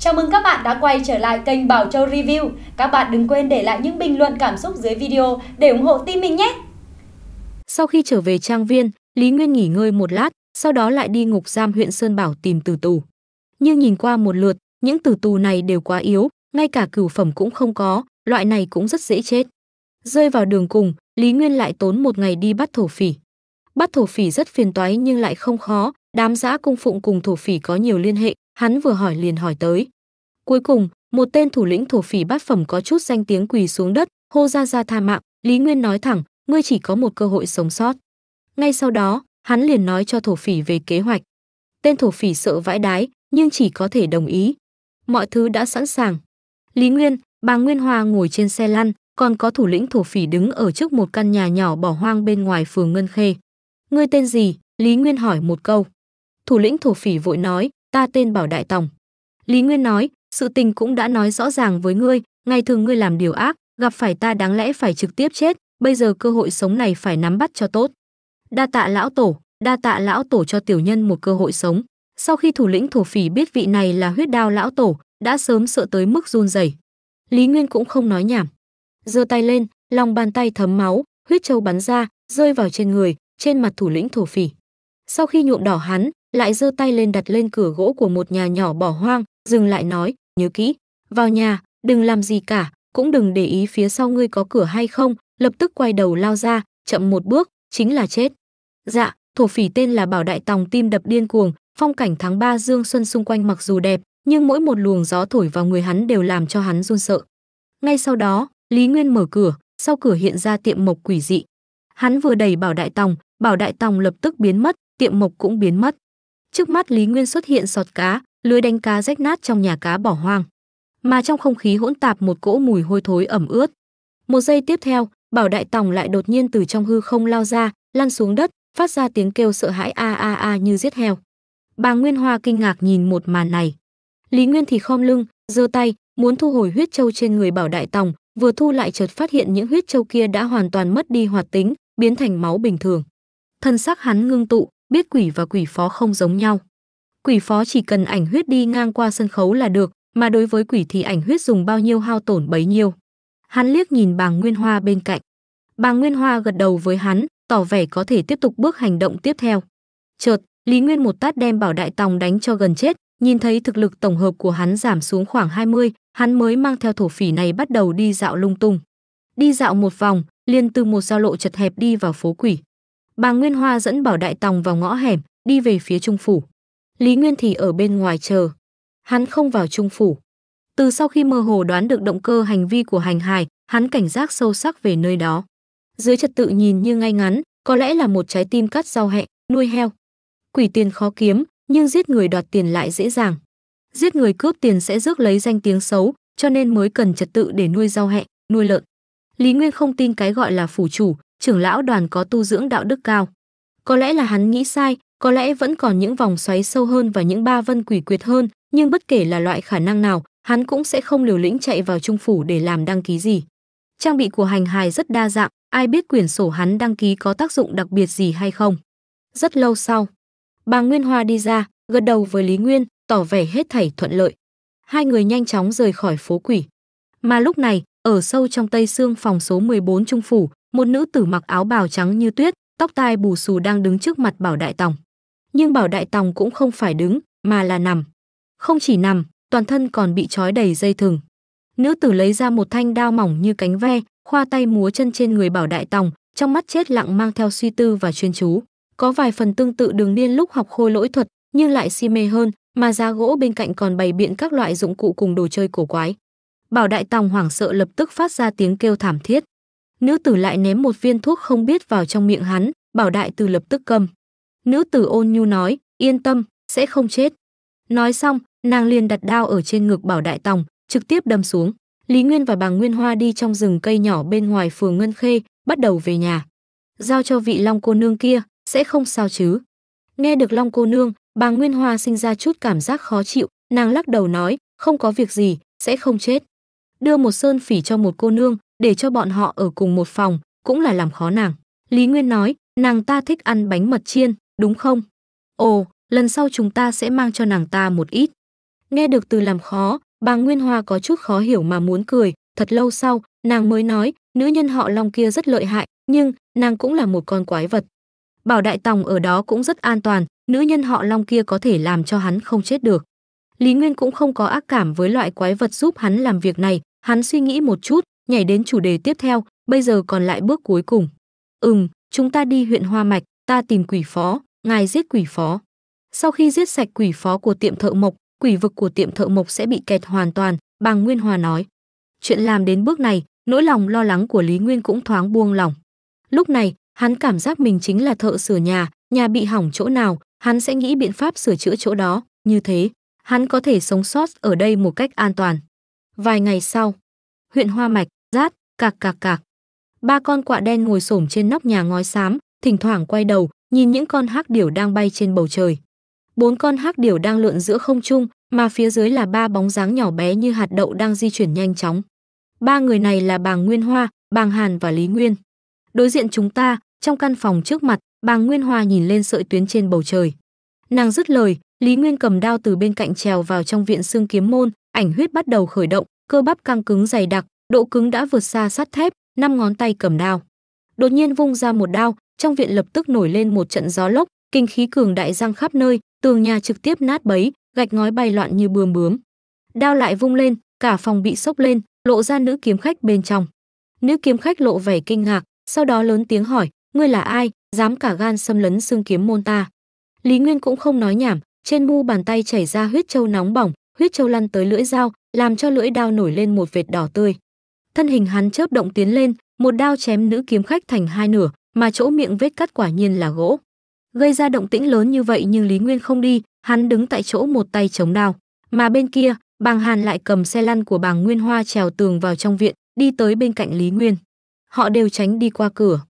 Chào mừng các bạn đã quay trở lại kênh Bảo Châu Review. Các bạn đừng quên để lại những bình luận cảm xúc dưới video để ủng hộ team mình nhé. Sau khi trở về trang viên, Lý Nguyên nghỉ ngơi một lát, sau đó lại đi ngục giam huyện Sơn Bảo tìm tử tù. Nhưng nhìn qua một lượt, những tử tù này đều quá yếu, ngay cả cửu phẩm cũng không có, loại này cũng rất dễ chết. Rơi vào đường cùng, Lý Nguyên lại tốn một ngày đi bắt thổ phỉ. Bắt thổ phỉ rất phiền toái nhưng lại không khó, đám giã cung phụng cùng thổ phỉ có nhiều liên hệ, Hắn vừa hỏi liền hỏi tới. Cuối cùng, một tên thủ lĩnh thổ phỉ bát phẩm có chút danh tiếng quỳ xuống đất, hô ra ra tha mạng, Lý Nguyên nói thẳng, ngươi chỉ có một cơ hội sống sót. Ngay sau đó, hắn liền nói cho thổ phỉ về kế hoạch. Tên thổ phỉ sợ vãi đái, nhưng chỉ có thể đồng ý. Mọi thứ đã sẵn sàng. Lý Nguyên, bà Nguyên Hoa ngồi trên xe lăn, còn có thủ lĩnh thổ phỉ đứng ở trước một căn nhà nhỏ bỏ hoang bên ngoài phường Ngân Khê. Ngươi tên gì? Lý Nguyên hỏi một câu. Thủ lĩnh thổ phỉ vội nói, ta tên Bảo Đại Tòng. Lý Nguyên nói, sự tình cũng đã nói rõ ràng với ngươi, ngày thường ngươi làm điều ác, gặp phải ta đáng lẽ phải trực tiếp chết, bây giờ cơ hội sống này phải nắm bắt cho tốt. Đa tạ lão tổ, đa tạ lão tổ cho tiểu nhân một cơ hội sống. Sau khi thủ lĩnh thổ phỉ biết vị này là huyết đao lão tổ, đã sớm sợ tới mức run rẩy. Lý Nguyên cũng không nói nhảm, giơ tay lên, lòng bàn tay thấm máu, huyết châu bắn ra, rơi vào trên người, trên mặt thủ lĩnh thổ phỉ. Sau khi nhuộm đỏ hắn, lại giơ tay lên đặt lên cửa gỗ của một nhà nhỏ bỏ hoang, dừng lại nói, nhớ kỹ, vào nhà, đừng làm gì cả, cũng đừng để ý phía sau ngươi có cửa hay không, lập tức quay đầu lao ra, chậm một bước, chính là chết. Dạ, thổ phỉ tên là Bảo Đại Tòng tim đập điên cuồng, phong cảnh tháng 3 dương xuân xung quanh mặc dù đẹp, nhưng mỗi một luồng gió thổi vào người hắn đều làm cho hắn run sợ. Ngay sau đó, Lý Nguyên mở cửa, sau cửa hiện ra tiệm mộc quỷ dị. Hắn vừa đẩy Bảo Đại Tòng, Bảo Đại Tòng lập tức biến mất, tiệm mộc cũng biến mất. Trước mắt Lý Nguyên xuất hiện sọt cá, lưới đánh cá rách nát trong nhà cá bỏ hoang. Mà trong không khí hỗn tạp một cỗ mùi hôi thối ẩm ướt. Một giây tiếp theo, Bảo Đại Tòng lại đột nhiên từ trong hư không lao ra, lăn xuống đất, phát ra tiếng kêu sợ hãi a a a như giết heo. Bà Nguyên Hoa kinh ngạc nhìn một màn này. Lý Nguyên thì khom lưng, giơ tay, muốn thu hồi huyết châu trên người Bảo Đại Tòng, vừa thu lại chợt phát hiện những huyết châu kia đã hoàn toàn mất đi hoạt tính, biến thành máu bình thường. Thân xác hắn ngưng tụ, biết quỷ và quỷ phó không giống nhau. Quỷ phó chỉ cần ảnh huyết đi ngang qua sân khấu là được, mà đối với quỷ thì ảnh huyết dùng bao nhiêu hao tổn bấy nhiêu. Hắn liếc nhìn bà Nguyên Hoa bên cạnh. Bà Nguyên Hoa gật đầu với hắn, tỏ vẻ có thể tiếp tục bước hành động tiếp theo. Chợt, Lý Nguyên một tát đem Bảo Đại Tòng đánh cho gần chết, nhìn thấy thực lực tổng hợp của hắn giảm xuống khoảng 20, hắn mới mang theo thổ phỉ này bắt đầu đi dạo lung tung. Đi dạo một vòng, liền từ một giao lộ chật hẹp đi vào phố quỷ. Bà Nguyên Hoa dẫn Bảo Đại Tòng vào ngõ hẻm, đi về phía trung phủ. Lý Nguyên thì ở bên ngoài chờ. Hắn không vào trung phủ. Từ sau khi mơ hồ đoán được động cơ hành vi của hành hài, hắn cảnh giác sâu sắc về nơi đó. Dưới trật tự nhìn như ngay ngắn, có lẽ là một trái tim cắt rau hẹ, nuôi heo. Quỷ tiền khó kiếm, nhưng giết người đoạt tiền lại dễ dàng. Giết người cướp tiền sẽ rước lấy danh tiếng xấu, cho nên mới cần trật tự để nuôi rau hẹ, nuôi lợn. Lý Nguyên không tin cái gọi là phủ chủ, trưởng lão đoàn có tu dưỡng đạo đức cao. Có lẽ là hắn nghĩ sai, có lẽ vẫn còn những vòng xoáy sâu hơn và những ba vân quỷ quyệt hơn, nhưng bất kể là loại khả năng nào, hắn cũng sẽ không liều lĩnh chạy vào trung phủ để làm đăng ký gì. Trang bị của hành hài rất đa dạng, ai biết quyển sổ hắn đăng ký có tác dụng đặc biệt gì hay không. Rất lâu sau, bà Nguyên Hoa đi ra, gật đầu với Lý Nguyên, tỏ vẻ hết thảy thuận lợi. Hai người nhanh chóng rời khỏi phố quỷ. Mà lúc này, ở sâu trong tây xương phòng số 14 trung phủ, một nữ tử mặc áo bào trắng như tuyết, tóc tai bù xù đang đứng trước mặt Bảo Đại Tòng. Nhưng Bảo Đại Tòng cũng không phải đứng, mà là nằm. Không chỉ nằm, toàn thân còn bị trói đầy dây thừng. Nữ tử lấy ra một thanh đao mỏng như cánh ve, khoa tay múa chân trên người Bảo Đại Tòng, trong mắt chết lặng mang theo suy tư và chuyên chú. Có vài phần tương tự đường điên lúc học khôi lỗi thuật, nhưng lại si mê hơn, mà giá gỗ bên cạnh còn bày biện các loại dụng cụ cùng đồ chơi cổ quái. Bảo Đại Tòng hoảng sợ lập tức phát ra tiếng kêu thảm thiết. Nữ tử lại ném một viên thuốc không biết vào trong miệng hắn, bảo đại từ lập tức cầm. Nữ tử ôn nhu nói, yên tâm, sẽ không chết. Nói xong, nàng liền đặt đao ở trên ngực bảo đại tòng, trực tiếp đâm xuống. Lý Nguyên và bà Nguyên Hoa đi trong rừng cây nhỏ bên ngoài phường Ngân Khê, bắt đầu về nhà. Giao cho vị Long cô nương kia, sẽ không sao chứ. Nghe được Long cô nương, bà Nguyên Hoa sinh ra chút cảm giác khó chịu, nàng lắc đầu nói, không có việc gì, sẽ không chết. Đưa một sơn phỉ cho một cô nương, để cho bọn họ ở cùng một phòng, cũng là làm khó nàng. Lý Nguyên nói, nàng ta thích ăn bánh mật chiên, đúng không? Ồ, lần sau chúng ta sẽ mang cho nàng ta một ít. Nghe được từ làm khó, bà Nguyên Hoa có chút khó hiểu mà muốn cười, thật lâu sau, nàng mới nói, nữ nhân họ Long kia rất lợi hại, nhưng nàng cũng là một con quái vật. Bảo Đại Tòng ở đó cũng rất an toàn, nữ nhân họ Long kia có thể làm cho hắn không chết được. Lý Nguyên cũng không có ác cảm với loại quái vật giúp hắn làm việc này, hắn suy nghĩ một chút, nhảy đến chủ đề tiếp theo, bây giờ còn lại bước cuối cùng. Ừm, chúng ta đi huyện Hoa Mạch, ta tìm quỷ phó, ngài giết quỷ phó. Sau khi giết sạch quỷ phó của tiệm thợ mộc, quỷ vực của tiệm thợ mộc sẽ bị kẹt hoàn toàn, Bàng Nguyên Hòa nói. Chuyện làm đến bước này, nỗi lòng lo lắng của Lý Nguyên cũng thoáng buông lòng. Lúc này, hắn cảm giác mình chính là thợ sửa nhà, nhà bị hỏng chỗ nào, hắn sẽ nghĩ biện pháp sửa chữa chỗ đó, như thế, hắn có thể sống sót ở đây một cách an toàn. Vài ngày sau, huyện Hoa Mạch, Cạc cạc cạc. Ba con quạ đen ngồi xổm trên nóc nhà ngói xám, thỉnh thoảng quay đầu, nhìn những con hắc điểu đang bay trên bầu trời. Bốn con hắc điểu đang lượn giữa không trung, mà phía dưới là ba bóng dáng nhỏ bé như hạt đậu đang di chuyển nhanh chóng. Ba người này là Bàng Nguyên Hoa, Bàng Hàn và Lý Nguyên. Đối diện chúng ta, trong căn phòng trước mặt, Bàng Nguyên Hoa nhìn lên sợi tuyến trên bầu trời. Nàng dứt lời, Lý Nguyên cầm đao từ bên cạnh trèo vào trong viện xương kiếm môn, ảnh huyết bắt đầu khởi động, cơ bắp căng cứng dày đặc, độ cứng đã vượt xa sắt thép, năm ngón tay cầm đao. Đột nhiên vung ra một đao, trong viện lập tức nổi lên một trận gió lốc, kinh khí cường đại răng khắp nơi, tường nhà trực tiếp nát bấy, gạch ngói bay loạn như bươm bướm. Đao lại vung lên, cả phòng bị sốc lên, lộ ra nữ kiếm khách bên trong. Nữ kiếm khách lộ vẻ kinh ngạc, sau đó lớn tiếng hỏi, ngươi là ai, dám cả gan xâm lấn xương kiếm môn ta. Lý Nguyên cũng không nói nhảm, trên mu bàn tay chảy ra huyết châu nóng bỏng, huyết châu lăn tới lưỡi dao, làm cho lưỡi đao nổi lên một vệt đỏ tươi thân hình hắn chớp động tiến lên một đao chém nữ kiếm khách thành hai nửa mà chỗ miệng vết cắt quả nhiên là gỗ gây ra động tĩnh lớn như vậy nhưng lý nguyên không đi hắn đứng tại chỗ một tay chống đao mà bên kia bàng hàn lại cầm xe lăn của bàng nguyên hoa trèo tường vào trong viện đi tới bên cạnh lý nguyên họ đều tránh đi qua cửa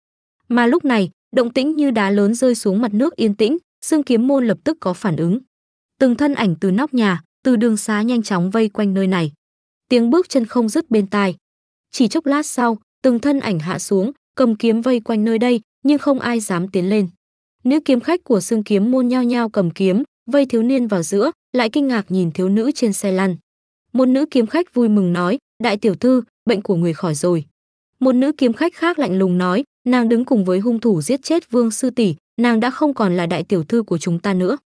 mà lúc này động tĩnh như đá lớn rơi xuống mặt nước yên tĩnh xương kiếm môn lập tức có phản ứng từng thân ảnh từ nóc nhà từ đường xá nhanh chóng vây quanh nơi này tiếng bước chân không dứt bên tai chỉ chốc lát sau, từng thân ảnh hạ xuống, cầm kiếm vây quanh nơi đây, nhưng không ai dám tiến lên. Nữ kiếm khách của xương kiếm môn nhao nhao cầm kiếm, vây thiếu niên vào giữa, lại kinh ngạc nhìn thiếu nữ trên xe lăn. Một nữ kiếm khách vui mừng nói, đại tiểu thư, bệnh của người khỏi rồi. Một nữ kiếm khách khác lạnh lùng nói, nàng đứng cùng với hung thủ giết chết vương sư tỷ, nàng đã không còn là đại tiểu thư của chúng ta nữa.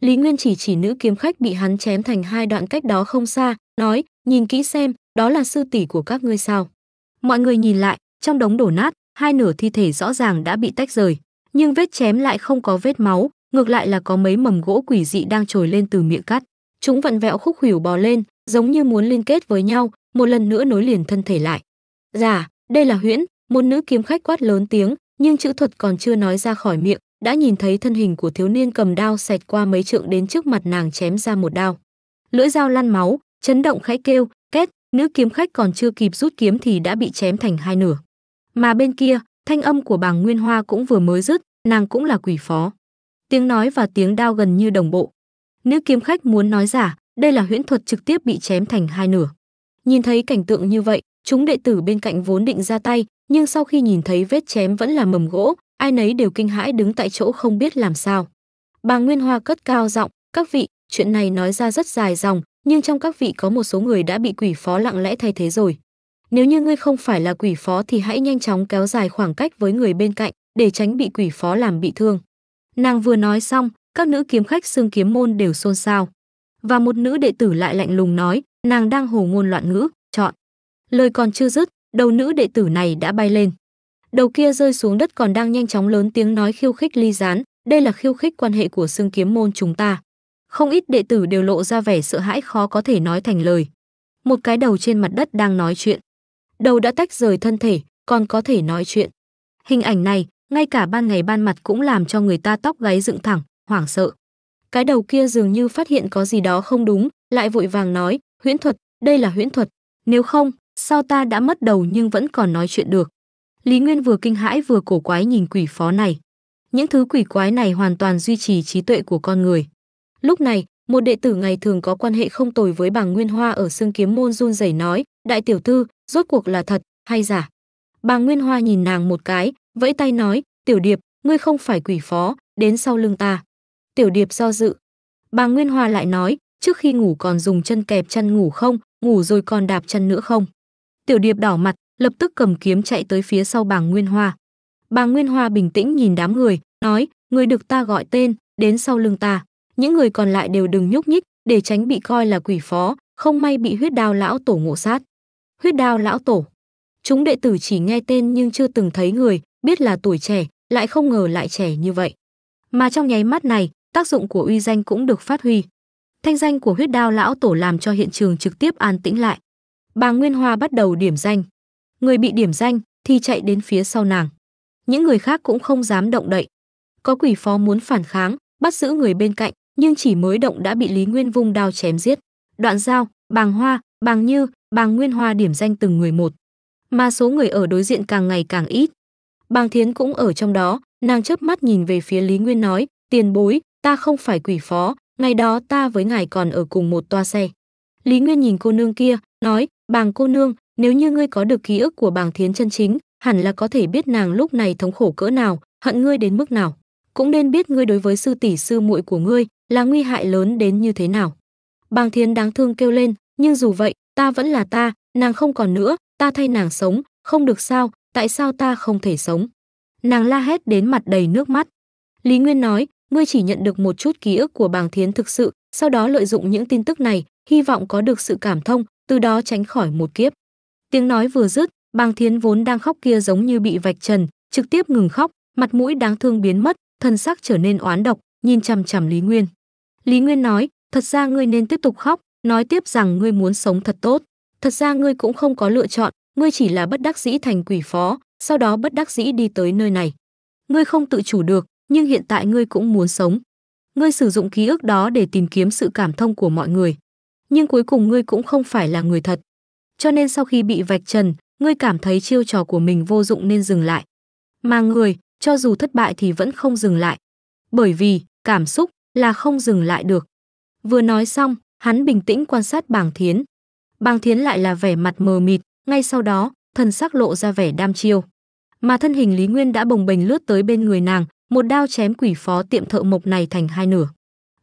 Lý Nguyên chỉ chỉ nữ kiếm khách bị hắn chém thành hai đoạn cách đó không xa, nói, nhìn kỹ xem, đó là sư tỷ của các ngươi sao? Mọi người nhìn lại, trong đống đổ nát, hai nửa thi thể rõ ràng đã bị tách rời, nhưng vết chém lại không có vết máu, ngược lại là có mấy mầm gỗ quỷ dị đang trồi lên từ miệng cắt. Chúng vặn vẹo khúc khuỷu bò lên, giống như muốn liên kết với nhau, một lần nữa nối liền thân thể lại. "Giả, dạ, đây là huyễn." Một nữ kiếm khách quát lớn tiếng, nhưng chữ thuật còn chưa nói ra khỏi miệng, đã nhìn thấy thân hình của thiếu niên cầm đao sạch qua mấy trượng đến trước mặt nàng chém ra một đao. Lưỡi dao lăn máu, chấn động khẽ kêu, két, Nữ kiếm khách còn chưa kịp rút kiếm thì đã bị chém thành hai nửa. Mà bên kia, thanh âm của bàng Nguyên Hoa cũng vừa mới dứt, nàng cũng là quỷ phó. Tiếng nói và tiếng đao gần như đồng bộ. Nữ kiếm khách muốn nói giả, đây là huyễn thuật trực tiếp bị chém thành hai nửa. Nhìn thấy cảnh tượng như vậy, chúng đệ tử bên cạnh vốn định ra tay, nhưng sau khi nhìn thấy vết chém vẫn là mầm gỗ, ai nấy đều kinh hãi đứng tại chỗ không biết làm sao. Bà Nguyên Hoa cất cao giọng, "Các vị, chuyện này nói ra rất dài dòng, nhưng trong các vị có một số người đã bị quỷ phó lặng lẽ thay thế rồi. Nếu như ngươi không phải là quỷ phó thì hãy nhanh chóng kéo dài khoảng cách với người bên cạnh để tránh bị quỷ phó làm bị thương. Nàng vừa nói xong, các nữ kiếm khách xương kiếm môn đều xôn xao. Và một nữ đệ tử lại lạnh lùng nói, nàng đang hồ ngôn loạn ngữ, chọn. Lời còn chưa dứt, đầu nữ đệ tử này đã bay lên. Đầu kia rơi xuống đất còn đang nhanh chóng lớn tiếng nói khiêu khích ly gián, đây là khiêu khích quan hệ của xương kiếm môn chúng ta không ít đệ tử đều lộ ra vẻ sợ hãi khó có thể nói thành lời. Một cái đầu trên mặt đất đang nói chuyện. Đầu đã tách rời thân thể, còn có thể nói chuyện. Hình ảnh này, ngay cả ban ngày ban mặt cũng làm cho người ta tóc gáy dựng thẳng, hoảng sợ. Cái đầu kia dường như phát hiện có gì đó không đúng, lại vội vàng nói, huyễn thuật, đây là huyễn thuật. Nếu không, sao ta đã mất đầu nhưng vẫn còn nói chuyện được. Lý Nguyên vừa kinh hãi vừa cổ quái nhìn quỷ phó này. Những thứ quỷ quái này hoàn toàn duy trì trí tuệ của con người. Lúc này, một đệ tử ngày thường có quan hệ không tồi với bà Nguyên Hoa ở xương Kiếm môn run rẩy nói, "Đại tiểu thư, rốt cuộc là thật hay giả?" Bà Nguyên Hoa nhìn nàng một cái, vẫy tay nói, "Tiểu Điệp, ngươi không phải quỷ phó, đến sau lưng ta." Tiểu Điệp do dự. Bà Nguyên Hoa lại nói, "Trước khi ngủ còn dùng chân kẹp chân ngủ không, ngủ rồi còn đạp chân nữa không?" Tiểu Điệp đỏ mặt, lập tức cầm kiếm chạy tới phía sau bà Nguyên Hoa. Bà Nguyên Hoa bình tĩnh nhìn đám người, nói, người được ta gọi tên, đến sau lưng ta những người còn lại đều đừng nhúc nhích để tránh bị coi là quỷ phó, không may bị huyết đao lão tổ ngộ sát. Huyết đao lão tổ. Chúng đệ tử chỉ nghe tên nhưng chưa từng thấy người, biết là tuổi trẻ, lại không ngờ lại trẻ như vậy. Mà trong nháy mắt này, tác dụng của uy danh cũng được phát huy. Thanh danh của huyết đao lão tổ làm cho hiện trường trực tiếp an tĩnh lại. Bà Nguyên Hoa bắt đầu điểm danh. Người bị điểm danh thì chạy đến phía sau nàng. Những người khác cũng không dám động đậy. Có quỷ phó muốn phản kháng, bắt giữ người bên cạnh, nhưng chỉ mới động đã bị Lý Nguyên vung đao chém giết. Đoạn giao, Bàng Hoa, Bàng Như, Bàng Nguyên Hoa điểm danh từng người một. Mà số người ở đối diện càng ngày càng ít. Bàng Thiến cũng ở trong đó, nàng chớp mắt nhìn về phía Lý Nguyên nói, tiền bối, ta không phải quỷ phó, ngày đó ta với ngài còn ở cùng một toa xe. Lý Nguyên nhìn cô nương kia, nói, bàng cô nương, nếu như ngươi có được ký ức của bàng thiến chân chính, hẳn là có thể biết nàng lúc này thống khổ cỡ nào, hận ngươi đến mức nào cũng nên biết ngươi đối với sư tỷ sư muội của ngươi là nguy hại lớn đến như thế nào. Bàng Thiến đáng thương kêu lên, nhưng dù vậy, ta vẫn là ta, nàng không còn nữa, ta thay nàng sống, không được sao, tại sao ta không thể sống. Nàng la hét đến mặt đầy nước mắt. Lý Nguyên nói, ngươi chỉ nhận được một chút ký ức của bàng thiến thực sự, sau đó lợi dụng những tin tức này, hy vọng có được sự cảm thông, từ đó tránh khỏi một kiếp. Tiếng nói vừa dứt, bàng thiến vốn đang khóc kia giống như bị vạch trần, trực tiếp ngừng khóc, mặt mũi đáng thương biến mất, thân sắc trở nên oán độc, nhìn chằm chằm Lý Nguyên. Lý Nguyên nói, thật ra ngươi nên tiếp tục khóc, nói tiếp rằng ngươi muốn sống thật tốt. Thật ra ngươi cũng không có lựa chọn, ngươi chỉ là bất đắc dĩ thành quỷ phó, sau đó bất đắc dĩ đi tới nơi này. Ngươi không tự chủ được, nhưng hiện tại ngươi cũng muốn sống. Ngươi sử dụng ký ức đó để tìm kiếm sự cảm thông của mọi người. Nhưng cuối cùng ngươi cũng không phải là người thật. Cho nên sau khi bị vạch trần, ngươi cảm thấy chiêu trò của mình vô dụng nên dừng lại. Mà người, cho dù thất bại thì vẫn không dừng lại. Bởi vì cảm xúc là không dừng lại được. Vừa nói xong, hắn bình tĩnh quan sát bàng thiến. Bàng thiến lại là vẻ mặt mờ mịt, ngay sau đó, thần sắc lộ ra vẻ đam chiêu. Mà thân hình Lý Nguyên đã bồng bềnh lướt tới bên người nàng, một đao chém quỷ phó tiệm thợ mộc này thành hai nửa.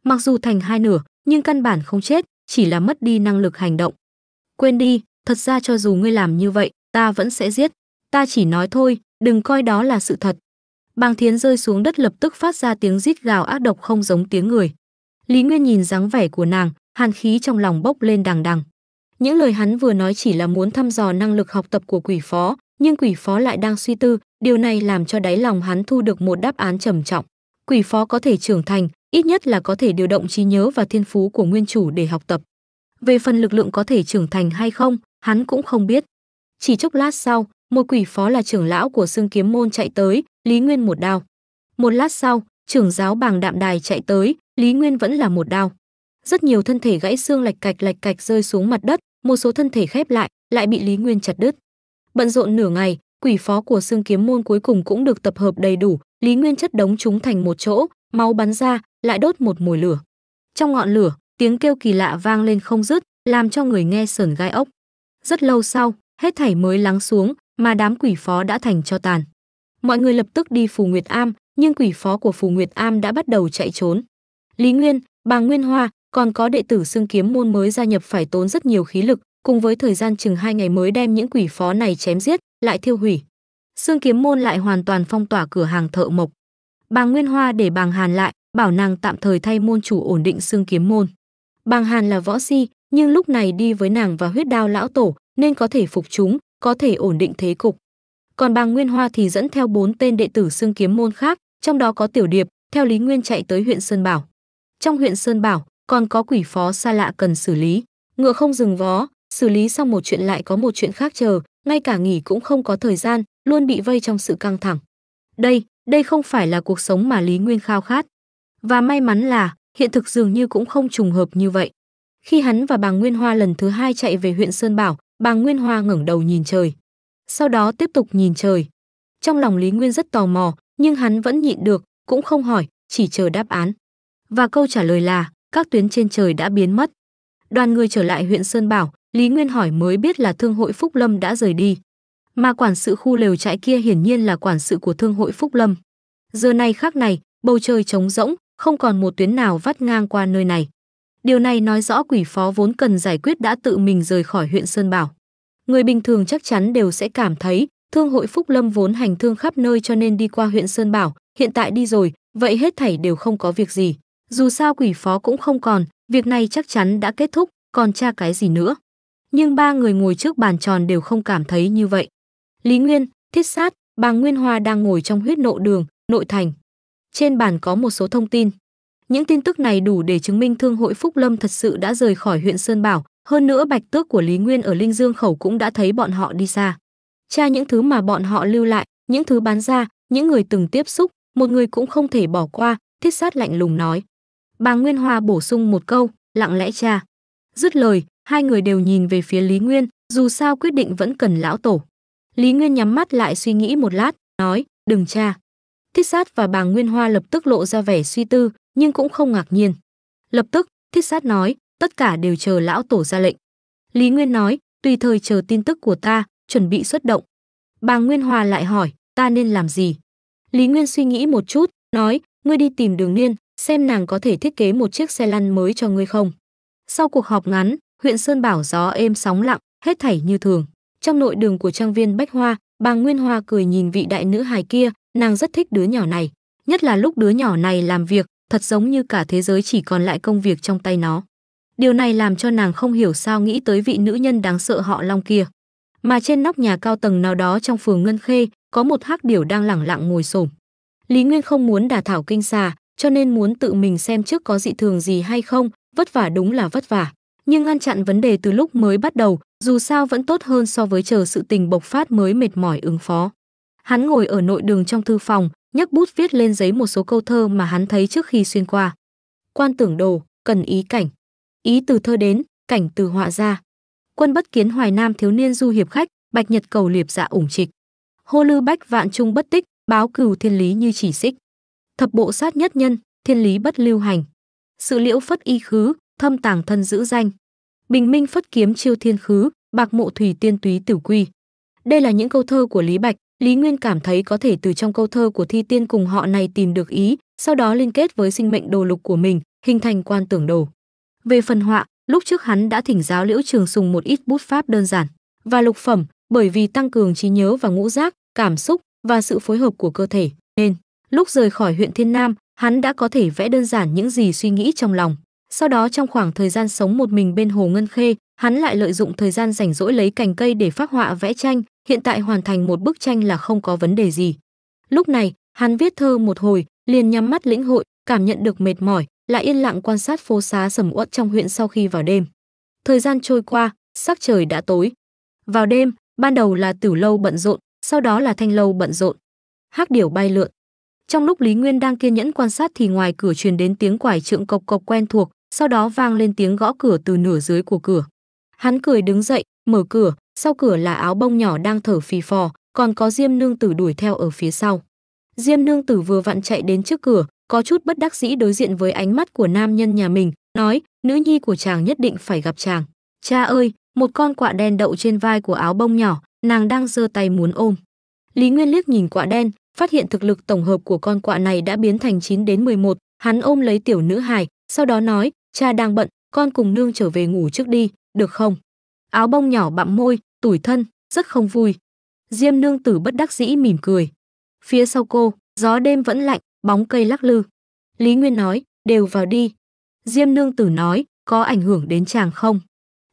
Mặc dù thành hai nửa, nhưng căn bản không chết, chỉ là mất đi năng lực hành động. Quên đi, thật ra cho dù ngươi làm như vậy, ta vẫn sẽ giết. Ta chỉ nói thôi, đừng coi đó là sự thật, Bàng Thiến rơi xuống đất lập tức phát ra tiếng rít gào ác độc không giống tiếng người. Lý Nguyên nhìn dáng vẻ của nàng, hàn khí trong lòng bốc lên đằng đằng. Những lời hắn vừa nói chỉ là muốn thăm dò năng lực học tập của quỷ phó, nhưng quỷ phó lại đang suy tư, điều này làm cho đáy lòng hắn thu được một đáp án trầm trọng. Quỷ phó có thể trưởng thành, ít nhất là có thể điều động trí nhớ và thiên phú của nguyên chủ để học tập. Về phần lực lượng có thể trưởng thành hay không, hắn cũng không biết. Chỉ chốc lát sau, một quỷ phó là trưởng lão của xương kiếm môn chạy tới, Lý Nguyên một đao. Một lát sau, trưởng giáo bàng đạm đài chạy tới, Lý Nguyên vẫn là một đao. Rất nhiều thân thể gãy xương lạch cạch lạch cạch rơi xuống mặt đất, một số thân thể khép lại, lại bị Lý Nguyên chặt đứt. Bận rộn nửa ngày, quỷ phó của xương kiếm môn cuối cùng cũng được tập hợp đầy đủ, Lý Nguyên chất đống chúng thành một chỗ, máu bắn ra, lại đốt một mùi lửa. Trong ngọn lửa, tiếng kêu kỳ lạ vang lên không dứt, làm cho người nghe sởn gai ốc. Rất lâu sau, hết thảy mới lắng xuống, mà đám quỷ phó đã thành cho tàn mọi người lập tức đi Phù Nguyệt Am, nhưng quỷ phó của Phù Nguyệt Am đã bắt đầu chạy trốn. Lý Nguyên, bà Nguyên Hoa, còn có đệ tử xương kiếm môn mới gia nhập phải tốn rất nhiều khí lực, cùng với thời gian chừng hai ngày mới đem những quỷ phó này chém giết, lại thiêu hủy. Xương kiếm môn lại hoàn toàn phong tỏa cửa hàng thợ mộc. Bà Nguyên Hoa để bàng Hàn lại, bảo nàng tạm thời thay môn chủ ổn định xương kiếm môn. Bàng Hàn là võ si, nhưng lúc này đi với nàng và huyết đao lão tổ nên có thể phục chúng, có thể ổn định thế cục còn bà Nguyên Hoa thì dẫn theo bốn tên đệ tử xương kiếm môn khác, trong đó có Tiểu Điệp, theo Lý Nguyên chạy tới huyện Sơn Bảo. Trong huyện Sơn Bảo, còn có quỷ phó xa lạ cần xử lý, ngựa không dừng vó, xử lý xong một chuyện lại có một chuyện khác chờ, ngay cả nghỉ cũng không có thời gian, luôn bị vây trong sự căng thẳng. Đây, đây không phải là cuộc sống mà Lý Nguyên khao khát. Và may mắn là, hiện thực dường như cũng không trùng hợp như vậy. Khi hắn và bà Nguyên Hoa lần thứ hai chạy về huyện Sơn Bảo, bà Nguyên Hoa ngẩng đầu nhìn trời, sau đó tiếp tục nhìn trời. Trong lòng Lý Nguyên rất tò mò, nhưng hắn vẫn nhịn được, cũng không hỏi, chỉ chờ đáp án. Và câu trả lời là, các tuyến trên trời đã biến mất. Đoàn người trở lại huyện Sơn Bảo, Lý Nguyên hỏi mới biết là Thương hội Phúc Lâm đã rời đi. Mà quản sự khu lều trại kia hiển nhiên là quản sự của Thương hội Phúc Lâm. Giờ này khác này, bầu trời trống rỗng, không còn một tuyến nào vắt ngang qua nơi này. Điều này nói rõ quỷ phó vốn cần giải quyết đã tự mình rời khỏi huyện Sơn Bảo người bình thường chắc chắn đều sẽ cảm thấy thương hội Phúc Lâm vốn hành thương khắp nơi cho nên đi qua huyện Sơn Bảo, hiện tại đi rồi, vậy hết thảy đều không có việc gì. Dù sao quỷ phó cũng không còn, việc này chắc chắn đã kết thúc, còn tra cái gì nữa. Nhưng ba người ngồi trước bàn tròn đều không cảm thấy như vậy. Lý Nguyên, Thiết Sát, bà Nguyên Hoa đang ngồi trong huyết nộ đường, nội thành. Trên bàn có một số thông tin. Những tin tức này đủ để chứng minh Thương hội Phúc Lâm thật sự đã rời khỏi huyện Sơn Bảo, hơn nữa bạch tước của Lý Nguyên ở Linh Dương khẩu cũng đã thấy bọn họ đi xa. Tra những thứ mà bọn họ lưu lại, những thứ bán ra, những người từng tiếp xúc, một người cũng không thể bỏ qua, thiết sát lạnh lùng nói. Bà Nguyên Hoa bổ sung một câu, lặng lẽ cha. Dứt lời, hai người đều nhìn về phía Lý Nguyên, dù sao quyết định vẫn cần lão tổ. Lý Nguyên nhắm mắt lại suy nghĩ một lát, nói, đừng cha. Thiết sát và bà Nguyên Hoa lập tức lộ ra vẻ suy tư, nhưng cũng không ngạc nhiên. Lập tức, thiết sát nói, tất cả đều chờ lão tổ ra lệnh. Lý Nguyên nói, tùy thời chờ tin tức của ta, chuẩn bị xuất động. Bà Nguyên Hòa lại hỏi, ta nên làm gì? Lý Nguyên suy nghĩ một chút, nói, ngươi đi tìm đường niên, xem nàng có thể thiết kế một chiếc xe lăn mới cho ngươi không. Sau cuộc họp ngắn, huyện Sơn Bảo gió êm sóng lặng, hết thảy như thường. Trong nội đường của trang viên Bách Hoa, bà Nguyên Hòa cười nhìn vị đại nữ hài kia, nàng rất thích đứa nhỏ này. Nhất là lúc đứa nhỏ này làm việc, thật giống như cả thế giới chỉ còn lại công việc trong tay nó. Điều này làm cho nàng không hiểu sao nghĩ tới vị nữ nhân đáng sợ họ Long kia. Mà trên nóc nhà cao tầng nào đó trong phường Ngân Khê, có một hắc điểu đang lẳng lặng ngồi xổm. Lý Nguyên không muốn đà thảo kinh xà, cho nên muốn tự mình xem trước có dị thường gì hay không, vất vả đúng là vất vả. Nhưng ngăn chặn vấn đề từ lúc mới bắt đầu, dù sao vẫn tốt hơn so với chờ sự tình bộc phát mới mệt mỏi ứng phó. Hắn ngồi ở nội đường trong thư phòng, nhấc bút viết lên giấy một số câu thơ mà hắn thấy trước khi xuyên qua. Quan tưởng đồ, cần ý cảnh, ý từ thơ đến, cảnh từ họa ra. Quân bất kiến Hoài Nam thiếu niên du hiệp khách, bạch nhật cầu liệp dạ ủng trịch. Hô lư bách vạn trung bất tích, báo cừu thiên lý như chỉ xích. Thập bộ sát nhất nhân, thiên lý bất lưu hành. Sự liễu phất y khứ, thâm tàng thân giữ danh. Bình minh phất kiếm chiêu thiên khứ, bạc mộ thủy tiên túy tử quy. Đây là những câu thơ của Lý Bạch, Lý Nguyên cảm thấy có thể từ trong câu thơ của thi tiên cùng họ này tìm được ý, sau đó liên kết với sinh mệnh đồ lục của mình, hình thành quan tưởng đồ. Về phần họa, lúc trước hắn đã thỉnh giáo Liễu Trường Sùng một ít bút pháp đơn giản và lục phẩm, bởi vì tăng cường trí nhớ và ngũ giác, cảm xúc và sự phối hợp của cơ thể, nên lúc rời khỏi huyện Thiên Nam, hắn đã có thể vẽ đơn giản những gì suy nghĩ trong lòng. Sau đó trong khoảng thời gian sống một mình bên hồ Ngân Khê, hắn lại lợi dụng thời gian rảnh rỗi lấy cành cây để phát họa vẽ tranh, hiện tại hoàn thành một bức tranh là không có vấn đề gì. Lúc này, hắn viết thơ một hồi, liền nhắm mắt lĩnh hội, cảm nhận được mệt mỏi, lại yên lặng quan sát phố xá sầm uất trong huyện sau khi vào đêm. Thời gian trôi qua, sắc trời đã tối. Vào đêm, ban đầu là tử lâu bận rộn, sau đó là thanh lâu bận rộn. Hắc điểu bay lượn. Trong lúc Lý Nguyên đang kiên nhẫn quan sát thì ngoài cửa truyền đến tiếng quải trượng cộc cộc quen thuộc, sau đó vang lên tiếng gõ cửa từ nửa dưới của cửa. Hắn cười đứng dậy, mở cửa, sau cửa là áo bông nhỏ đang thở phì phò, còn có Diêm Nương Tử đuổi theo ở phía sau. Diêm Nương Tử vừa vặn chạy đến trước cửa, có chút bất đắc dĩ đối diện với ánh mắt của nam nhân nhà mình, nói, nữ nhi của chàng nhất định phải gặp chàng. Cha ơi, một con quạ đen đậu trên vai của áo bông nhỏ, nàng đang giơ tay muốn ôm. Lý Nguyên liếc nhìn quạ đen, phát hiện thực lực tổng hợp của con quạ này đã biến thành 9 đến 11, hắn ôm lấy tiểu nữ hài, sau đó nói, cha đang bận, con cùng nương trở về ngủ trước đi, được không? Áo bông nhỏ bặm môi, tủi thân, rất không vui. Diêm nương tử bất đắc dĩ mỉm cười. Phía sau cô, gió đêm vẫn lạnh, bóng cây lắc lư. Lý Nguyên nói, đều vào đi. Diêm nương tử nói, có ảnh hưởng đến chàng không?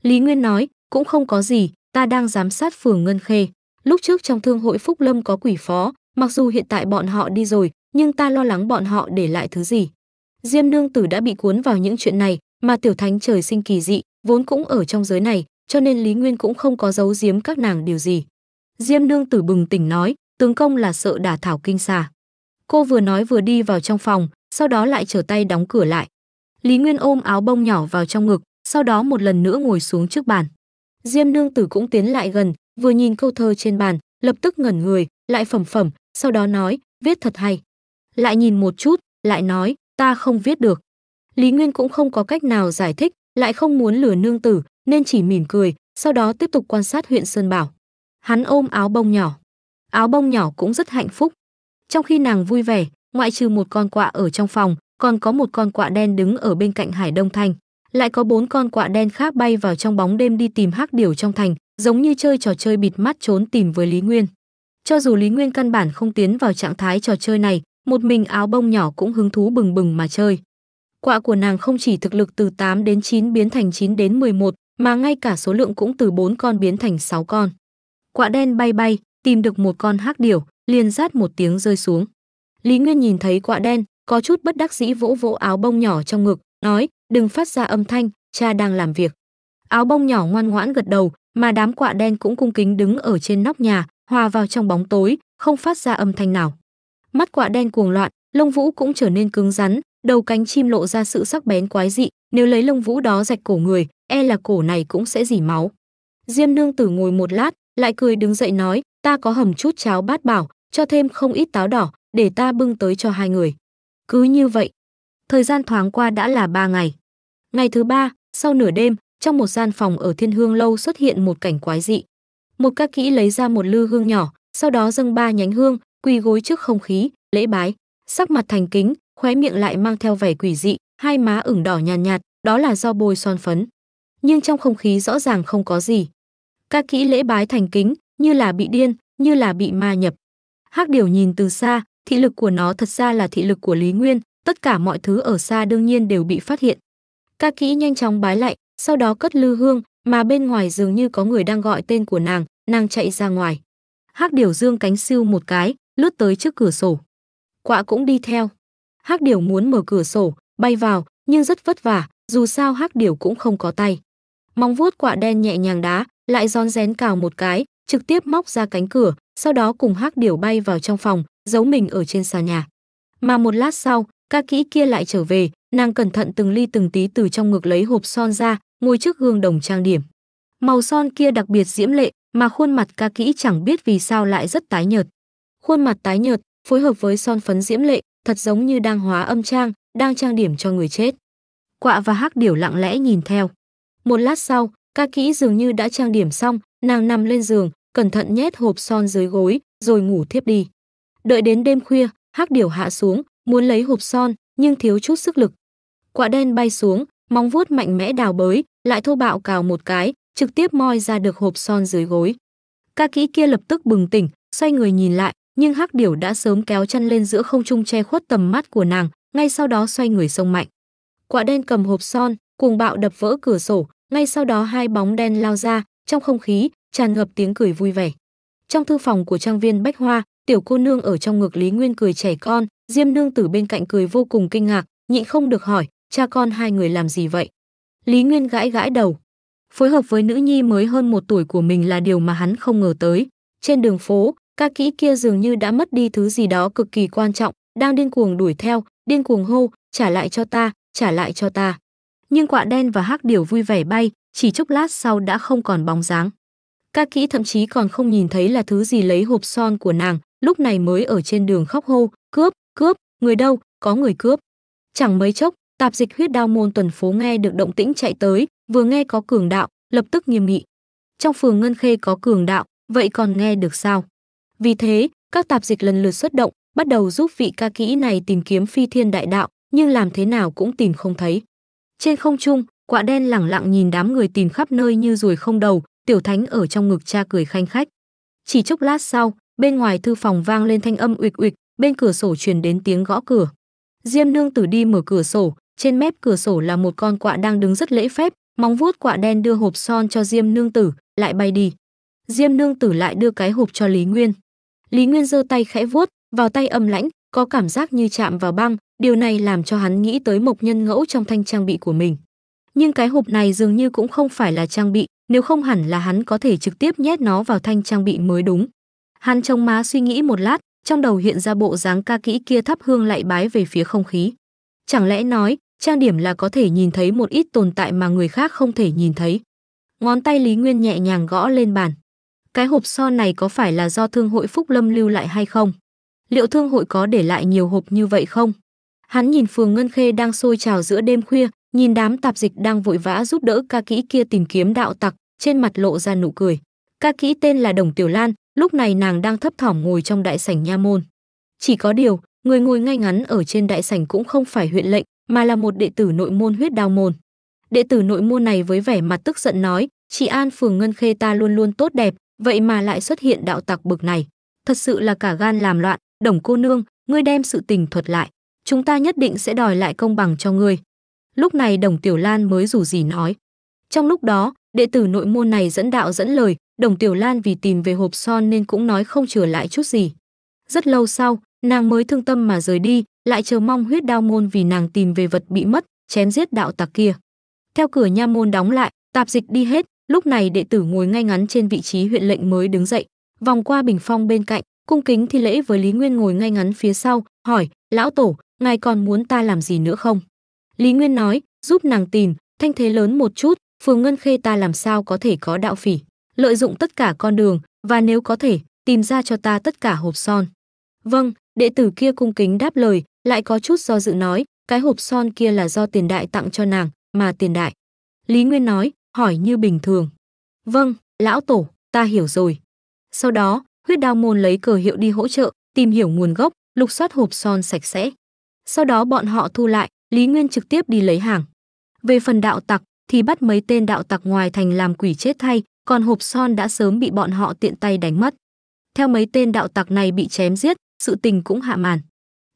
Lý Nguyên nói, cũng không có gì, ta đang giám sát phường Ngân Khê. Lúc trước trong thương hội Phúc Lâm có quỷ phó, mặc dù hiện tại bọn họ đi rồi, nhưng ta lo lắng bọn họ để lại thứ gì. Diêm nương tử đã bị cuốn vào những chuyện này, mà tiểu thánh trời sinh kỳ dị, vốn cũng ở trong giới này, cho nên Lý Nguyên cũng không có giấu giếm các nàng điều gì. Diêm nương tử bừng tỉnh nói, tướng công là sợ đả thảo kinh xà. Cô vừa nói vừa đi vào trong phòng, sau đó lại trở tay đóng cửa lại. Lý Nguyên ôm áo bông nhỏ vào trong ngực, sau đó một lần nữa ngồi xuống trước bàn. Diêm nương tử cũng tiến lại gần, vừa nhìn câu thơ trên bàn, lập tức ngẩn người, lại phẩm phẩm, sau đó nói, viết thật hay. Lại nhìn một chút, lại nói, ta không viết được. Lý Nguyên cũng không có cách nào giải thích, lại không muốn lừa nương tử, nên chỉ mỉm cười, sau đó tiếp tục quan sát huyện Sơn Bảo. Hắn ôm áo bông nhỏ. Áo bông nhỏ cũng rất hạnh phúc, trong khi nàng vui vẻ, ngoại trừ một con quạ ở trong phòng, còn có một con quạ đen đứng ở bên cạnh Hải Đông Thành, Lại có bốn con quạ đen khác bay vào trong bóng đêm đi tìm hắc điểu trong thành, giống như chơi trò chơi bịt mắt trốn tìm với Lý Nguyên. Cho dù Lý Nguyên căn bản không tiến vào trạng thái trò chơi này, một mình áo bông nhỏ cũng hứng thú bừng bừng mà chơi. Quạ của nàng không chỉ thực lực từ 8 đến 9 biến thành 9 đến 11, mà ngay cả số lượng cũng từ 4 con biến thành 6 con. Quạ đen bay bay, tìm được một con hắc điểu, liền rát một tiếng rơi xuống. Lý Nguyên nhìn thấy quạ đen, có chút bất đắc dĩ vỗ vỗ áo bông nhỏ trong ngực, nói, đừng phát ra âm thanh, cha đang làm việc. Áo bông nhỏ ngoan ngoãn gật đầu, mà đám quạ đen cũng cung kính đứng ở trên nóc nhà, hòa vào trong bóng tối, không phát ra âm thanh nào. Mắt quạ đen cuồng loạn, lông vũ cũng trở nên cứng rắn, đầu cánh chim lộ ra sự sắc bén quái dị, nếu lấy lông vũ đó rạch cổ người, e là cổ này cũng sẽ dỉ máu. Diêm nương tử ngồi một lát, lại cười đứng dậy nói, ta có hầm chút cháo bát bảo, cho thêm không ít táo đỏ, để ta bưng tới cho hai người. Cứ như vậy, thời gian thoáng qua đã là ba ngày. Ngày thứ ba, sau nửa đêm, trong một gian phòng ở Thiên Hương Lâu xuất hiện một cảnh quái dị. Một ca kỹ lấy ra một lư hương nhỏ, sau đó dâng ba nhánh hương, quỳ gối trước không khí, lễ bái, sắc mặt thành kính, khóe miệng lại mang theo vẻ quỷ dị, hai má ửng đỏ nhàn nhạt, nhạt, đó là do bôi son phấn. Nhưng trong không khí rõ ràng không có gì. Ca kỹ lễ bái thành kính, như là bị điên, như là bị ma nhập. Hắc Điểu nhìn từ xa, thị lực của nó thật ra là thị lực của Lý Nguyên, tất cả mọi thứ ở xa đương nhiên đều bị phát hiện. Ca Kỹ nhanh chóng bái lại, sau đó cất lư hương, mà bên ngoài dường như có người đang gọi tên của nàng, nàng chạy ra ngoài. Hắc Điểu dương cánh siêu một cái, lướt tới trước cửa sổ. Quạ cũng đi theo. Hắc Điểu muốn mở cửa sổ, bay vào, nhưng rất vất vả, dù sao Hắc Điểu cũng không có tay. Móng vuốt quạ đen nhẹ nhàng đá, lại giòn rén cào một cái, trực tiếp móc ra cánh cửa, sau đó cùng hắc điểu bay vào trong phòng, giấu mình ở trên xà nhà. Mà một lát sau, ca kỹ kia lại trở về, nàng cẩn thận từng ly từng tí từ trong ngực lấy hộp son ra, ngồi trước gương đồng trang điểm. Màu son kia đặc biệt diễm lệ, mà khuôn mặt ca kỹ chẳng biết vì sao lại rất tái nhợt. Khuôn mặt tái nhợt, phối hợp với son phấn diễm lệ, thật giống như đang hóa âm trang, đang trang điểm cho người chết. Quạ và hắc điểu lặng lẽ nhìn theo. Một lát sau, ca kỹ dường như đã trang điểm xong, nàng nằm lên giường, cẩn thận nhét hộp son dưới gối, rồi ngủ thiếp đi. Đợi đến đêm khuya, hắc điểu hạ xuống, muốn lấy hộp son, nhưng thiếu chút sức lực. Quả đen bay xuống, móng vuốt mạnh mẽ đào bới, lại thô bạo cào một cái, trực tiếp moi ra được hộp son dưới gối. Ca kỹ kia lập tức bừng tỉnh, xoay người nhìn lại, nhưng hắc điểu đã sớm kéo chân lên giữa không trung che khuất tầm mắt của nàng, ngay sau đó xoay người sông mạnh. Quả đen cầm hộp son, cuồng bạo đập vỡ cửa sổ, ngay sau đó hai bóng đen lao ra, trong không khí tràn ngập tiếng cười vui vẻ trong thư phòng của trang viên bách hoa tiểu cô nương ở trong ngực lý nguyên cười trẻ con diêm nương tử bên cạnh cười vô cùng kinh ngạc nhịn không được hỏi cha con hai người làm gì vậy lý nguyên gãi gãi đầu phối hợp với nữ nhi mới hơn một tuổi của mình là điều mà hắn không ngờ tới trên đường phố ca kỹ kia dường như đã mất đi thứ gì đó cực kỳ quan trọng đang điên cuồng đuổi theo điên cuồng hô trả lại cho ta trả lại cho ta nhưng quạ đen và hắc điểu vui vẻ bay, chỉ chốc lát sau đã không còn bóng dáng. Ca kỹ thậm chí còn không nhìn thấy là thứ gì lấy hộp son của nàng, lúc này mới ở trên đường khóc hô, cướp, cướp, người đâu, có người cướp. Chẳng mấy chốc, tạp dịch huyết đao môn tuần phố nghe được động tĩnh chạy tới, vừa nghe có cường đạo, lập tức nghiêm nghị. Trong phường Ngân Khê có cường đạo, vậy còn nghe được sao? Vì thế, các tạp dịch lần lượt xuất động, bắt đầu giúp vị ca kỹ này tìm kiếm phi thiên đại đạo, nhưng làm thế nào cũng tìm không thấy. Trên không trung, quạ đen lẳng lặng nhìn đám người tìm khắp nơi như ruồi không đầu, tiểu thánh ở trong ngực cha cười khanh khách. Chỉ chốc lát sau, bên ngoài thư phòng vang lên thanh âm uịch uịch, bên cửa sổ truyền đến tiếng gõ cửa. Diêm Nương Tử đi mở cửa sổ, trên mép cửa sổ là một con quạ đang đứng rất lễ phép, móng vuốt quạ đen đưa hộp son cho Diêm Nương Tử, lại bay đi. Diêm Nương Tử lại đưa cái hộp cho Lý Nguyên. Lý Nguyên giơ tay khẽ vuốt, vào tay âm lãnh, có cảm giác như chạm vào băng, điều này làm cho hắn nghĩ tới mộc nhân ngẫu trong thanh trang bị của mình. Nhưng cái hộp này dường như cũng không phải là trang bị, nếu không hẳn là hắn có thể trực tiếp nhét nó vào thanh trang bị mới đúng. Hắn trông má suy nghĩ một lát, trong đầu hiện ra bộ dáng ca kỹ kia thắp hương lại bái về phía không khí. Chẳng lẽ nói, trang điểm là có thể nhìn thấy một ít tồn tại mà người khác không thể nhìn thấy. Ngón tay Lý Nguyên nhẹ nhàng gõ lên bàn. Cái hộp so này có phải là do thương hội Phúc Lâm lưu lại hay không? liệu thương hội có để lại nhiều hộp như vậy không? Hắn nhìn phường Ngân Khê đang sôi trào giữa đêm khuya, nhìn đám tạp dịch đang vội vã giúp đỡ ca kỹ kia tìm kiếm đạo tặc, trên mặt lộ ra nụ cười. Ca kỹ tên là Đồng Tiểu Lan, lúc này nàng đang thấp thỏm ngồi trong đại sảnh nha môn. Chỉ có điều, người ngồi ngay ngắn ở trên đại sảnh cũng không phải huyện lệnh, mà là một đệ tử nội môn huyết đao môn. Đệ tử nội môn này với vẻ mặt tức giận nói, chị An phường Ngân Khê ta luôn luôn tốt đẹp, vậy mà lại xuất hiện đạo tặc bực này. Thật sự là cả gan làm loạn, Đồng cô nương, ngươi đem sự tình thuật lại, chúng ta nhất định sẽ đòi lại công bằng cho ngươi. Lúc này Đồng Tiểu Lan mới rủ gì nói. Trong lúc đó, đệ tử nội môn này dẫn đạo dẫn lời, Đồng Tiểu Lan vì tìm về hộp son nên cũng nói không trở lại chút gì. Rất lâu sau, nàng mới thương tâm mà rời đi, lại chờ mong huyết đao môn vì nàng tìm về vật bị mất, chém giết đạo tặc kia. Theo cửa nha môn đóng lại, tạp dịch đi hết, lúc này đệ tử ngồi ngay ngắn trên vị trí huyện lệnh mới đứng dậy, vòng qua bình phong bên cạnh, cung kính thi lễ với lý nguyên ngồi ngay ngắn phía sau hỏi lão tổ ngài còn muốn ta làm gì nữa không lý nguyên nói giúp nàng tìm thanh thế lớn một chút phường ngân khê ta làm sao có thể có đạo phỉ lợi dụng tất cả con đường và nếu có thể tìm ra cho ta tất cả hộp son vâng đệ tử kia cung kính đáp lời lại có chút do dự nói cái hộp son kia là do tiền đại tặng cho nàng mà tiền đại lý nguyên nói hỏi như bình thường vâng lão tổ ta hiểu rồi sau đó huyết đao môn lấy cờ hiệu đi hỗ trợ, tìm hiểu nguồn gốc, lục soát hộp son sạch sẽ. Sau đó bọn họ thu lại, Lý Nguyên trực tiếp đi lấy hàng. Về phần đạo tặc thì bắt mấy tên đạo tặc ngoài thành làm quỷ chết thay, còn hộp son đã sớm bị bọn họ tiện tay đánh mất. Theo mấy tên đạo tặc này bị chém giết, sự tình cũng hạ màn.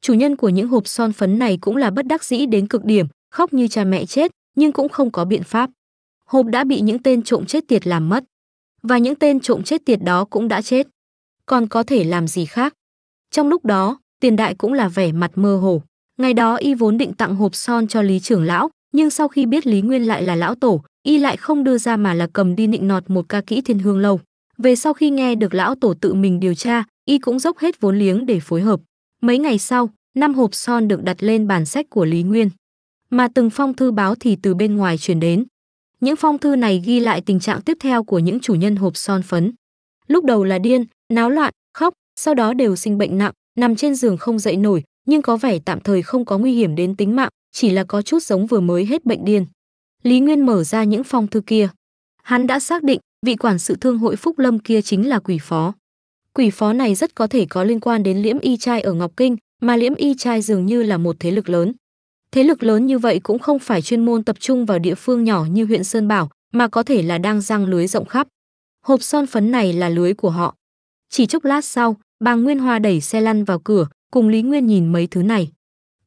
Chủ nhân của những hộp son phấn này cũng là bất đắc dĩ đến cực điểm, khóc như cha mẹ chết, nhưng cũng không có biện pháp. Hộp đã bị những tên trộm chết tiệt làm mất. Và những tên trộm chết tiệt đó cũng đã chết còn có thể làm gì khác. Trong lúc đó, tiền đại cũng là vẻ mặt mơ hồ. Ngày đó y vốn định tặng hộp son cho Lý trưởng lão, nhưng sau khi biết Lý Nguyên lại là lão tổ, y lại không đưa ra mà là cầm đi nịnh nọt một ca kỹ thiên hương lâu. Về sau khi nghe được lão tổ tự mình điều tra, y cũng dốc hết vốn liếng để phối hợp. Mấy ngày sau, năm hộp son được đặt lên bàn sách của Lý Nguyên. Mà từng phong thư báo thì từ bên ngoài truyền đến. Những phong thư này ghi lại tình trạng tiếp theo của những chủ nhân hộp son phấn. Lúc đầu là điên, náo loạn, khóc, sau đó đều sinh bệnh nặng, nằm trên giường không dậy nổi, nhưng có vẻ tạm thời không có nguy hiểm đến tính mạng, chỉ là có chút giống vừa mới hết bệnh điên. Lý Nguyên mở ra những phong thư kia. Hắn đã xác định, vị quản sự thương hội Phúc Lâm kia chính là quỷ phó. Quỷ phó này rất có thể có liên quan đến Liễm Y trai ở Ngọc Kinh, mà Liễm Y trai dường như là một thế lực lớn. Thế lực lớn như vậy cũng không phải chuyên môn tập trung vào địa phương nhỏ như huyện Sơn Bảo, mà có thể là đang răng lưới rộng khắp. Hộp son phấn này là lưới của họ. Chỉ chốc lát sau, bà Nguyên Hoa đẩy xe lăn vào cửa, cùng Lý Nguyên nhìn mấy thứ này.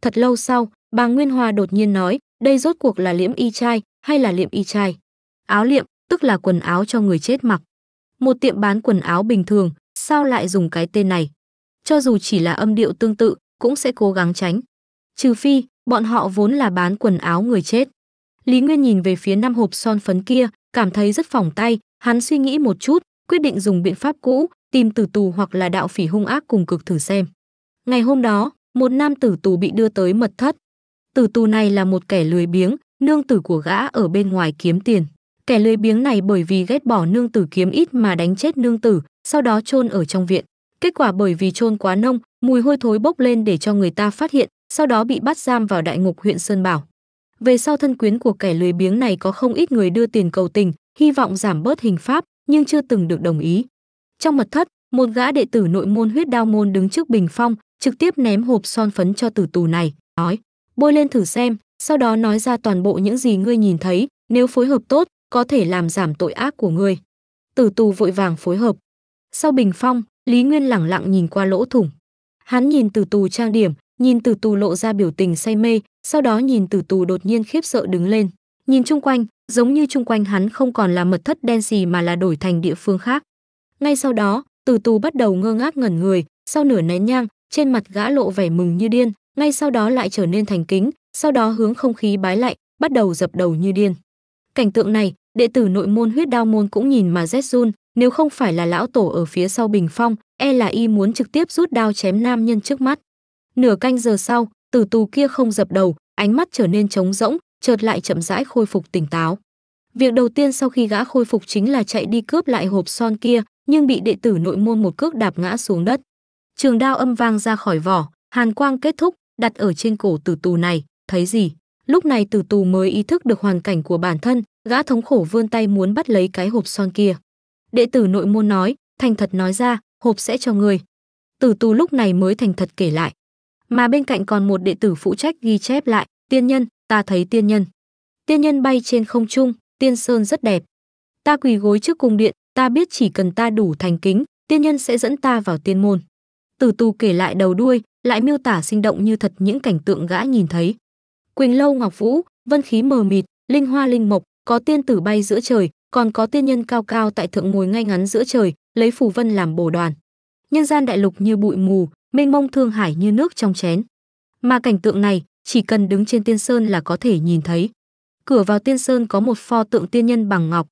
Thật lâu sau, bà Nguyên Hoa đột nhiên nói, đây rốt cuộc là liễm y trai hay là liệm y trai? Áo liệm, tức là quần áo cho người chết mặc. Một tiệm bán quần áo bình thường, sao lại dùng cái tên này? Cho dù chỉ là âm điệu tương tự, cũng sẽ cố gắng tránh. Trừ phi, bọn họ vốn là bán quần áo người chết. Lý Nguyên nhìn về phía năm hộp son phấn kia, cảm thấy rất phỏng tay, hắn suy nghĩ một chút, quyết định dùng biện pháp cũ, tìm tử tù hoặc là đạo phỉ hung ác cùng cực thử xem. Ngày hôm đó, một nam tử tù bị đưa tới mật thất. Tử tù này là một kẻ lười biếng, nương tử của gã ở bên ngoài kiếm tiền. Kẻ lười biếng này bởi vì ghét bỏ nương tử kiếm ít mà đánh chết nương tử, sau đó chôn ở trong viện. Kết quả bởi vì chôn quá nông, mùi hôi thối bốc lên để cho người ta phát hiện, sau đó bị bắt giam vào đại ngục huyện Sơn Bảo. Về sau thân quyến của kẻ lười biếng này có không ít người đưa tiền cầu tình, hy vọng giảm bớt hình pháp, nhưng chưa từng được đồng ý. Trong mật thất, một gã đệ tử nội môn huyết đao môn đứng trước bình phong, trực tiếp ném hộp son phấn cho tử tù này, nói: "Bôi lên thử xem, sau đó nói ra toàn bộ những gì ngươi nhìn thấy, nếu phối hợp tốt, có thể làm giảm tội ác của ngươi." Tử tù vội vàng phối hợp. Sau bình phong, Lý Nguyên lẳng lặng nhìn qua lỗ thủng. Hắn nhìn tử tù trang điểm, nhìn tử tù lộ ra biểu tình say mê, sau đó nhìn tử tù đột nhiên khiếp sợ đứng lên. Nhìn chung quanh, giống như chung quanh hắn không còn là mật thất đen xì mà là đổi thành địa phương khác ngay sau đó từ tù bắt đầu ngơ ngác ngẩn người sau nửa nén nhang trên mặt gã lộ vẻ mừng như điên ngay sau đó lại trở nên thành kính sau đó hướng không khí bái lại bắt đầu dập đầu như điên cảnh tượng này đệ tử nội môn huyết đao môn cũng nhìn mà rét run nếu không phải là lão tổ ở phía sau bình phong e là y muốn trực tiếp rút đao chém nam nhân trước mắt nửa canh giờ sau tử tù kia không dập đầu ánh mắt trở nên trống rỗng chợt lại chậm rãi khôi phục tỉnh táo việc đầu tiên sau khi gã khôi phục chính là chạy đi cướp lại hộp son kia nhưng bị đệ tử nội môn một cước đạp ngã xuống đất. Trường đao âm vang ra khỏi vỏ, hàn quang kết thúc, đặt ở trên cổ tử tù này, thấy gì? Lúc này tử tù mới ý thức được hoàn cảnh của bản thân, gã thống khổ vươn tay muốn bắt lấy cái hộp son kia. Đệ tử nội môn nói, thành thật nói ra, hộp sẽ cho người. Tử tù lúc này mới thành thật kể lại. Mà bên cạnh còn một đệ tử phụ trách ghi chép lại, tiên nhân, ta thấy tiên nhân. Tiên nhân bay trên không trung, tiên sơn rất đẹp. Ta quỳ gối trước cung điện, ta biết chỉ cần ta đủ thành kính, tiên nhân sẽ dẫn ta vào tiên môn. Tử tu kể lại đầu đuôi, lại miêu tả sinh động như thật những cảnh tượng gã nhìn thấy. Quỳnh lâu ngọc vũ, vân khí mờ mịt, linh hoa linh mộc, có tiên tử bay giữa trời, còn có tiên nhân cao cao tại thượng ngồi ngay ngắn giữa trời, lấy phù vân làm bổ đoàn. Nhân gian đại lục như bụi mù, mênh mông thương hải như nước trong chén. Mà cảnh tượng này, chỉ cần đứng trên tiên sơn là có thể nhìn thấy. Cửa vào tiên sơn có một pho tượng tiên nhân bằng ngọc,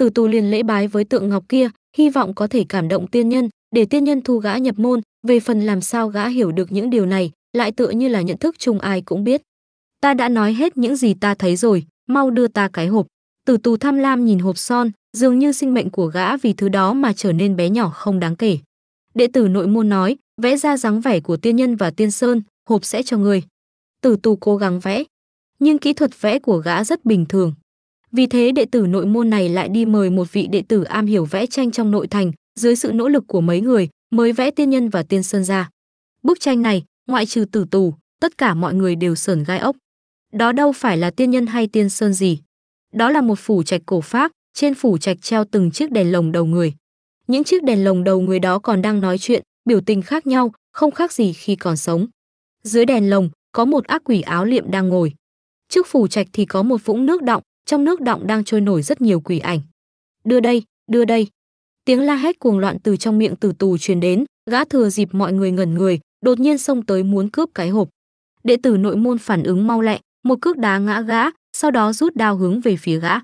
Tử tu liền lễ bái với tượng ngọc kia, hy vọng có thể cảm động tiên nhân, để tiên nhân thu gã nhập môn, về phần làm sao gã hiểu được những điều này, lại tựa như là nhận thức chung ai cũng biết. Ta đã nói hết những gì ta thấy rồi, mau đưa ta cái hộp. Tử Tu tham lam nhìn hộp son, dường như sinh mệnh của gã vì thứ đó mà trở nên bé nhỏ không đáng kể. Đệ tử nội môn nói, vẽ ra dáng vẻ của tiên nhân và tiên sơn, hộp sẽ cho người. Tử Tu cố gắng vẽ. Nhưng kỹ thuật vẽ của gã rất bình thường. Vì thế đệ tử nội môn này lại đi mời một vị đệ tử am hiểu vẽ tranh trong nội thành, dưới sự nỗ lực của mấy người mới vẽ tiên nhân và tiên sơn ra. Bức tranh này, ngoại trừ tử tù, tất cả mọi người đều sờn gai ốc. Đó đâu phải là tiên nhân hay tiên sơn gì. Đó là một phủ trạch cổ pháp, trên phủ trạch treo từng chiếc đèn lồng đầu người. Những chiếc đèn lồng đầu người đó còn đang nói chuyện, biểu tình khác nhau, không khác gì khi còn sống. Dưới đèn lồng, có một ác quỷ áo liệm đang ngồi. Trước phủ trạch thì có một vũng nước động, trong nước động đang trôi nổi rất nhiều quỷ ảnh. Đưa đây, đưa đây. Tiếng la hét cuồng loạn từ trong miệng tử tù truyền đến, gã thừa dịp mọi người ngẩn người, đột nhiên xông tới muốn cướp cái hộp. Đệ tử nội môn phản ứng mau lẹ, một cước đá ngã gã, sau đó rút đao hướng về phía gã.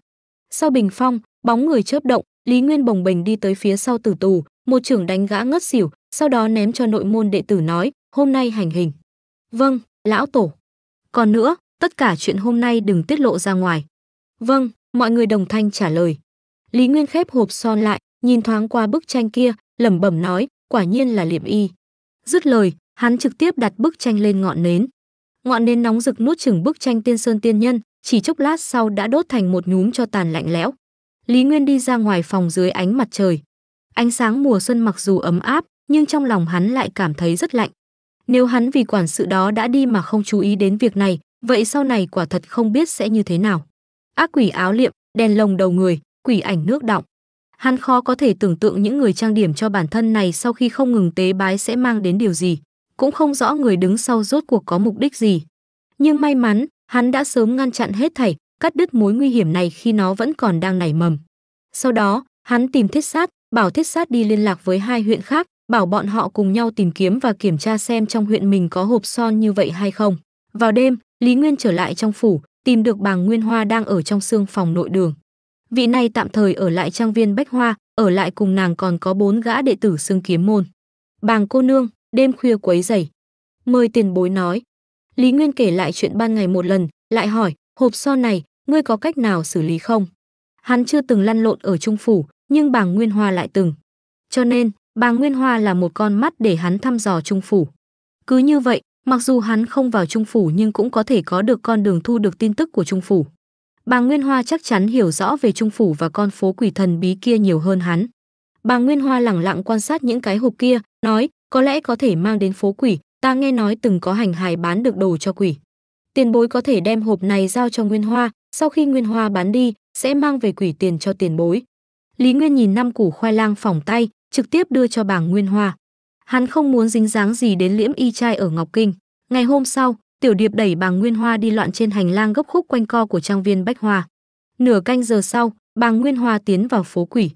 Sau bình phong, bóng người chớp động, Lý Nguyên bồng bềnh đi tới phía sau tử tù, một trưởng đánh gã ngất xỉu, sau đó ném cho nội môn đệ tử nói, hôm nay hành hình. Vâng, lão tổ. Còn nữa, tất cả chuyện hôm nay đừng tiết lộ ra ngoài. Vâng, mọi người đồng thanh trả lời. Lý Nguyên khép hộp son lại, nhìn thoáng qua bức tranh kia, lẩm bẩm nói, quả nhiên là liệm y. Dứt lời, hắn trực tiếp đặt bức tranh lên ngọn nến. Ngọn nến nóng rực nuốt chừng bức tranh tiên sơn tiên nhân, chỉ chốc lát sau đã đốt thành một nhúm cho tàn lạnh lẽo. Lý Nguyên đi ra ngoài phòng dưới ánh mặt trời. Ánh sáng mùa xuân mặc dù ấm áp, nhưng trong lòng hắn lại cảm thấy rất lạnh. Nếu hắn vì quản sự đó đã đi mà không chú ý đến việc này, vậy sau này quả thật không biết sẽ như thế nào ác quỷ áo liệm, đèn lồng đầu người, quỷ ảnh nước đọng. Hắn khó có thể tưởng tượng những người trang điểm cho bản thân này sau khi không ngừng tế bái sẽ mang đến điều gì, cũng không rõ người đứng sau rốt cuộc có mục đích gì. Nhưng may mắn, hắn đã sớm ngăn chặn hết thảy, cắt đứt mối nguy hiểm này khi nó vẫn còn đang nảy mầm. Sau đó, hắn tìm thiết sát, bảo thiết sát đi liên lạc với hai huyện khác, bảo bọn họ cùng nhau tìm kiếm và kiểm tra xem trong huyện mình có hộp son như vậy hay không. Vào đêm, Lý Nguyên trở lại trong phủ, tìm được bàng Nguyên Hoa đang ở trong xương phòng nội đường. Vị này tạm thời ở lại trang viên Bách Hoa, ở lại cùng nàng còn có bốn gã đệ tử xương kiếm môn. Bàng cô nương, đêm khuya quấy rầy. Mời tiền bối nói. Lý Nguyên kể lại chuyện ban ngày một lần, lại hỏi, hộp so này, ngươi có cách nào xử lý không? Hắn chưa từng lăn lộn ở trung phủ, nhưng bàng Nguyên Hoa lại từng. Cho nên, bàng Nguyên Hoa là một con mắt để hắn thăm dò trung phủ. Cứ như vậy, Mặc dù hắn không vào trung phủ nhưng cũng có thể có được con đường thu được tin tức của trung phủ. Bà Nguyên Hoa chắc chắn hiểu rõ về trung phủ và con phố quỷ thần bí kia nhiều hơn hắn. Bà Nguyên Hoa lẳng lặng quan sát những cái hộp kia, nói, có lẽ có thể mang đến phố quỷ, ta nghe nói từng có hành hài bán được đồ cho quỷ. Tiền bối có thể đem hộp này giao cho Nguyên Hoa, sau khi Nguyên Hoa bán đi, sẽ mang về quỷ tiền cho tiền bối. Lý Nguyên nhìn năm củ khoai lang phỏng tay, trực tiếp đưa cho bà Nguyên Hoa. Hắn không muốn dính dáng gì đến liễm y trai ở Ngọc Kinh. Ngày hôm sau, Tiểu Điệp đẩy bà Nguyên Hoa đi loạn trên hành lang gấp khúc quanh co của trang viên Bách Hoa. Nửa canh giờ sau, bà Nguyên Hoa tiến vào phố quỷ.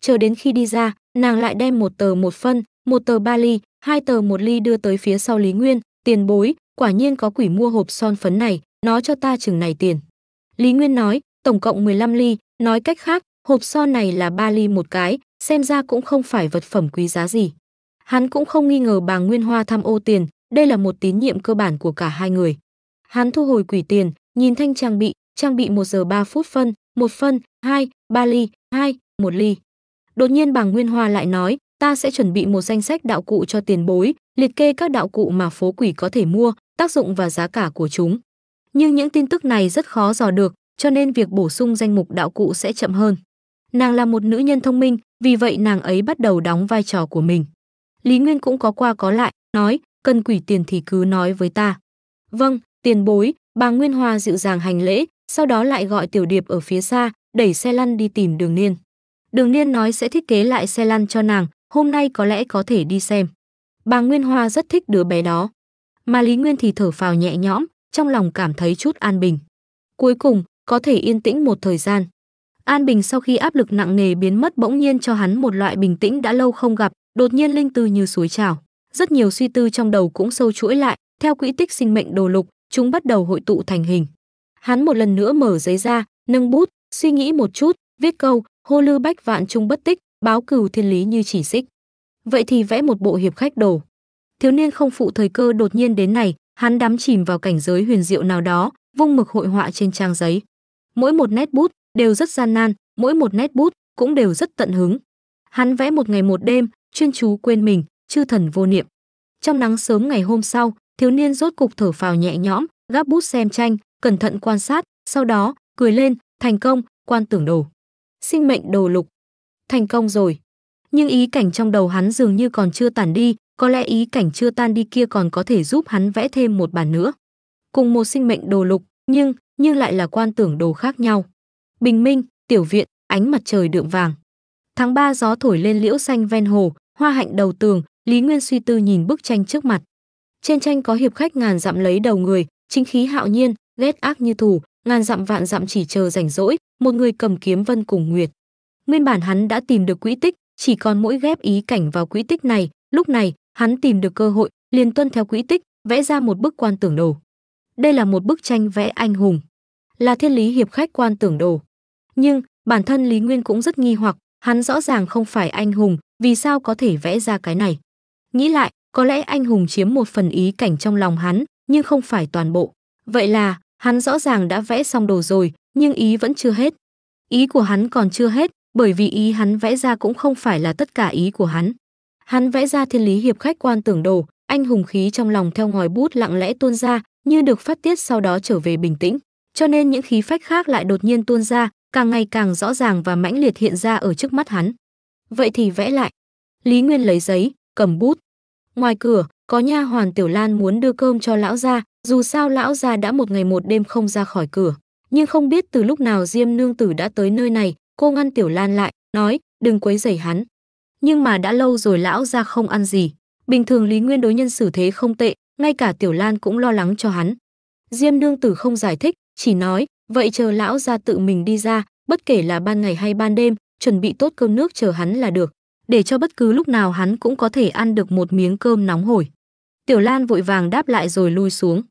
Chờ đến khi đi ra, nàng lại đem một tờ một phân, một tờ ba ly, hai tờ một ly đưa tới phía sau Lý Nguyên, tiền bối, quả nhiên có quỷ mua hộp son phấn này, nó cho ta chừng này tiền. Lý Nguyên nói, tổng cộng 15 ly, nói cách khác, hộp son này là ba ly một cái, xem ra cũng không phải vật phẩm quý giá gì. Hắn cũng không nghi ngờ bà Nguyên Hoa tham ô tiền, đây là một tín nhiệm cơ bản của cả hai người. Hắn thu hồi quỷ tiền, nhìn thanh trang bị, trang bị 1 giờ 3 phút phân, 1 phân, 2, 3 ly, 2, 1 ly. Đột nhiên bà Nguyên Hoa lại nói, ta sẽ chuẩn bị một danh sách đạo cụ cho tiền bối, liệt kê các đạo cụ mà phố quỷ có thể mua, tác dụng và giá cả của chúng. Nhưng những tin tức này rất khó dò được, cho nên việc bổ sung danh mục đạo cụ sẽ chậm hơn. Nàng là một nữ nhân thông minh, vì vậy nàng ấy bắt đầu đóng vai trò của mình. Lý Nguyên cũng có qua có lại, nói, cần quỷ tiền thì cứ nói với ta. Vâng, tiền bối, bà Nguyên Hoa dịu dàng hành lễ, sau đó lại gọi tiểu điệp ở phía xa, đẩy xe lăn đi tìm đường niên. Đường niên nói sẽ thiết kế lại xe lăn cho nàng, hôm nay có lẽ có thể đi xem. Bà Nguyên Hoa rất thích đứa bé đó. Mà Lý Nguyên thì thở phào nhẹ nhõm, trong lòng cảm thấy chút an bình. Cuối cùng, có thể yên tĩnh một thời gian. An bình sau khi áp lực nặng nề biến mất bỗng nhiên cho hắn một loại bình tĩnh đã lâu không gặp, đột nhiên linh tư như suối trào rất nhiều suy tư trong đầu cũng sâu chuỗi lại theo quỹ tích sinh mệnh đồ lục chúng bắt đầu hội tụ thành hình hắn một lần nữa mở giấy ra nâng bút suy nghĩ một chút viết câu hô lư bách vạn trung bất tích báo cừu thiên lý như chỉ xích vậy thì vẽ một bộ hiệp khách đồ thiếu niên không phụ thời cơ đột nhiên đến này hắn đắm chìm vào cảnh giới huyền diệu nào đó vung mực hội họa trên trang giấy mỗi một nét bút đều rất gian nan mỗi một nét bút cũng đều rất tận hứng hắn vẽ một ngày một đêm chuyên chú quên mình, chư thần vô niệm. Trong nắng sớm ngày hôm sau, thiếu niên rốt cục thở phào nhẹ nhõm, gáp bút xem tranh, cẩn thận quan sát, sau đó cười lên, thành công, quan tưởng đồ. Sinh mệnh đồ lục. Thành công rồi. Nhưng ý cảnh trong đầu hắn dường như còn chưa tản đi, có lẽ ý cảnh chưa tan đi kia còn có thể giúp hắn vẽ thêm một bản nữa. Cùng một sinh mệnh đồ lục, nhưng nhưng lại là quan tưởng đồ khác nhau. Bình minh, tiểu viện, ánh mặt trời đượm vàng. Tháng 3 gió thổi lên liễu xanh ven hồ, hoa hạnh đầu tường, Lý Nguyên suy tư nhìn bức tranh trước mặt. Trên tranh có hiệp khách ngàn dặm lấy đầu người, chính khí hạo nhiên, ghét ác như thù, ngàn dặm vạn dặm chỉ chờ rảnh rỗi, một người cầm kiếm vân cùng nguyệt. Nguyên bản hắn đã tìm được quỹ tích, chỉ còn mỗi ghép ý cảnh vào quỹ tích này, lúc này, hắn tìm được cơ hội, liền tuân theo quỹ tích, vẽ ra một bức quan tưởng đồ. Đây là một bức tranh vẽ anh hùng, là thiên lý hiệp khách quan tưởng đồ. Nhưng, bản thân Lý Nguyên cũng rất nghi hoặc, hắn rõ ràng không phải anh hùng vì sao có thể vẽ ra cái này nghĩ lại có lẽ anh hùng chiếm một phần ý cảnh trong lòng hắn nhưng không phải toàn bộ vậy là hắn rõ ràng đã vẽ xong đồ rồi nhưng ý vẫn chưa hết ý của hắn còn chưa hết bởi vì ý hắn vẽ ra cũng không phải là tất cả ý của hắn hắn vẽ ra thiên lý hiệp khách quan tưởng đồ anh hùng khí trong lòng theo ngòi bút lặng lẽ tuôn ra như được phát tiết sau đó trở về bình tĩnh cho nên những khí phách khác lại đột nhiên tuôn ra càng ngày càng rõ ràng và mãnh liệt hiện ra ở trước mắt hắn. Vậy thì vẽ lại. Lý Nguyên lấy giấy, cầm bút. Ngoài cửa, có nha hoàn Tiểu Lan muốn đưa cơm cho lão gia, dù sao lão gia đã một ngày một đêm không ra khỏi cửa, nhưng không biết từ lúc nào Diêm nương tử đã tới nơi này, cô ngăn Tiểu Lan lại, nói, đừng quấy rầy hắn. Nhưng mà đã lâu rồi lão gia không ăn gì, bình thường Lý Nguyên đối nhân xử thế không tệ, ngay cả Tiểu Lan cũng lo lắng cho hắn. Diêm nương tử không giải thích, chỉ nói, vậy chờ lão ra tự mình đi ra bất kể là ban ngày hay ban đêm chuẩn bị tốt cơm nước chờ hắn là được để cho bất cứ lúc nào hắn cũng có thể ăn được một miếng cơm nóng hổi tiểu lan vội vàng đáp lại rồi lui xuống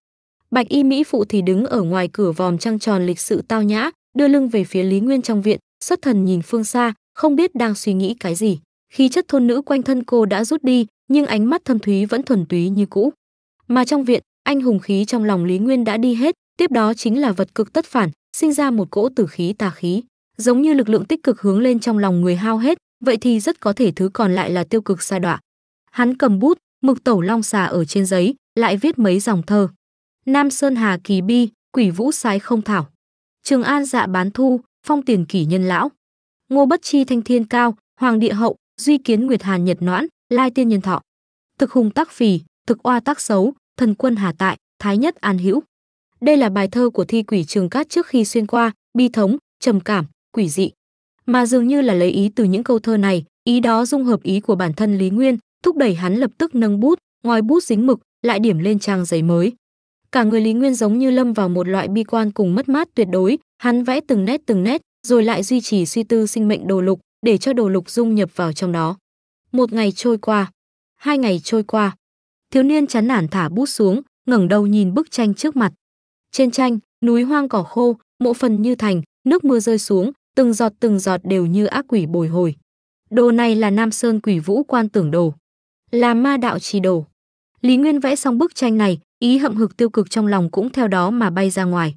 bạch y mỹ phụ thì đứng ở ngoài cửa vòm trăng tròn lịch sự tao nhã đưa lưng về phía lý nguyên trong viện xuất thần nhìn phương xa không biết đang suy nghĩ cái gì khí chất thôn nữ quanh thân cô đã rút đi nhưng ánh mắt thâm thúy vẫn thuần túy như cũ mà trong viện anh hùng khí trong lòng lý nguyên đã đi hết tiếp đó chính là vật cực tất phản sinh ra một cỗ tử khí tà khí giống như lực lượng tích cực hướng lên trong lòng người hao hết vậy thì rất có thể thứ còn lại là tiêu cực sa đọa hắn cầm bút mực tẩu long xà ở trên giấy lại viết mấy dòng thơ nam sơn hà kỳ bi quỷ vũ sái không thảo trường an dạ bán thu phong tiền kỷ nhân lão ngô bất chi thanh thiên cao hoàng địa hậu duy kiến nguyệt hàn nhật noãn lai tiên nhân thọ thực hùng tác phì thực oa tác xấu thần quân hà tại thái nhất an hữu đây là bài thơ của thi quỷ Trường Cát trước khi xuyên qua, bi thống, trầm cảm, quỷ dị. Mà dường như là lấy ý từ những câu thơ này, ý đó dung hợp ý của bản thân Lý Nguyên, thúc đẩy hắn lập tức nâng bút, ngòi bút dính mực, lại điểm lên trang giấy mới. Cả người Lý Nguyên giống như lâm vào một loại bi quan cùng mất mát tuyệt đối, hắn vẽ từng nét từng nét, rồi lại duy trì suy tư sinh mệnh đồ lục, để cho đồ lục dung nhập vào trong đó. Một ngày trôi qua, hai ngày trôi qua. Thiếu niên chán nản thả bút xuống, ngẩng đầu nhìn bức tranh trước mặt trên tranh núi hoang cỏ khô mộ phần như thành nước mưa rơi xuống từng giọt từng giọt đều như ác quỷ bồi hồi đồ này là nam sơn quỷ vũ quan tưởng đồ là ma đạo trì đồ lý nguyên vẽ xong bức tranh này ý hậm hực tiêu cực trong lòng cũng theo đó mà bay ra ngoài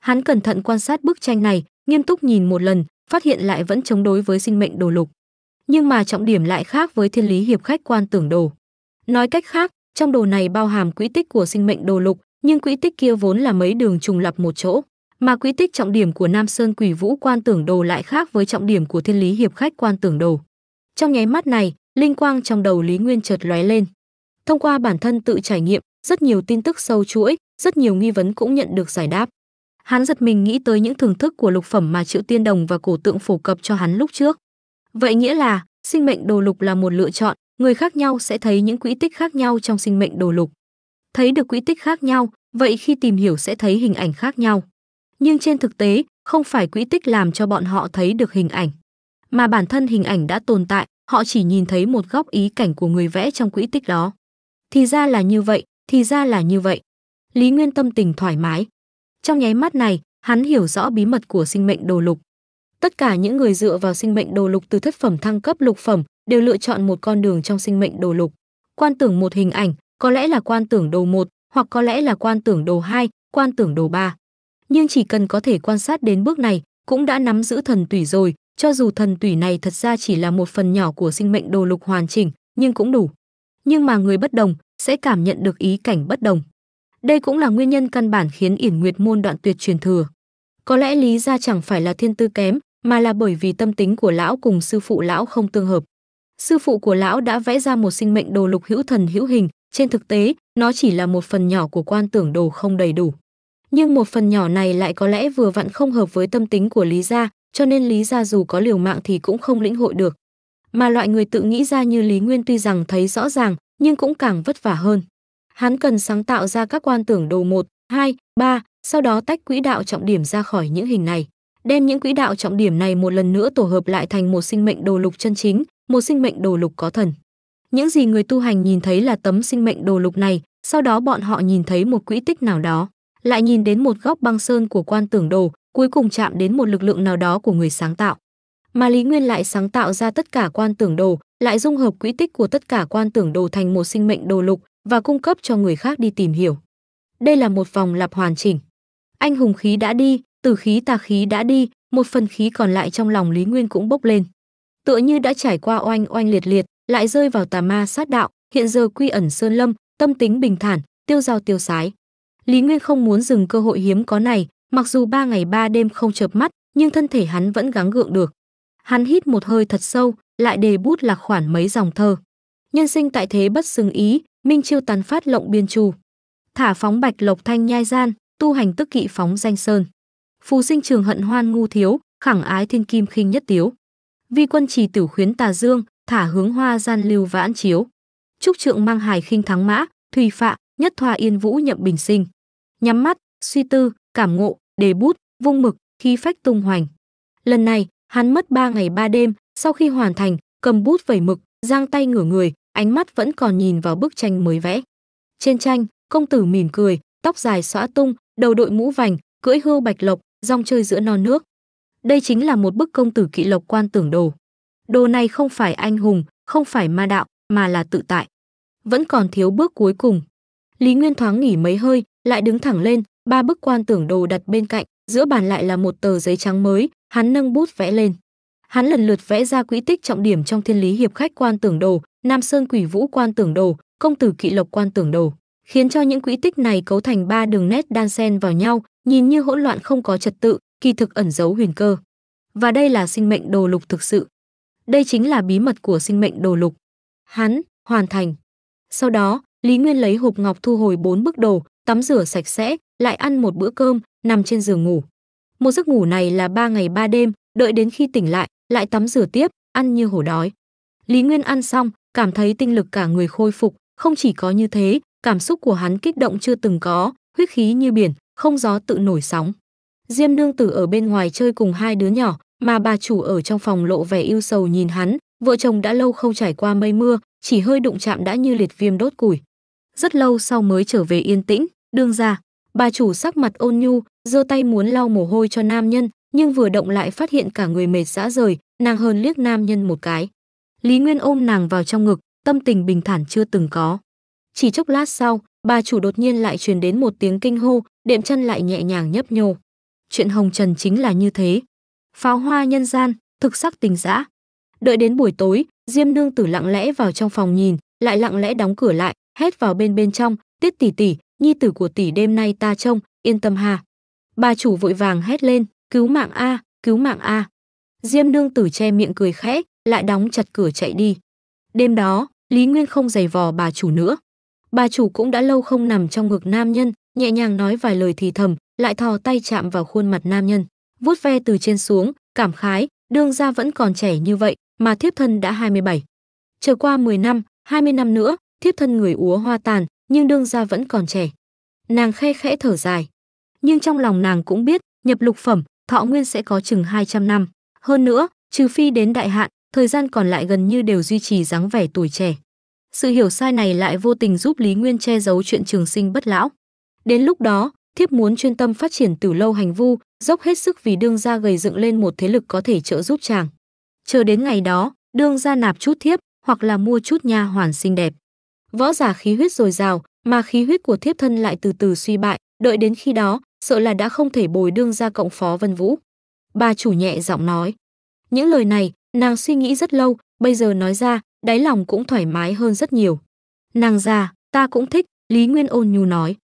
hắn cẩn thận quan sát bức tranh này nghiêm túc nhìn một lần phát hiện lại vẫn chống đối với sinh mệnh đồ lục nhưng mà trọng điểm lại khác với thiên lý hiệp khách quan tưởng đồ nói cách khác trong đồ này bao hàm quỹ tích của sinh mệnh đồ lục nhưng quỹ tích kia vốn là mấy đường trùng lập một chỗ, mà quỹ tích trọng điểm của Nam Sơn Quỷ Vũ Quan Tưởng Đồ lại khác với trọng điểm của Thiên Lý Hiệp Khách Quan Tưởng Đồ. Trong nháy mắt này, linh quang trong đầu Lý Nguyên chợt lóe lên. Thông qua bản thân tự trải nghiệm, rất nhiều tin tức sâu chuỗi, rất nhiều nghi vấn cũng nhận được giải đáp. Hắn giật mình nghĩ tới những thưởng thức của lục phẩm mà Triệu Tiên Đồng và cổ tượng phổ cập cho hắn lúc trước. Vậy nghĩa là, sinh mệnh đồ lục là một lựa chọn, người khác nhau sẽ thấy những quỹ tích khác nhau trong sinh mệnh đồ lục thấy được quỹ tích khác nhau, vậy khi tìm hiểu sẽ thấy hình ảnh khác nhau. Nhưng trên thực tế, không phải quỹ tích làm cho bọn họ thấy được hình ảnh, mà bản thân hình ảnh đã tồn tại, họ chỉ nhìn thấy một góc ý cảnh của người vẽ trong quỹ tích đó. Thì ra là như vậy, thì ra là như vậy. Lý Nguyên tâm tình thoải mái. Trong nháy mắt này, hắn hiểu rõ bí mật của sinh mệnh đồ lục. Tất cả những người dựa vào sinh mệnh đồ lục từ thất phẩm thăng cấp lục phẩm đều lựa chọn một con đường trong sinh mệnh đồ lục. Quan tưởng một hình ảnh, có lẽ là quan tưởng đồ 1 hoặc có lẽ là quan tưởng đồ 2, quan tưởng đồ 3. Nhưng chỉ cần có thể quan sát đến bước này, cũng đã nắm giữ thần tủy rồi, cho dù thần tủy này thật ra chỉ là một phần nhỏ của sinh mệnh đồ lục hoàn chỉnh, nhưng cũng đủ. Nhưng mà người bất đồng sẽ cảm nhận được ý cảnh bất đồng. Đây cũng là nguyên nhân căn bản khiến Yển Nguyệt môn đoạn tuyệt truyền thừa. Có lẽ lý ra chẳng phải là thiên tư kém, mà là bởi vì tâm tính của lão cùng sư phụ lão không tương hợp. Sư phụ của lão đã vẽ ra một sinh mệnh đồ lục hữu thần hữu hình, trên thực tế, nó chỉ là một phần nhỏ của quan tưởng đồ không đầy đủ. Nhưng một phần nhỏ này lại có lẽ vừa vặn không hợp với tâm tính của Lý Gia, cho nên Lý Gia dù có liều mạng thì cũng không lĩnh hội được. Mà loại người tự nghĩ ra như Lý Nguyên tuy rằng thấy rõ ràng, nhưng cũng càng vất vả hơn. Hắn cần sáng tạo ra các quan tưởng đồ 1, 2, 3, sau đó tách quỹ đạo trọng điểm ra khỏi những hình này. Đem những quỹ đạo trọng điểm này một lần nữa tổ hợp lại thành một sinh mệnh đồ lục chân chính, một sinh mệnh đồ lục có thần. Những gì người tu hành nhìn thấy là tấm sinh mệnh đồ lục này, sau đó bọn họ nhìn thấy một quỹ tích nào đó, lại nhìn đến một góc băng sơn của quan tưởng đồ, cuối cùng chạm đến một lực lượng nào đó của người sáng tạo. Mà Lý Nguyên lại sáng tạo ra tất cả quan tưởng đồ, lại dung hợp quỹ tích của tất cả quan tưởng đồ thành một sinh mệnh đồ lục và cung cấp cho người khác đi tìm hiểu. Đây là một vòng lặp hoàn chỉnh. Anh hùng khí đã đi, tử khí tà khí đã đi, một phần khí còn lại trong lòng Lý Nguyên cũng bốc lên. Tựa như đã trải qua oanh oanh liệt liệt, lại rơi vào tà ma sát đạo hiện giờ quy ẩn sơn lâm tâm tính bình thản tiêu giao tiêu sái lý nguyên không muốn dừng cơ hội hiếm có này mặc dù ba ngày ba đêm không chợp mắt nhưng thân thể hắn vẫn gắng gượng được hắn hít một hơi thật sâu lại đề bút lạc khoản mấy dòng thơ nhân sinh tại thế bất xứng ý minh chiêu tàn phát lộng biên trù thả phóng bạch lộc thanh nhai gian tu hành tức kỵ phóng danh sơn phù sinh trường hận hoan ngu thiếu khẳng ái thiên kim khinh nhất tiếu vi quân trì tử khuyến tà dương thả hướng hoa gian lưu vãn chiếu. Trúc trượng mang hài khinh thắng mã, thùy phạ, nhất thoa yên vũ nhậm bình sinh. Nhắm mắt, suy tư, cảm ngộ, đề bút, vung mực, khi phách tung hoành. Lần này, hắn mất ba ngày ba đêm, sau khi hoàn thành, cầm bút vẩy mực, giang tay ngửa người, ánh mắt vẫn còn nhìn vào bức tranh mới vẽ. Trên tranh, công tử mỉm cười, tóc dài xõa tung, đầu đội mũ vành, cưỡi hươu bạch lộc, rong chơi giữa non nước. Đây chính là một bức công tử kỵ lộc quan tưởng đồ đồ này không phải anh hùng, không phải ma đạo, mà là tự tại. Vẫn còn thiếu bước cuối cùng. Lý Nguyên thoáng nghỉ mấy hơi, lại đứng thẳng lên, ba bức quan tưởng đồ đặt bên cạnh, giữa bàn lại là một tờ giấy trắng mới, hắn nâng bút vẽ lên. Hắn lần lượt vẽ ra quỹ tích trọng điểm trong Thiên Lý Hiệp Khách quan tưởng đồ, Nam Sơn Quỷ Vũ quan tưởng đồ, Công tử Kỵ Lộc quan tưởng đồ, khiến cho những quỹ tích này cấu thành ba đường nét đan xen vào nhau, nhìn như hỗn loạn không có trật tự, kỳ thực ẩn giấu huyền cơ. Và đây là sinh mệnh đồ lục thực sự. Đây chính là bí mật của sinh mệnh đồ lục. Hắn hoàn thành. Sau đó, Lý Nguyên lấy hộp ngọc thu hồi bốn bức đồ, tắm rửa sạch sẽ, lại ăn một bữa cơm, nằm trên giường ngủ. Một giấc ngủ này là ba ngày ba đêm, đợi đến khi tỉnh lại, lại tắm rửa tiếp, ăn như hổ đói. Lý Nguyên ăn xong, cảm thấy tinh lực cả người khôi phục, không chỉ có như thế, cảm xúc của hắn kích động chưa từng có, huyết khí như biển, không gió tự nổi sóng. Diêm Nương Tử ở bên ngoài chơi cùng hai đứa nhỏ, mà bà chủ ở trong phòng lộ vẻ yêu sầu nhìn hắn, vợ chồng đã lâu không trải qua mây mưa, chỉ hơi đụng chạm đã như liệt viêm đốt củi. Rất lâu sau mới trở về yên tĩnh, đương ra, bà chủ sắc mặt ôn nhu, giơ tay muốn lau mồ hôi cho nam nhân, nhưng vừa động lại phát hiện cả người mệt rã rời, nàng hơn liếc nam nhân một cái. Lý Nguyên ôm nàng vào trong ngực, tâm tình bình thản chưa từng có. Chỉ chốc lát sau, bà chủ đột nhiên lại truyền đến một tiếng kinh hô, đệm chân lại nhẹ nhàng nhấp nhô. Chuyện Hồng Trần chính là như thế, pháo hoa nhân gian thực sắc tình dã đợi đến buổi tối diêm nương tử lặng lẽ vào trong phòng nhìn lại lặng lẽ đóng cửa lại hét vào bên bên trong tiết tỷ tỷ nhi tử của tỷ đêm nay ta trông yên tâm hà bà chủ vội vàng hét lên cứu mạng a cứu mạng a diêm nương tử che miệng cười khẽ lại đóng chặt cửa chạy đi đêm đó lý nguyên không giày vò bà chủ nữa bà chủ cũng đã lâu không nằm trong ngực nam nhân nhẹ nhàng nói vài lời thì thầm lại thò tay chạm vào khuôn mặt nam nhân vuốt ve từ trên xuống, cảm khái, đương gia vẫn còn trẻ như vậy, mà thiếp thân đã 27. Trở qua 10 năm, 20 năm nữa, thiếp thân người úa hoa tàn, nhưng đương gia vẫn còn trẻ. Nàng khe khẽ thở dài. Nhưng trong lòng nàng cũng biết, nhập lục phẩm, thọ nguyên sẽ có chừng 200 năm. Hơn nữa, trừ phi đến đại hạn, thời gian còn lại gần như đều duy trì dáng vẻ tuổi trẻ. Sự hiểu sai này lại vô tình giúp Lý Nguyên che giấu chuyện trường sinh bất lão. Đến lúc đó, thiếp muốn chuyên tâm phát triển từ lâu hành vu, dốc hết sức vì đương gia gầy dựng lên một thế lực có thể trợ giúp chàng. Chờ đến ngày đó, đương gia nạp chút thiếp, hoặc là mua chút nha hoàn xinh đẹp. Võ giả khí huyết dồi dào, mà khí huyết của thiếp thân lại từ từ suy bại, đợi đến khi đó, sợ là đã không thể bồi đương gia cộng phó Vân Vũ. Bà chủ nhẹ giọng nói. Những lời này, nàng suy nghĩ rất lâu, bây giờ nói ra, đáy lòng cũng thoải mái hơn rất nhiều. Nàng già, ta cũng thích, Lý Nguyên ôn nhu nói.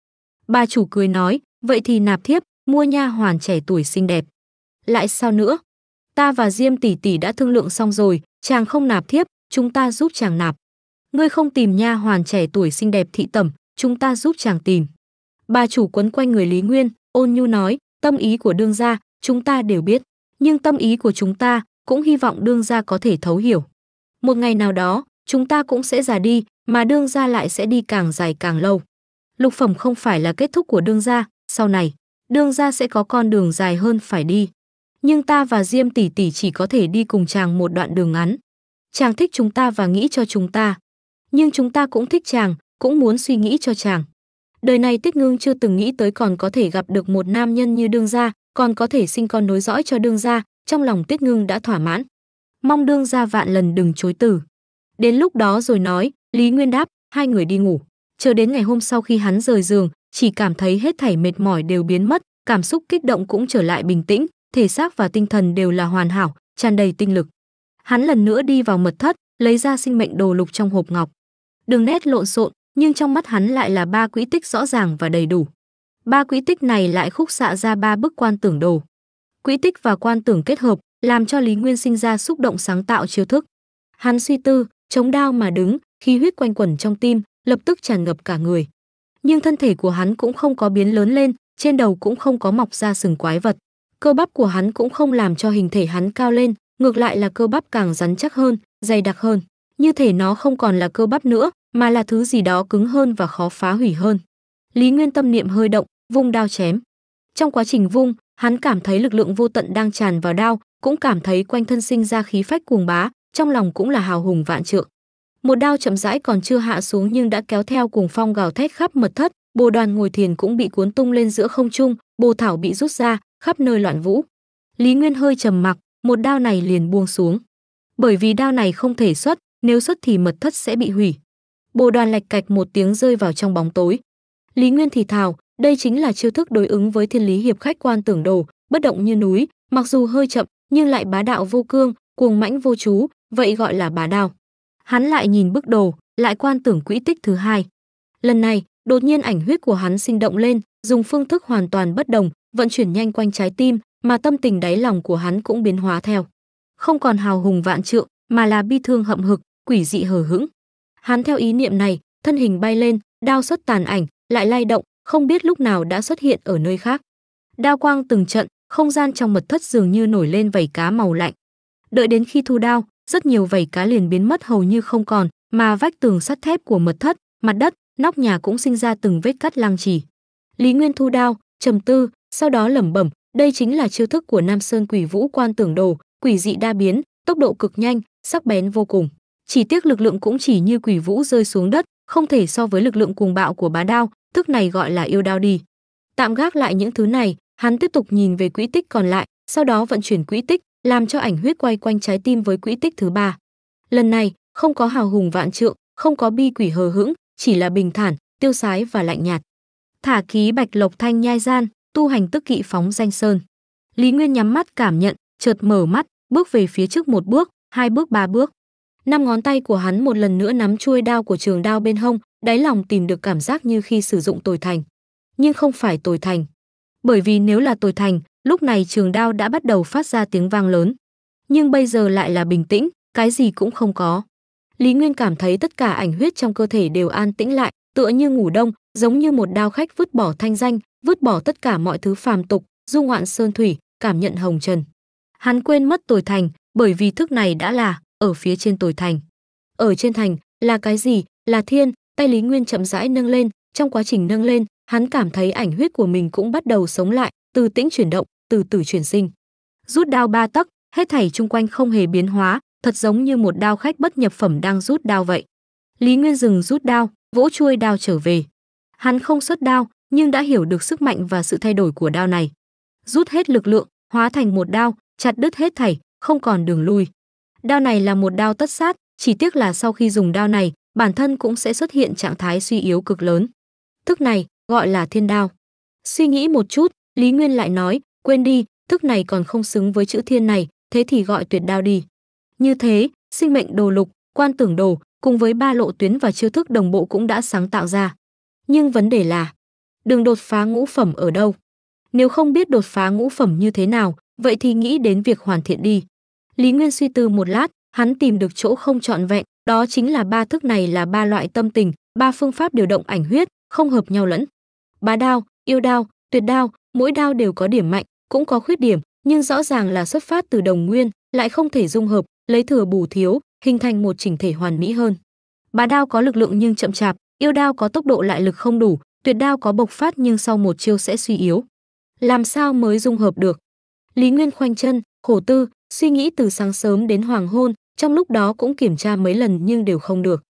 Bà chủ cười nói, vậy thì nạp thiếp, mua nha hoàn trẻ tuổi xinh đẹp. Lại sao nữa? Ta và Diêm tỷ tỷ đã thương lượng xong rồi, chàng không nạp thiếp, chúng ta giúp chàng nạp. Ngươi không tìm nha hoàn trẻ tuổi xinh đẹp thị tẩm, chúng ta giúp chàng tìm. Bà chủ quấn quanh người Lý Nguyên, ôn nhu nói, tâm ý của đương gia, chúng ta đều biết, nhưng tâm ý của chúng ta cũng hy vọng đương gia có thể thấu hiểu. Một ngày nào đó, chúng ta cũng sẽ già đi, mà đương gia lại sẽ đi càng dài càng lâu lục phẩm không phải là kết thúc của đương gia, sau này, đương gia sẽ có con đường dài hơn phải đi. Nhưng ta và Diêm tỷ tỷ chỉ có thể đi cùng chàng một đoạn đường ngắn. Chàng thích chúng ta và nghĩ cho chúng ta. Nhưng chúng ta cũng thích chàng, cũng muốn suy nghĩ cho chàng. Đời này Tích Ngưng chưa từng nghĩ tới còn có thể gặp được một nam nhân như đương gia, còn có thể sinh con nối dõi cho đương gia, trong lòng Tích Ngưng đã thỏa mãn. Mong đương gia vạn lần đừng chối từ. Đến lúc đó rồi nói, Lý Nguyên đáp, hai người đi ngủ chờ đến ngày hôm sau khi hắn rời giường chỉ cảm thấy hết thảy mệt mỏi đều biến mất cảm xúc kích động cũng trở lại bình tĩnh thể xác và tinh thần đều là hoàn hảo tràn đầy tinh lực hắn lần nữa đi vào mật thất lấy ra sinh mệnh đồ lục trong hộp ngọc đường nét lộn xộn nhưng trong mắt hắn lại là ba quỹ tích rõ ràng và đầy đủ ba quỹ tích này lại khúc xạ ra ba bức quan tưởng đồ quỹ tích và quan tưởng kết hợp làm cho lý nguyên sinh ra xúc động sáng tạo chiêu thức hắn suy tư chống đao mà đứng khí huyết quanh quẩn trong tim lập tức tràn ngập cả người. Nhưng thân thể của hắn cũng không có biến lớn lên, trên đầu cũng không có mọc ra sừng quái vật. Cơ bắp của hắn cũng không làm cho hình thể hắn cao lên, ngược lại là cơ bắp càng rắn chắc hơn, dày đặc hơn. Như thể nó không còn là cơ bắp nữa, mà là thứ gì đó cứng hơn và khó phá hủy hơn. Lý Nguyên tâm niệm hơi động, vung đao chém. Trong quá trình vung, hắn cảm thấy lực lượng vô tận đang tràn vào đao, cũng cảm thấy quanh thân sinh ra khí phách cuồng bá, trong lòng cũng là hào hùng vạn trượng một đao chậm rãi còn chưa hạ xuống nhưng đã kéo theo cuồng phong gào thét khắp mật thất bồ đoàn ngồi thiền cũng bị cuốn tung lên giữa không trung bồ thảo bị rút ra khắp nơi loạn vũ lý nguyên hơi trầm mặc một đao này liền buông xuống bởi vì đao này không thể xuất nếu xuất thì mật thất sẽ bị hủy bồ đoàn lạch cạch một tiếng rơi vào trong bóng tối lý nguyên thì thào đây chính là chiêu thức đối ứng với thiên lý hiệp khách quan tưởng đồ bất động như núi mặc dù hơi chậm nhưng lại bá đạo vô cương cuồng mãnh vô chú vậy gọi là bá đao Hắn lại nhìn bức đồ, lại quan tưởng quỹ tích thứ hai. Lần này, đột nhiên ảnh huyết của hắn sinh động lên, dùng phương thức hoàn toàn bất đồng, vận chuyển nhanh quanh trái tim, mà tâm tình đáy lòng của hắn cũng biến hóa theo. Không còn hào hùng vạn trượng, mà là bi thương hậm hực, quỷ dị hờ hững. Hắn theo ý niệm này, thân hình bay lên, đao xuất tàn ảnh, lại lay động, không biết lúc nào đã xuất hiện ở nơi khác. Đao quang từng trận, không gian trong mật thất dường như nổi lên vảy cá màu lạnh. Đợi đến khi thu đao, rất nhiều vảy cá liền biến mất hầu như không còn, mà vách tường sắt thép của mật thất, mặt đất, nóc nhà cũng sinh ra từng vết cắt lăng chỉ. Lý Nguyên thu đao, trầm tư, sau đó lẩm bẩm, đây chính là chiêu thức của Nam Sơn Quỷ Vũ Quan Tưởng Đồ, quỷ dị đa biến, tốc độ cực nhanh, sắc bén vô cùng. Chỉ tiếc lực lượng cũng chỉ như quỷ vũ rơi xuống đất, không thể so với lực lượng cuồng bạo của bá đao, thức này gọi là yêu đao đi. Tạm gác lại những thứ này, hắn tiếp tục nhìn về quỹ tích còn lại, sau đó vận chuyển quỹ tích, làm cho ảnh huyết quay quanh trái tim với quỹ tích thứ ba. Lần này, không có hào hùng vạn trượng, không có bi quỷ hờ hững, chỉ là bình thản, tiêu sái và lạnh nhạt. Thả ký bạch lộc thanh nhai gian, tu hành tức kỵ phóng danh sơn. Lý Nguyên nhắm mắt cảm nhận, chợt mở mắt, bước về phía trước một bước, hai bước, ba bước. Năm ngón tay của hắn một lần nữa nắm chuôi đao của trường đao bên hông, đáy lòng tìm được cảm giác như khi sử dụng tồi thành. Nhưng không phải tồi thành. Bởi vì nếu là tồi thành, Lúc này trường đao đã bắt đầu phát ra tiếng vang lớn. Nhưng bây giờ lại là bình tĩnh, cái gì cũng không có. Lý Nguyên cảm thấy tất cả ảnh huyết trong cơ thể đều an tĩnh lại, tựa như ngủ đông, giống như một đao khách vứt bỏ thanh danh, vứt bỏ tất cả mọi thứ phàm tục, du ngoạn sơn thủy, cảm nhận hồng trần. Hắn quên mất tồi thành, bởi vì thức này đã là ở phía trên tồi thành. Ở trên thành là cái gì? Là thiên, tay Lý Nguyên chậm rãi nâng lên, trong quá trình nâng lên, hắn cảm thấy ảnh huyết của mình cũng bắt đầu sống lại, từ tĩnh chuyển động, từ từ chuyển sinh. Rút đao ba tấc, hết thảy chung quanh không hề biến hóa, thật giống như một đao khách bất nhập phẩm đang rút đao vậy. Lý Nguyên dừng rút đao, vỗ chuôi đao trở về. Hắn không xuất đao, nhưng đã hiểu được sức mạnh và sự thay đổi của đao này. Rút hết lực lượng, hóa thành một đao, chặt đứt hết thảy, không còn đường lui. Đao này là một đao tất sát, chỉ tiếc là sau khi dùng đao này, bản thân cũng sẽ xuất hiện trạng thái suy yếu cực lớn. Thức này gọi là thiên đao. Suy nghĩ một chút, Lý Nguyên lại nói, quên đi, thức này còn không xứng với chữ thiên này, thế thì gọi tuyệt đao đi. Như thế, sinh mệnh đồ lục, quan tưởng đồ, cùng với ba lộ tuyến và chiêu thức đồng bộ cũng đã sáng tạo ra. Nhưng vấn đề là, đường đột phá ngũ phẩm ở đâu? Nếu không biết đột phá ngũ phẩm như thế nào, vậy thì nghĩ đến việc hoàn thiện đi. Lý Nguyên suy tư một lát, hắn tìm được chỗ không trọn vẹn, đó chính là ba thức này là ba loại tâm tình, ba phương pháp điều động ảnh huyết, không hợp nhau lẫn. Bá đao, yêu đao, tuyệt đao, mỗi đao đều có điểm mạnh, cũng có khuyết điểm nhưng rõ ràng là xuất phát từ đồng nguyên lại không thể dung hợp lấy thừa bù thiếu hình thành một chỉnh thể hoàn mỹ hơn bà đao có lực lượng nhưng chậm chạp yêu đao có tốc độ lại lực không đủ tuyệt đao có bộc phát nhưng sau một chiêu sẽ suy yếu làm sao mới dung hợp được lý nguyên khoanh chân khổ tư suy nghĩ từ sáng sớm đến hoàng hôn trong lúc đó cũng kiểm tra mấy lần nhưng đều không được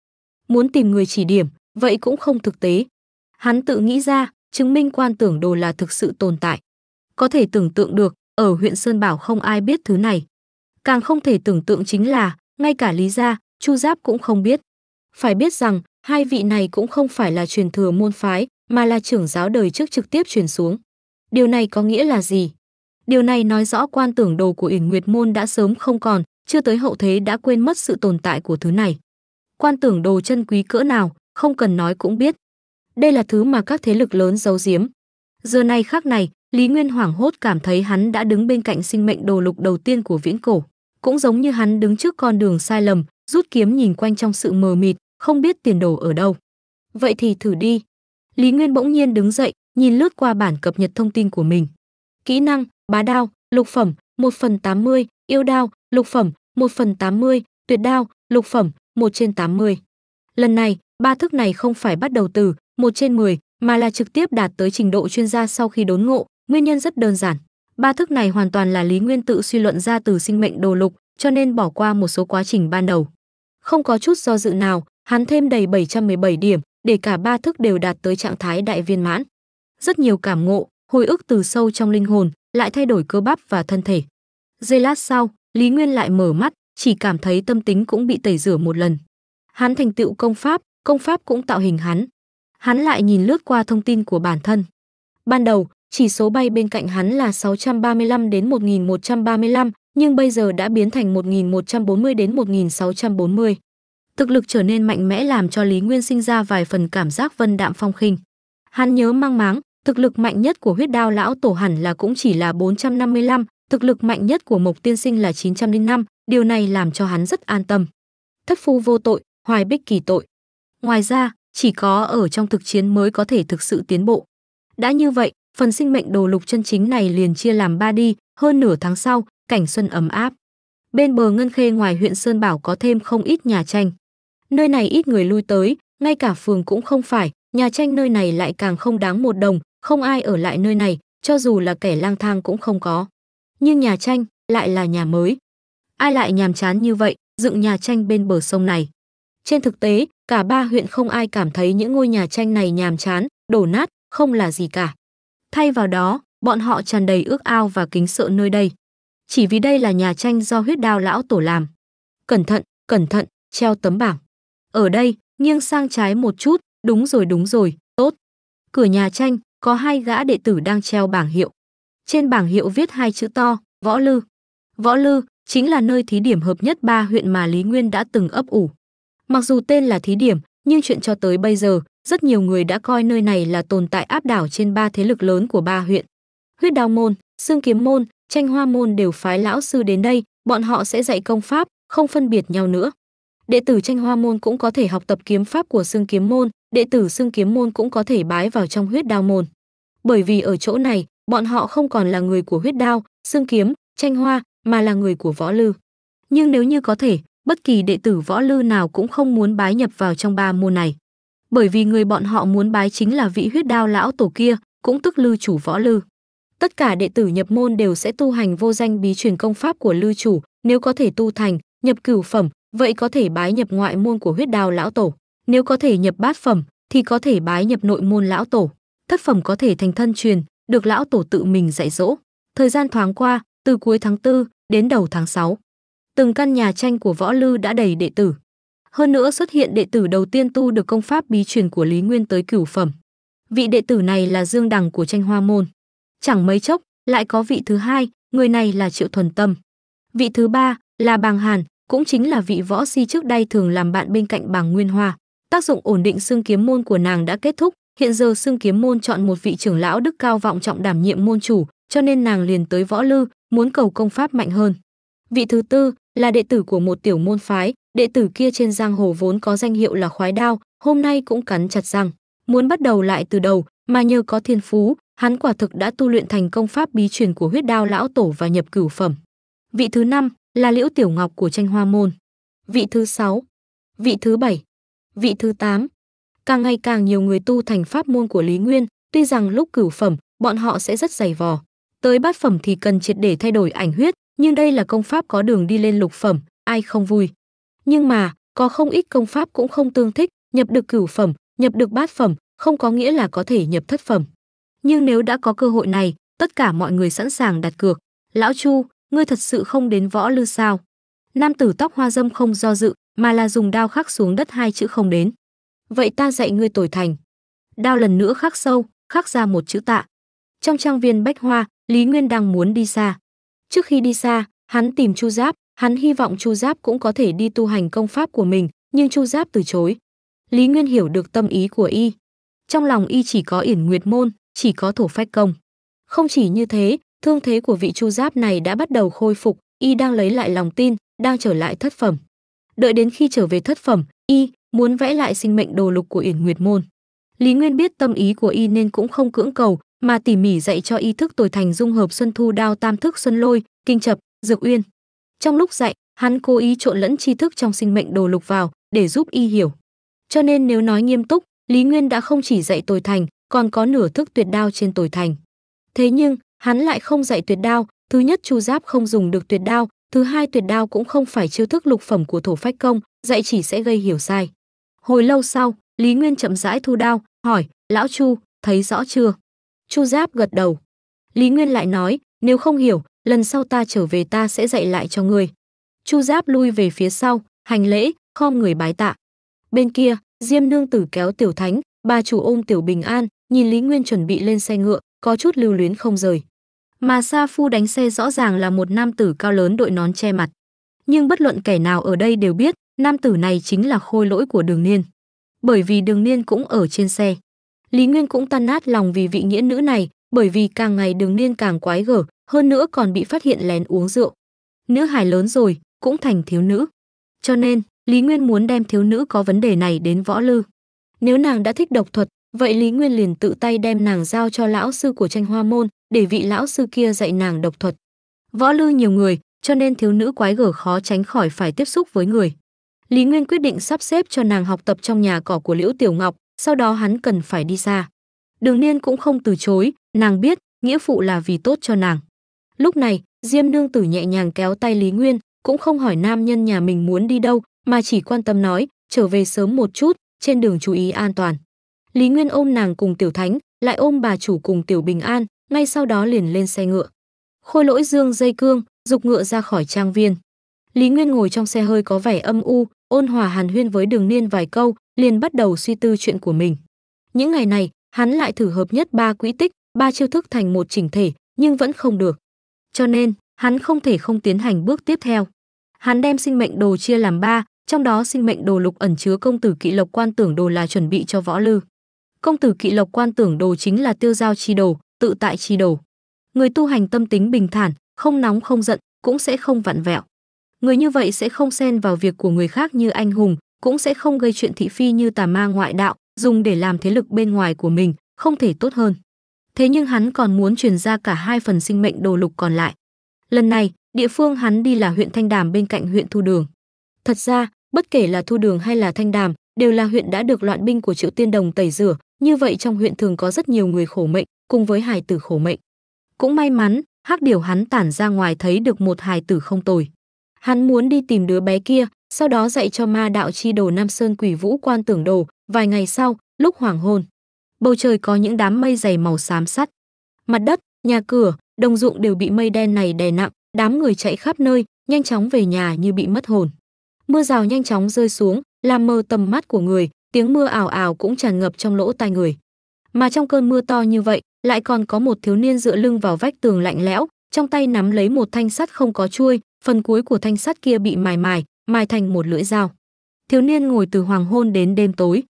muốn tìm người chỉ điểm vậy cũng không thực tế hắn tự nghĩ ra chứng minh quan tưởng đồ là thực sự tồn tại có thể tưởng tượng được, ở huyện Sơn Bảo không ai biết thứ này. Càng không thể tưởng tượng chính là, ngay cả Lý Gia, Chu Giáp cũng không biết. Phải biết rằng, hai vị này cũng không phải là truyền thừa môn phái, mà là trưởng giáo đời trước trực tiếp truyền xuống. Điều này có nghĩa là gì? Điều này nói rõ quan tưởng đồ của ỉn Nguyệt Môn đã sớm không còn, chưa tới hậu thế đã quên mất sự tồn tại của thứ này. Quan tưởng đồ chân quý cỡ nào, không cần nói cũng biết. Đây là thứ mà các thế lực lớn giấu giếm. Giờ này khác này, Lý Nguyên hoảng hốt cảm thấy hắn đã đứng bên cạnh sinh mệnh đồ lục đầu tiên của viễn cổ, cũng giống như hắn đứng trước con đường sai lầm, rút kiếm nhìn quanh trong sự mờ mịt, không biết tiền đồ ở đâu. Vậy thì thử đi. Lý Nguyên bỗng nhiên đứng dậy, nhìn lướt qua bản cập nhật thông tin của mình. Kỹ năng, bá đao, lục phẩm, 1 phần 80, yêu đao, lục phẩm, 1 phần 80, tuyệt đao, lục phẩm, 1 trên 80. Lần này, ba thức này không phải bắt đầu từ 1 trên 10, mà là trực tiếp đạt tới trình độ chuyên gia sau khi đốn ngộ, Nguyên nhân rất đơn giản, ba thức này hoàn toàn là Lý Nguyên tự suy luận ra từ sinh mệnh đồ lục, cho nên bỏ qua một số quá trình ban đầu. Không có chút do dự nào, hắn thêm đầy 717 điểm, để cả ba thức đều đạt tới trạng thái đại viên mãn. Rất nhiều cảm ngộ, hồi ức từ sâu trong linh hồn, lại thay đổi cơ bắp và thân thể. Giây lát sau, Lý Nguyên lại mở mắt, chỉ cảm thấy tâm tính cũng bị tẩy rửa một lần. Hắn thành tựu công pháp, công pháp cũng tạo hình hắn. Hắn lại nhìn lướt qua thông tin của bản thân. Ban đầu, chỉ số bay bên cạnh hắn là 635 đến 1135, nhưng bây giờ đã biến thành 1140 đến 1640. Thực lực trở nên mạnh mẽ làm cho Lý Nguyên sinh ra vài phần cảm giác vân đạm phong khinh. Hắn nhớ mang máng, thực lực mạnh nhất của huyết đao lão tổ hẳn là cũng chỉ là 455, thực lực mạnh nhất của Mộc Tiên Sinh là 905, điều này làm cho hắn rất an tâm. Thất phu vô tội, hoài bích kỳ tội. Ngoài ra, chỉ có ở trong thực chiến mới có thể thực sự tiến bộ. Đã như vậy, phần sinh mệnh đồ lục chân chính này liền chia làm ba đi, hơn nửa tháng sau, cảnh xuân ấm áp. Bên bờ Ngân Khê ngoài huyện Sơn Bảo có thêm không ít nhà tranh. Nơi này ít người lui tới, ngay cả phường cũng không phải, nhà tranh nơi này lại càng không đáng một đồng, không ai ở lại nơi này, cho dù là kẻ lang thang cũng không có. Nhưng nhà tranh lại là nhà mới. Ai lại nhàm chán như vậy, dựng nhà tranh bên bờ sông này. Trên thực tế, cả ba huyện không ai cảm thấy những ngôi nhà tranh này nhàm chán, đổ nát, không là gì cả. Thay vào đó, bọn họ tràn đầy ước ao và kính sợ nơi đây. Chỉ vì đây là nhà tranh do huyết đao lão tổ làm. Cẩn thận, cẩn thận, treo tấm bảng. Ở đây, nghiêng sang trái một chút, đúng rồi đúng rồi, tốt. Cửa nhà tranh, có hai gã đệ tử đang treo bảng hiệu. Trên bảng hiệu viết hai chữ to, Võ Lư. Võ Lư chính là nơi thí điểm hợp nhất ba huyện mà Lý Nguyên đã từng ấp ủ. Mặc dù tên là thí điểm, nhưng chuyện cho tới bây giờ, rất nhiều người đã coi nơi này là tồn tại áp đảo trên ba thế lực lớn của ba huyện. Huyết Đao môn, Xương Kiếm môn, Tranh Hoa môn đều phái lão sư đến đây, bọn họ sẽ dạy công pháp, không phân biệt nhau nữa. Đệ tử Tranh Hoa môn cũng có thể học tập kiếm pháp của Xương Kiếm môn, đệ tử Xương Kiếm môn cũng có thể bái vào trong Huyết Đao môn. Bởi vì ở chỗ này, bọn họ không còn là người của Huyết Đao, Xương Kiếm, Tranh Hoa mà là người của Võ Lư. Nhưng nếu như có thể, bất kỳ đệ tử Võ Lư nào cũng không muốn bái nhập vào trong ba môn này bởi vì người bọn họ muốn bái chính là vị huyết đao lão tổ kia, cũng tức lưu chủ võ lư. Tất cả đệ tử nhập môn đều sẽ tu hành vô danh bí truyền công pháp của lưu chủ, nếu có thể tu thành, nhập cửu phẩm, vậy có thể bái nhập ngoại môn của huyết đao lão tổ. Nếu có thể nhập bát phẩm, thì có thể bái nhập nội môn lão tổ. Thất phẩm có thể thành thân truyền, được lão tổ tự mình dạy dỗ. Thời gian thoáng qua, từ cuối tháng 4 đến đầu tháng 6. Từng căn nhà tranh của võ lư đã đầy đệ tử. Hơn nữa xuất hiện đệ tử đầu tiên tu được công pháp bí truyền của Lý Nguyên tới cửu phẩm. Vị đệ tử này là Dương Đằng của Tranh Hoa môn. Chẳng mấy chốc, lại có vị thứ hai, người này là Triệu Thuần Tâm. Vị thứ ba là Bàng Hàn, cũng chính là vị võ si trước đây thường làm bạn bên cạnh Bàng Nguyên Hoa. Tác dụng ổn định xương kiếm môn của nàng đã kết thúc, hiện giờ xương kiếm môn chọn một vị trưởng lão đức cao vọng trọng đảm nhiệm môn chủ, cho nên nàng liền tới võ lư, muốn cầu công pháp mạnh hơn. Vị thứ tư là đệ tử của một tiểu môn phái, đệ tử kia trên giang hồ vốn có danh hiệu là khoái đao, hôm nay cũng cắn chặt răng, muốn bắt đầu lại từ đầu, mà nhờ có thiên phú, hắn quả thực đã tu luyện thành công pháp bí truyền của huyết đao lão tổ và nhập cửu phẩm. Vị thứ năm là Liễu Tiểu Ngọc của tranh hoa môn. Vị thứ sáu, vị thứ bảy, vị thứ tám. Càng ngày càng nhiều người tu thành pháp môn của Lý Nguyên, tuy rằng lúc cửu phẩm, bọn họ sẽ rất dày vò. Tới bát phẩm thì cần triệt để thay đổi ảnh huyết, nhưng đây là công pháp có đường đi lên lục phẩm, ai không vui nhưng mà có không ít công pháp cũng không tương thích nhập được cửu phẩm nhập được bát phẩm không có nghĩa là có thể nhập thất phẩm nhưng nếu đã có cơ hội này tất cả mọi người sẵn sàng đặt cược lão chu ngươi thật sự không đến võ lư sao nam tử tóc hoa dâm không do dự mà là dùng đao khắc xuống đất hai chữ không đến vậy ta dạy ngươi tồi thành đao lần nữa khắc sâu khắc ra một chữ tạ trong trang viên bách hoa lý nguyên đang muốn đi xa trước khi đi xa hắn tìm chu giáp Hắn hy vọng Chu Giáp cũng có thể đi tu hành công pháp của mình, nhưng Chu Giáp từ chối. Lý Nguyên hiểu được tâm ý của y. Trong lòng y chỉ có Yển Nguyệt môn, chỉ có thổ phách công. Không chỉ như thế, thương thế của vị Chu Giáp này đã bắt đầu khôi phục, y đang lấy lại lòng tin, đang trở lại thất phẩm. Đợi đến khi trở về thất phẩm, y muốn vẽ lại sinh mệnh đồ lục của Yển Nguyệt môn. Lý Nguyên biết tâm ý của y nên cũng không cưỡng cầu, mà tỉ mỉ dạy cho y thức tồi thành dung hợp xuân thu đao tam thức xuân lôi, kinh chập, dược uyên, trong lúc dạy, hắn cố ý trộn lẫn tri thức trong sinh mệnh đồ lục vào để giúp y hiểu. Cho nên nếu nói nghiêm túc, Lý Nguyên đã không chỉ dạy Tồi Thành, còn có nửa thức tuyệt đao trên Tồi Thành. Thế nhưng, hắn lại không dạy tuyệt đao, thứ nhất Chu Giáp không dùng được tuyệt đao, thứ hai tuyệt đao cũng không phải chiêu thức lục phẩm của thổ phách công, dạy chỉ sẽ gây hiểu sai. Hồi lâu sau, Lý Nguyên chậm rãi thu đao, hỏi, lão Chu, thấy rõ chưa? Chu Giáp gật đầu. Lý Nguyên lại nói, nếu không hiểu, lần sau ta trở về ta sẽ dạy lại cho ngươi. Chu Giáp lui về phía sau, hành lễ, khom người bái tạ. Bên kia, Diêm Nương Tử kéo Tiểu Thánh, bà chủ ôm Tiểu Bình An, nhìn Lý Nguyên chuẩn bị lên xe ngựa, có chút lưu luyến không rời. Mà Sa Phu đánh xe rõ ràng là một nam tử cao lớn đội nón che mặt. Nhưng bất luận kẻ nào ở đây đều biết, nam tử này chính là khôi lỗi của đường niên. Bởi vì đường niên cũng ở trên xe. Lý Nguyên cũng tan nát lòng vì vị nghĩa nữ này, bởi vì càng ngày đường niên càng quái gở, hơn nữa còn bị phát hiện lén uống rượu. Nữ hài lớn rồi, cũng thành thiếu nữ. Cho nên, Lý Nguyên muốn đem thiếu nữ có vấn đề này đến võ lư. Nếu nàng đã thích độc thuật, vậy Lý Nguyên liền tự tay đem nàng giao cho lão sư của tranh hoa môn, để vị lão sư kia dạy nàng độc thuật. Võ lư nhiều người, cho nên thiếu nữ quái gở khó tránh khỏi phải tiếp xúc với người. Lý Nguyên quyết định sắp xếp cho nàng học tập trong nhà cỏ của Liễu Tiểu Ngọc, sau đó hắn cần phải đi xa. Đường Niên cũng không từ chối, nàng biết, nghĩa phụ là vì tốt cho nàng. Lúc này, Diêm Nương Tử nhẹ nhàng kéo tay Lý Nguyên, cũng không hỏi nam nhân nhà mình muốn đi đâu, mà chỉ quan tâm nói, trở về sớm một chút, trên đường chú ý an toàn. Lý Nguyên ôm nàng cùng Tiểu Thánh, lại ôm bà chủ cùng Tiểu Bình An, ngay sau đó liền lên xe ngựa. Khôi lỗi dương dây cương, dục ngựa ra khỏi trang viên. Lý Nguyên ngồi trong xe hơi có vẻ âm u, ôn hòa hàn huyên với đường niên vài câu, liền bắt đầu suy tư chuyện của mình. Những ngày này, hắn lại thử hợp nhất ba quỹ tích, ba chiêu thức thành một chỉnh thể, nhưng vẫn không được. Cho nên, hắn không thể không tiến hành bước tiếp theo. Hắn đem sinh mệnh đồ chia làm ba, trong đó sinh mệnh đồ lục ẩn chứa công tử kỵ lộc quan tưởng đồ là chuẩn bị cho võ lư. Công tử kỵ lộc quan tưởng đồ chính là tiêu giao chi đồ, tự tại chi đồ. Người tu hành tâm tính bình thản, không nóng không giận, cũng sẽ không vặn vẹo. Người như vậy sẽ không xen vào việc của người khác như anh hùng, cũng sẽ không gây chuyện thị phi như tà ma ngoại đạo, dùng để làm thế lực bên ngoài của mình, không thể tốt hơn thế nhưng hắn còn muốn truyền ra cả hai phần sinh mệnh đồ lục còn lại. Lần này, địa phương hắn đi là huyện Thanh Đàm bên cạnh huyện Thu Đường. Thật ra, bất kể là Thu Đường hay là Thanh Đàm, đều là huyện đã được loạn binh của Triệu Tiên Đồng tẩy rửa, như vậy trong huyện thường có rất nhiều người khổ mệnh, cùng với hài tử khổ mệnh. Cũng may mắn, hắc điều hắn tản ra ngoài thấy được một hài tử không tồi. Hắn muốn đi tìm đứa bé kia, sau đó dạy cho ma đạo chi đồ Nam Sơn Quỷ Vũ quan tưởng đồ, vài ngày sau, lúc hoàng hôn, bầu trời có những đám mây dày màu xám sắt. Mặt đất, nhà cửa, đồng ruộng đều bị mây đen này đè nặng, đám người chạy khắp nơi, nhanh chóng về nhà như bị mất hồn. Mưa rào nhanh chóng rơi xuống, làm mờ tầm mắt của người, tiếng mưa ảo ảo cũng tràn ngập trong lỗ tai người. Mà trong cơn mưa to như vậy, lại còn có một thiếu niên dựa lưng vào vách tường lạnh lẽo, trong tay nắm lấy một thanh sắt không có chuôi, phần cuối của thanh sắt kia bị mài mài, mài thành một lưỡi dao. Thiếu niên ngồi từ hoàng hôn đến đêm tối,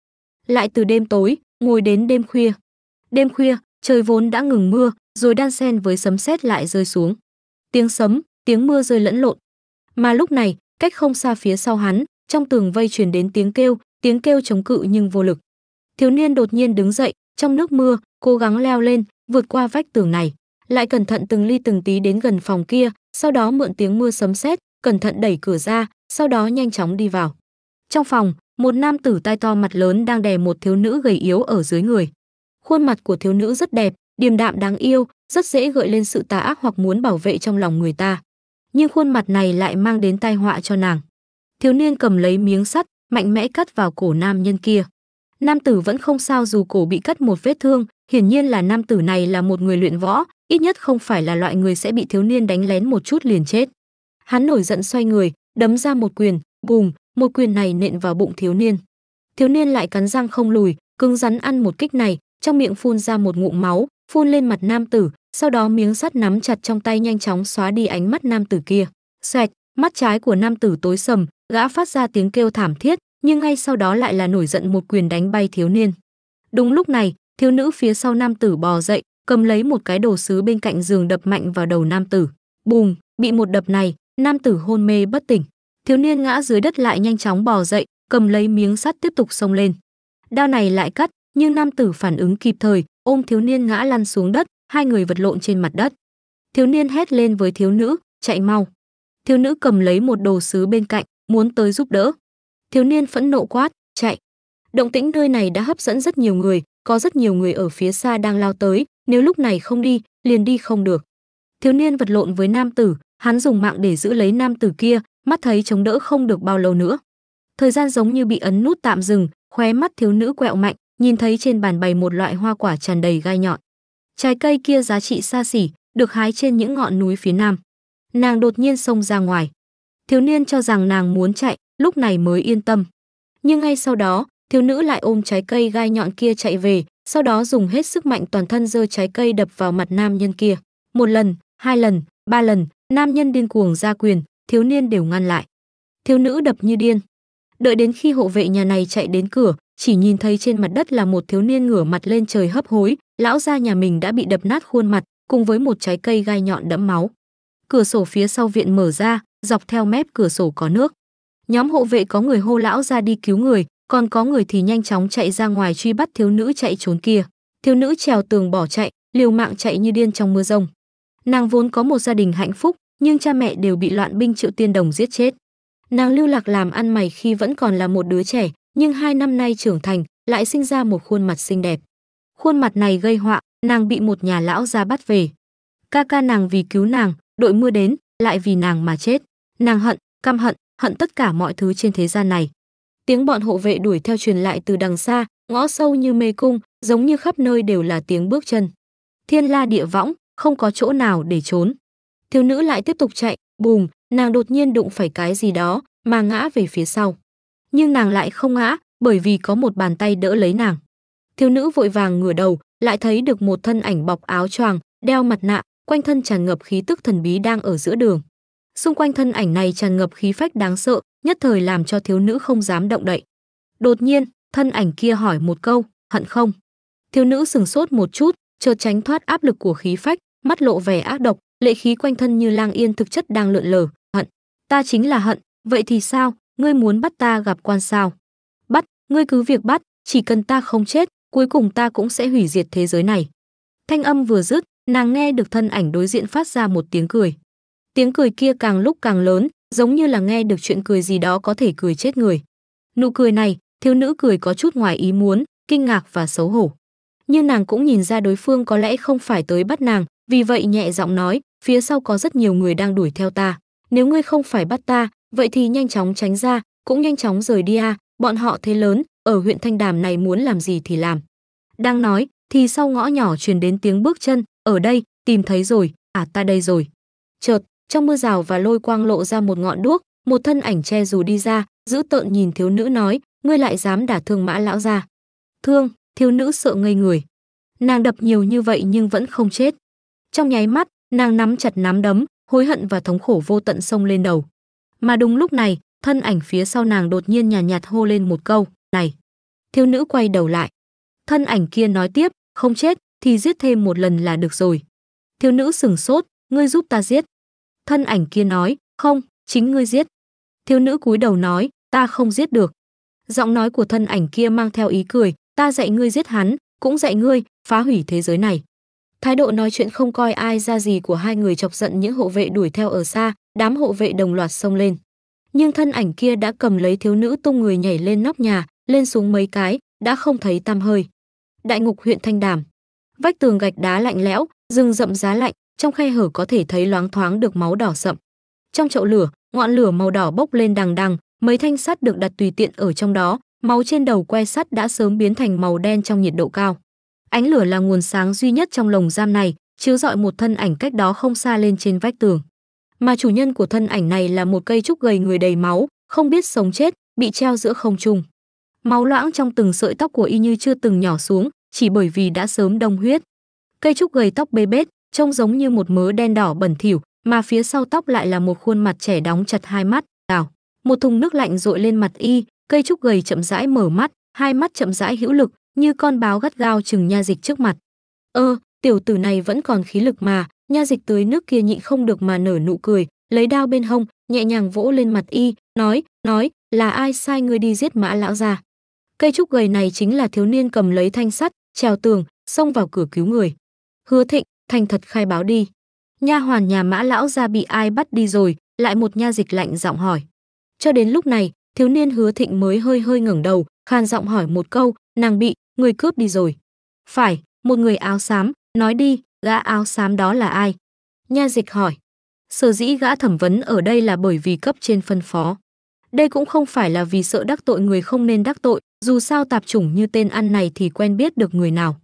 lại từ đêm tối, ngồi đến đêm khuya. Đêm khuya, trời vốn đã ngừng mưa, rồi đan xen với sấm sét lại rơi xuống. Tiếng sấm, tiếng mưa rơi lẫn lộn. Mà lúc này, cách không xa phía sau hắn, trong tường vây truyền đến tiếng kêu, tiếng kêu chống cự nhưng vô lực. Thiếu niên đột nhiên đứng dậy, trong nước mưa, cố gắng leo lên, vượt qua vách tường này, lại cẩn thận từng ly từng tí đến gần phòng kia, sau đó mượn tiếng mưa sấm sét, cẩn thận đẩy cửa ra, sau đó nhanh chóng đi vào. Trong phòng, một nam tử tai to mặt lớn đang đè một thiếu nữ gầy yếu ở dưới người. Khuôn mặt của thiếu nữ rất đẹp, điềm đạm đáng yêu, rất dễ gợi lên sự tà ác hoặc muốn bảo vệ trong lòng người ta. Nhưng khuôn mặt này lại mang đến tai họa cho nàng. Thiếu niên cầm lấy miếng sắt, mạnh mẽ cắt vào cổ nam nhân kia. Nam tử vẫn không sao dù cổ bị cắt một vết thương, hiển nhiên là nam tử này là một người luyện võ, ít nhất không phải là loại người sẽ bị thiếu niên đánh lén một chút liền chết. Hắn nổi giận xoay người, đấm ra một quyền, bùng, một quyền này nện vào bụng thiếu niên. Thiếu niên lại cắn răng không lùi, cứng rắn ăn một kích này, trong miệng phun ra một ngụm máu, phun lên mặt nam tử, sau đó miếng sắt nắm chặt trong tay nhanh chóng xóa đi ánh mắt nam tử kia. Xoẹt, mắt trái của nam tử tối sầm, gã phát ra tiếng kêu thảm thiết, nhưng ngay sau đó lại là nổi giận một quyền đánh bay thiếu niên. Đúng lúc này, thiếu nữ phía sau nam tử bò dậy, cầm lấy một cái đồ sứ bên cạnh giường đập mạnh vào đầu nam tử. Bùng, bị một đập này, nam tử hôn mê bất tỉnh. Thiếu niên ngã dưới đất lại nhanh chóng bò dậy, cầm lấy miếng sắt tiếp tục xông lên. Đao này lại cắt, nhưng nam tử phản ứng kịp thời, ôm thiếu niên ngã lăn xuống đất, hai người vật lộn trên mặt đất. Thiếu niên hét lên với thiếu nữ, chạy mau. Thiếu nữ cầm lấy một đồ sứ bên cạnh, muốn tới giúp đỡ. Thiếu niên phẫn nộ quát, chạy. Động tĩnh nơi này đã hấp dẫn rất nhiều người, có rất nhiều người ở phía xa đang lao tới, nếu lúc này không đi, liền đi không được. Thiếu niên vật lộn với nam tử, hắn dùng mạng để giữ lấy nam tử kia, mắt thấy chống đỡ không được bao lâu nữa thời gian giống như bị ấn nút tạm dừng khóe mắt thiếu nữ quẹo mạnh nhìn thấy trên bàn bày một loại hoa quả tràn đầy gai nhọn trái cây kia giá trị xa xỉ được hái trên những ngọn núi phía nam nàng đột nhiên xông ra ngoài thiếu niên cho rằng nàng muốn chạy lúc này mới yên tâm nhưng ngay sau đó thiếu nữ lại ôm trái cây gai nhọn kia chạy về sau đó dùng hết sức mạnh toàn thân giơ trái cây đập vào mặt nam nhân kia một lần hai lần ba lần nam nhân điên cuồng ra quyền thiếu niên đều ngăn lại. Thiếu nữ đập như điên. Đợi đến khi hộ vệ nhà này chạy đến cửa, chỉ nhìn thấy trên mặt đất là một thiếu niên ngửa mặt lên trời hấp hối, lão gia nhà mình đã bị đập nát khuôn mặt, cùng với một trái cây gai nhọn đẫm máu. Cửa sổ phía sau viện mở ra, dọc theo mép cửa sổ có nước. Nhóm hộ vệ có người hô lão gia đi cứu người, còn có người thì nhanh chóng chạy ra ngoài truy bắt thiếu nữ chạy trốn kia. Thiếu nữ trèo tường bỏ chạy, liều mạng chạy như điên trong mưa rông. Nàng vốn có một gia đình hạnh phúc, nhưng cha mẹ đều bị loạn binh Triệu Tiên Đồng giết chết. Nàng lưu lạc làm ăn mày khi vẫn còn là một đứa trẻ, nhưng hai năm nay trưởng thành, lại sinh ra một khuôn mặt xinh đẹp. Khuôn mặt này gây họa, nàng bị một nhà lão ra bắt về. Ca ca nàng vì cứu nàng, đội mưa đến, lại vì nàng mà chết. Nàng hận, căm hận, hận tất cả mọi thứ trên thế gian này. Tiếng bọn hộ vệ đuổi theo truyền lại từ đằng xa, ngõ sâu như mê cung, giống như khắp nơi đều là tiếng bước chân. Thiên la địa võng, không có chỗ nào để trốn thiếu nữ lại tiếp tục chạy bùm nàng đột nhiên đụng phải cái gì đó mà ngã về phía sau nhưng nàng lại không ngã bởi vì có một bàn tay đỡ lấy nàng thiếu nữ vội vàng ngửa đầu lại thấy được một thân ảnh bọc áo choàng đeo mặt nạ quanh thân tràn ngập khí tức thần bí đang ở giữa đường xung quanh thân ảnh này tràn ngập khí phách đáng sợ nhất thời làm cho thiếu nữ không dám động đậy đột nhiên thân ảnh kia hỏi một câu hận không thiếu nữ sừng sốt một chút chợt tránh thoát áp lực của khí phách mắt lộ vẻ ác độc lệ khí quanh thân như lang yên thực chất đang lượn lờ hận ta chính là hận vậy thì sao ngươi muốn bắt ta gặp quan sao bắt ngươi cứ việc bắt chỉ cần ta không chết cuối cùng ta cũng sẽ hủy diệt thế giới này thanh âm vừa dứt nàng nghe được thân ảnh đối diện phát ra một tiếng cười tiếng cười kia càng lúc càng lớn giống như là nghe được chuyện cười gì đó có thể cười chết người nụ cười này thiếu nữ cười có chút ngoài ý muốn kinh ngạc và xấu hổ Như nàng cũng nhìn ra đối phương có lẽ không phải tới bắt nàng vì vậy nhẹ giọng nói, phía sau có rất nhiều người đang đuổi theo ta. Nếu ngươi không phải bắt ta, vậy thì nhanh chóng tránh ra, cũng nhanh chóng rời đi a, bọn họ thế lớn, ở huyện Thanh Đàm này muốn làm gì thì làm. Đang nói, thì sau ngõ nhỏ truyền đến tiếng bước chân, ở đây, tìm thấy rồi, à ta đây rồi. Chợt, trong mưa rào và lôi quang lộ ra một ngọn đuốc, một thân ảnh che dù đi ra, giữ tợn nhìn thiếu nữ nói, ngươi lại dám đả thương mã lão ra. Thương, thiếu nữ sợ ngây người. Nàng đập nhiều như vậy nhưng vẫn không chết. Trong nháy mắt, nàng nắm chặt nắm đấm, hối hận và thống khổ vô tận sông lên đầu. Mà đúng lúc này, thân ảnh phía sau nàng đột nhiên nhàn nhạt, nhạt hô lên một câu, "Này." Thiếu nữ quay đầu lại. Thân ảnh kia nói tiếp, "Không chết thì giết thêm một lần là được rồi." Thiếu nữ sừng sốt, "Ngươi giúp ta giết?" Thân ảnh kia nói, "Không, chính ngươi giết." Thiếu nữ cúi đầu nói, "Ta không giết được." Giọng nói của thân ảnh kia mang theo ý cười, "Ta dạy ngươi giết hắn, cũng dạy ngươi phá hủy thế giới này." Thái độ nói chuyện không coi ai ra gì của hai người chọc giận những hộ vệ đuổi theo ở xa, đám hộ vệ đồng loạt xông lên. Nhưng thân ảnh kia đã cầm lấy thiếu nữ tung người nhảy lên nóc nhà, lên xuống mấy cái, đã không thấy tam hơi. Đại ngục huyện Thanh Đàm. Vách tường gạch đá lạnh lẽo, rừng rậm giá lạnh, trong khe hở có thể thấy loáng thoáng được máu đỏ sậm. Trong chậu lửa, ngọn lửa màu đỏ bốc lên đằng đằng, mấy thanh sắt được đặt tùy tiện ở trong đó, máu trên đầu que sắt đã sớm biến thành màu đen trong nhiệt độ cao. Ánh lửa là nguồn sáng duy nhất trong lồng giam này, chiếu rọi một thân ảnh cách đó không xa lên trên vách tường. Mà chủ nhân của thân ảnh này là một cây trúc gầy người đầy máu, không biết sống chết, bị treo giữa không trung. Máu loãng trong từng sợi tóc của y như chưa từng nhỏ xuống, chỉ bởi vì đã sớm đông huyết. Cây trúc gầy tóc bê bết, trông giống như một mớ đen đỏ bẩn thỉu, mà phía sau tóc lại là một khuôn mặt trẻ đóng chặt hai mắt, đảo. Một thùng nước lạnh dội lên mặt y, cây trúc gầy chậm rãi mở mắt, hai mắt chậm rãi hữu lực, như con báo gắt gao chừng nha dịch trước mặt ơ tiểu tử này vẫn còn khí lực mà nha dịch tưới nước kia nhịn không được mà nở nụ cười lấy đao bên hông nhẹ nhàng vỗ lên mặt y nói nói là ai sai ngươi đi giết mã lão già cây trúc gầy này chính là thiếu niên cầm lấy thanh sắt trèo tường xông vào cửa cứu người hứa thịnh thành thật khai báo đi nha hoàn nhà mã lão gia bị ai bắt đi rồi lại một nha dịch lạnh giọng hỏi cho đến lúc này thiếu niên hứa thịnh mới hơi hơi ngẩng đầu khan giọng hỏi một câu nàng bị người cướp đi rồi phải một người áo xám nói đi gã áo xám đó là ai nha dịch hỏi sở dĩ gã thẩm vấn ở đây là bởi vì cấp trên phân phó đây cũng không phải là vì sợ đắc tội người không nên đắc tội dù sao tạp chủng như tên ăn này thì quen biết được người nào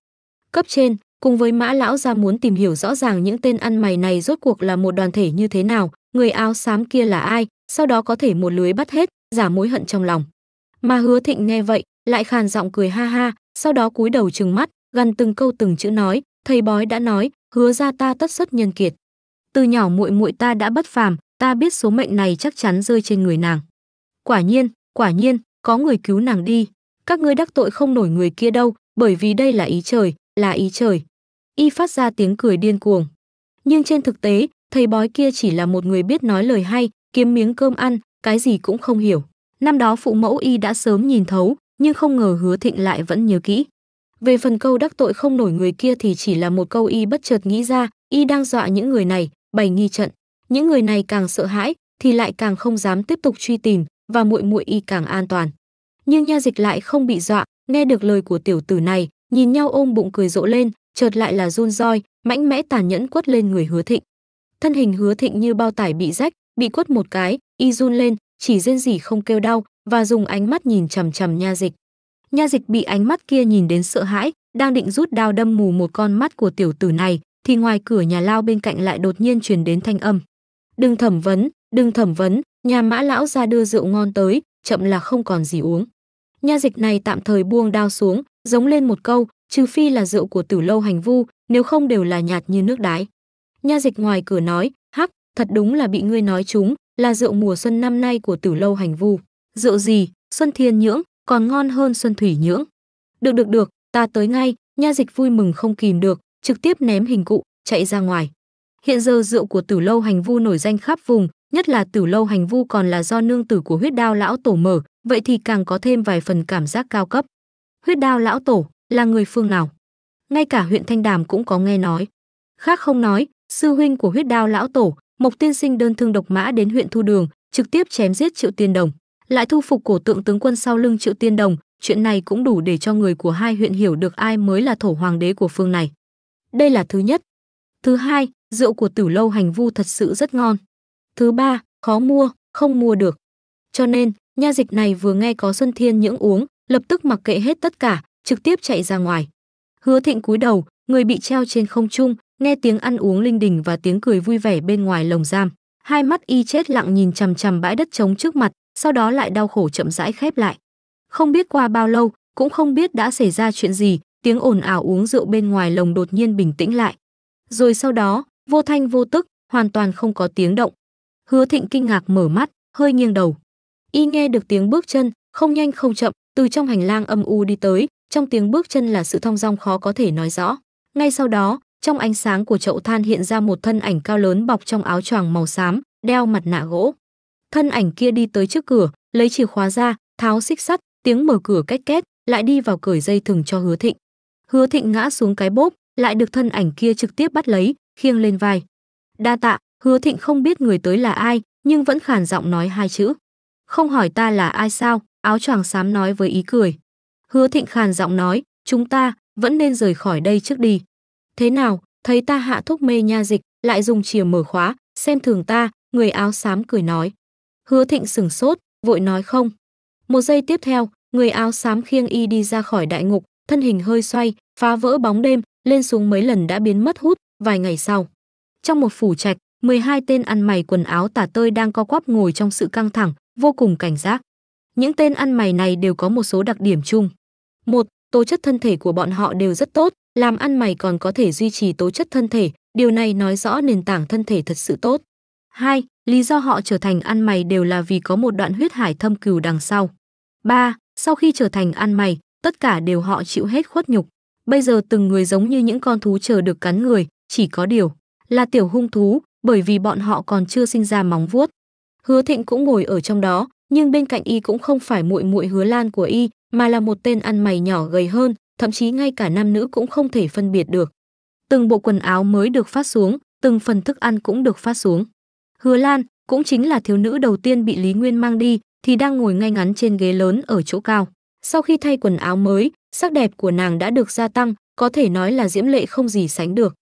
cấp trên cùng với mã lão ra muốn tìm hiểu rõ ràng những tên ăn mày này rốt cuộc là một đoàn thể như thế nào người áo xám kia là ai sau đó có thể một lưới bắt hết giả mối hận trong lòng mà hứa thịnh nghe vậy lại khàn giọng cười ha ha sau đó cúi đầu trừng mắt gần từng câu từng chữ nói thầy bói đã nói hứa ra ta tất xuất nhân kiệt từ nhỏ muội muội ta đã bất phàm ta biết số mệnh này chắc chắn rơi trên người nàng quả nhiên quả nhiên có người cứu nàng đi các ngươi đắc tội không nổi người kia đâu bởi vì đây là ý trời là ý trời y phát ra tiếng cười điên cuồng nhưng trên thực tế thầy bói kia chỉ là một người biết nói lời hay kiếm miếng cơm ăn cái gì cũng không hiểu năm đó phụ mẫu y đã sớm nhìn thấu nhưng không ngờ hứa thịnh lại vẫn nhớ kỹ. Về phần câu đắc tội không nổi người kia thì chỉ là một câu y bất chợt nghĩ ra, y đang dọa những người này, bày nghi trận. Những người này càng sợ hãi thì lại càng không dám tiếp tục truy tìm và muội muội y càng an toàn. Nhưng nha dịch lại không bị dọa, nghe được lời của tiểu tử này, nhìn nhau ôm bụng cười rộ lên, chợt lại là run roi, mãnh mẽ tàn nhẫn quất lên người hứa thịnh. Thân hình hứa thịnh như bao tải bị rách, bị quất một cái, y run lên, chỉ rên rỉ không kêu đau, và dùng ánh mắt nhìn chằm chằm nha dịch. Nha dịch bị ánh mắt kia nhìn đến sợ hãi, đang định rút đao đâm mù một con mắt của tiểu tử này, thì ngoài cửa nhà lao bên cạnh lại đột nhiên truyền đến thanh âm. Đừng thẩm vấn, đừng thẩm vấn, nhà mã lão ra đưa rượu ngon tới, chậm là không còn gì uống. Nha dịch này tạm thời buông đao xuống, giống lên một câu, trừ phi là rượu của tử lâu hành vu, nếu không đều là nhạt như nước đái. Nha dịch ngoài cửa nói, hắc, thật đúng là bị ngươi nói chúng, là rượu mùa xuân năm nay của tử lâu hành vu rượu gì, Xuân Thiên Nhưỡng, còn ngon hơn Xuân Thủy Nhưỡng. Được được được, ta tới ngay, nha dịch vui mừng không kìm được, trực tiếp ném hình cụ, chạy ra ngoài. Hiện giờ rượu của Tử Lâu Hành Vu nổi danh khắp vùng, nhất là Tử Lâu Hành Vu còn là do nương tử của huyết đao lão tổ mở, vậy thì càng có thêm vài phần cảm giác cao cấp. Huyết đao lão tổ là người phương nào? Ngay cả huyện Thanh Đàm cũng có nghe nói. Khác không nói, sư huynh của huyết đao lão tổ, Mộc Tiên Sinh đơn thương độc mã đến huyện Thu Đường, trực tiếp chém giết Triệu Tiên Đồng lại thu phục cổ tượng tướng quân sau lưng Triệu Tiên Đồng, chuyện này cũng đủ để cho người của hai huyện hiểu được ai mới là thổ hoàng đế của phương này. Đây là thứ nhất. Thứ hai, rượu của Tử Lâu Hành Vu thật sự rất ngon. Thứ ba, khó mua, không mua được. Cho nên, nha dịch này vừa nghe có Xuân Thiên những uống, lập tức mặc kệ hết tất cả, trực tiếp chạy ra ngoài. Hứa Thịnh cúi đầu, người bị treo trên không trung, nghe tiếng ăn uống linh đình và tiếng cười vui vẻ bên ngoài lồng giam, hai mắt y chết lặng nhìn chằm chằm bãi đất trống trước mặt, sau đó lại đau khổ chậm rãi khép lại. Không biết qua bao lâu, cũng không biết đã xảy ra chuyện gì, tiếng ồn ào uống rượu bên ngoài lồng đột nhiên bình tĩnh lại. Rồi sau đó, vô thanh vô tức, hoàn toàn không có tiếng động. Hứa Thịnh kinh ngạc mở mắt, hơi nghiêng đầu. Y nghe được tiếng bước chân, không nhanh không chậm, từ trong hành lang âm u đi tới, trong tiếng bước chân là sự thong dong khó có thể nói rõ. Ngay sau đó, trong ánh sáng của chậu than hiện ra một thân ảnh cao lớn bọc trong áo choàng màu xám, đeo mặt nạ gỗ thân ảnh kia đi tới trước cửa lấy chìa khóa ra tháo xích sắt tiếng mở cửa két két lại đi vào cởi dây thừng cho hứa thịnh hứa thịnh ngã xuống cái bốp lại được thân ảnh kia trực tiếp bắt lấy khiêng lên vai đa tạ hứa thịnh không biết người tới là ai nhưng vẫn khàn giọng nói hai chữ không hỏi ta là ai sao áo choàng xám nói với ý cười hứa thịnh khàn giọng nói chúng ta vẫn nên rời khỏi đây trước đi thế nào thấy ta hạ thúc mê nha dịch lại dùng chìa mở khóa xem thường ta người áo xám cười nói Hứa Thịnh sửng sốt, vội nói không. Một giây tiếp theo, người áo xám khiêng y đi ra khỏi đại ngục, thân hình hơi xoay, phá vỡ bóng đêm, lên xuống mấy lần đã biến mất hút, vài ngày sau. Trong một phủ trạch, 12 tên ăn mày quần áo tả tơi đang co quắp ngồi trong sự căng thẳng, vô cùng cảnh giác. Những tên ăn mày này đều có một số đặc điểm chung. Một, tố chất thân thể của bọn họ đều rất tốt, làm ăn mày còn có thể duy trì tố chất thân thể, điều này nói rõ nền tảng thân thể thật sự tốt. 2. Lý do họ trở thành ăn mày đều là vì có một đoạn huyết hải thâm cừu đằng sau. 3. Sau khi trở thành ăn mày, tất cả đều họ chịu hết khuất nhục. Bây giờ từng người giống như những con thú chờ được cắn người, chỉ có điều là tiểu hung thú, bởi vì bọn họ còn chưa sinh ra móng vuốt. Hứa Thịnh cũng ngồi ở trong đó, nhưng bên cạnh y cũng không phải muội muội Hứa Lan của y, mà là một tên ăn mày nhỏ gầy hơn, thậm chí ngay cả nam nữ cũng không thể phân biệt được. Từng bộ quần áo mới được phát xuống, từng phần thức ăn cũng được phát xuống. Hứa Lan, cũng chính là thiếu nữ đầu tiên bị Lý Nguyên mang đi, thì đang ngồi ngay ngắn trên ghế lớn ở chỗ cao. Sau khi thay quần áo mới, sắc đẹp của nàng đã được gia tăng, có thể nói là diễm lệ không gì sánh được.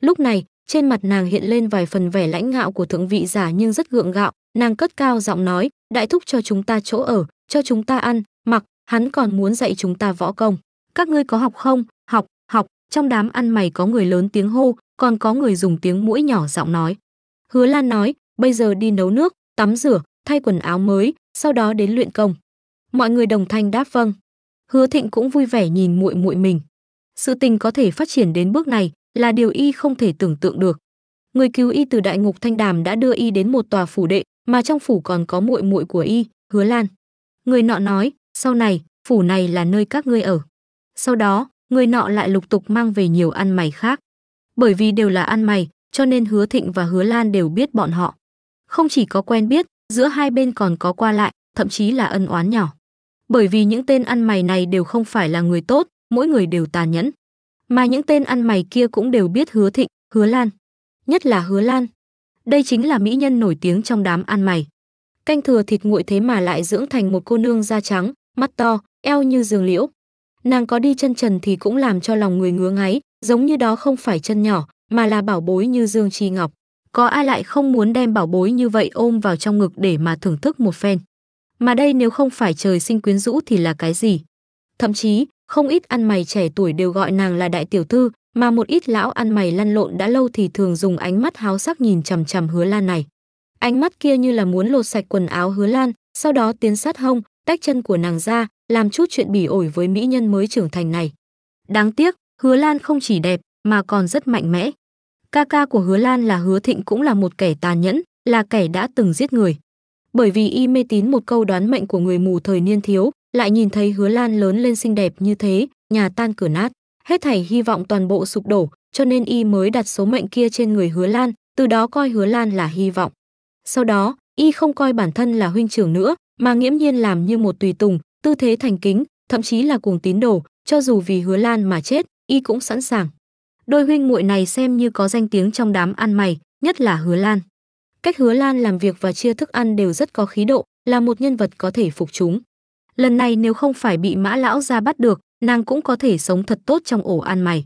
Lúc này, trên mặt nàng hiện lên vài phần vẻ lãnh ngạo của thượng vị giả nhưng rất gượng gạo, nàng cất cao giọng nói, đại thúc cho chúng ta chỗ ở, cho chúng ta ăn, mặc, hắn còn muốn dạy chúng ta võ công. Các ngươi có học không? Học, học, trong đám ăn mày có người lớn tiếng hô, còn có người dùng tiếng mũi nhỏ giọng nói. Hứa Lan nói, bây giờ đi nấu nước, tắm rửa, thay quần áo mới, sau đó đến luyện công. Mọi người đồng thanh đáp vâng. Hứa Thịnh cũng vui vẻ nhìn muội muội mình. Sự tình có thể phát triển đến bước này là điều y không thể tưởng tượng được. Người cứu y từ đại ngục Thanh Đàm đã đưa y đến một tòa phủ đệ, mà trong phủ còn có muội muội của y, Hứa Lan. Người nọ nói, sau này, phủ này là nơi các ngươi ở. Sau đó, người nọ lại lục tục mang về nhiều ăn mày khác. Bởi vì đều là ăn mày, cho nên Hứa Thịnh và Hứa Lan đều biết bọn họ. Không chỉ có quen biết, giữa hai bên còn có qua lại, thậm chí là ân oán nhỏ. Bởi vì những tên ăn mày này đều không phải là người tốt, mỗi người đều tàn nhẫn. Mà những tên ăn mày kia cũng đều biết hứa thịnh, hứa lan. Nhất là hứa lan. Đây chính là mỹ nhân nổi tiếng trong đám ăn mày. Canh thừa thịt nguội thế mà lại dưỡng thành một cô nương da trắng, mắt to, eo như giường liễu. Nàng có đi chân trần thì cũng làm cho lòng người ngứa ngáy, giống như đó không phải chân nhỏ, mà là bảo bối như Dương Chi Ngọc có ai lại không muốn đem bảo bối như vậy ôm vào trong ngực để mà thưởng thức một phen. Mà đây nếu không phải trời sinh quyến rũ thì là cái gì? Thậm chí, không ít ăn mày trẻ tuổi đều gọi nàng là đại tiểu thư, mà một ít lão ăn mày lăn lộn đã lâu thì thường dùng ánh mắt háo sắc nhìn chằm chằm hứa lan này. Ánh mắt kia như là muốn lột sạch quần áo hứa lan, sau đó tiến sát hông, tách chân của nàng ra, làm chút chuyện bỉ ổi với mỹ nhân mới trưởng thành này. Đáng tiếc, hứa lan không chỉ đẹp mà còn rất mạnh mẽ. Ca ca của Hứa Lan là Hứa Thịnh cũng là một kẻ tàn nhẫn, là kẻ đã từng giết người. Bởi vì y mê tín một câu đoán mệnh của người mù thời niên thiếu, lại nhìn thấy Hứa Lan lớn lên xinh đẹp như thế, nhà tan cửa nát, hết thảy hy vọng toàn bộ sụp đổ, cho nên y mới đặt số mệnh kia trên người Hứa Lan, từ đó coi Hứa Lan là hy vọng. Sau đó, y không coi bản thân là huynh trưởng nữa, mà nghiễm nhiên làm như một tùy tùng, tư thế thành kính, thậm chí là cuồng tín đồ, cho dù vì Hứa Lan mà chết, y cũng sẵn sàng. Đôi huynh muội này xem như có danh tiếng trong đám ăn mày, nhất là Hứa Lan. Cách Hứa Lan làm việc và chia thức ăn đều rất có khí độ, là một nhân vật có thể phục chúng. Lần này nếu không phải bị Mã lão ra bắt được, nàng cũng có thể sống thật tốt trong ổ ăn mày.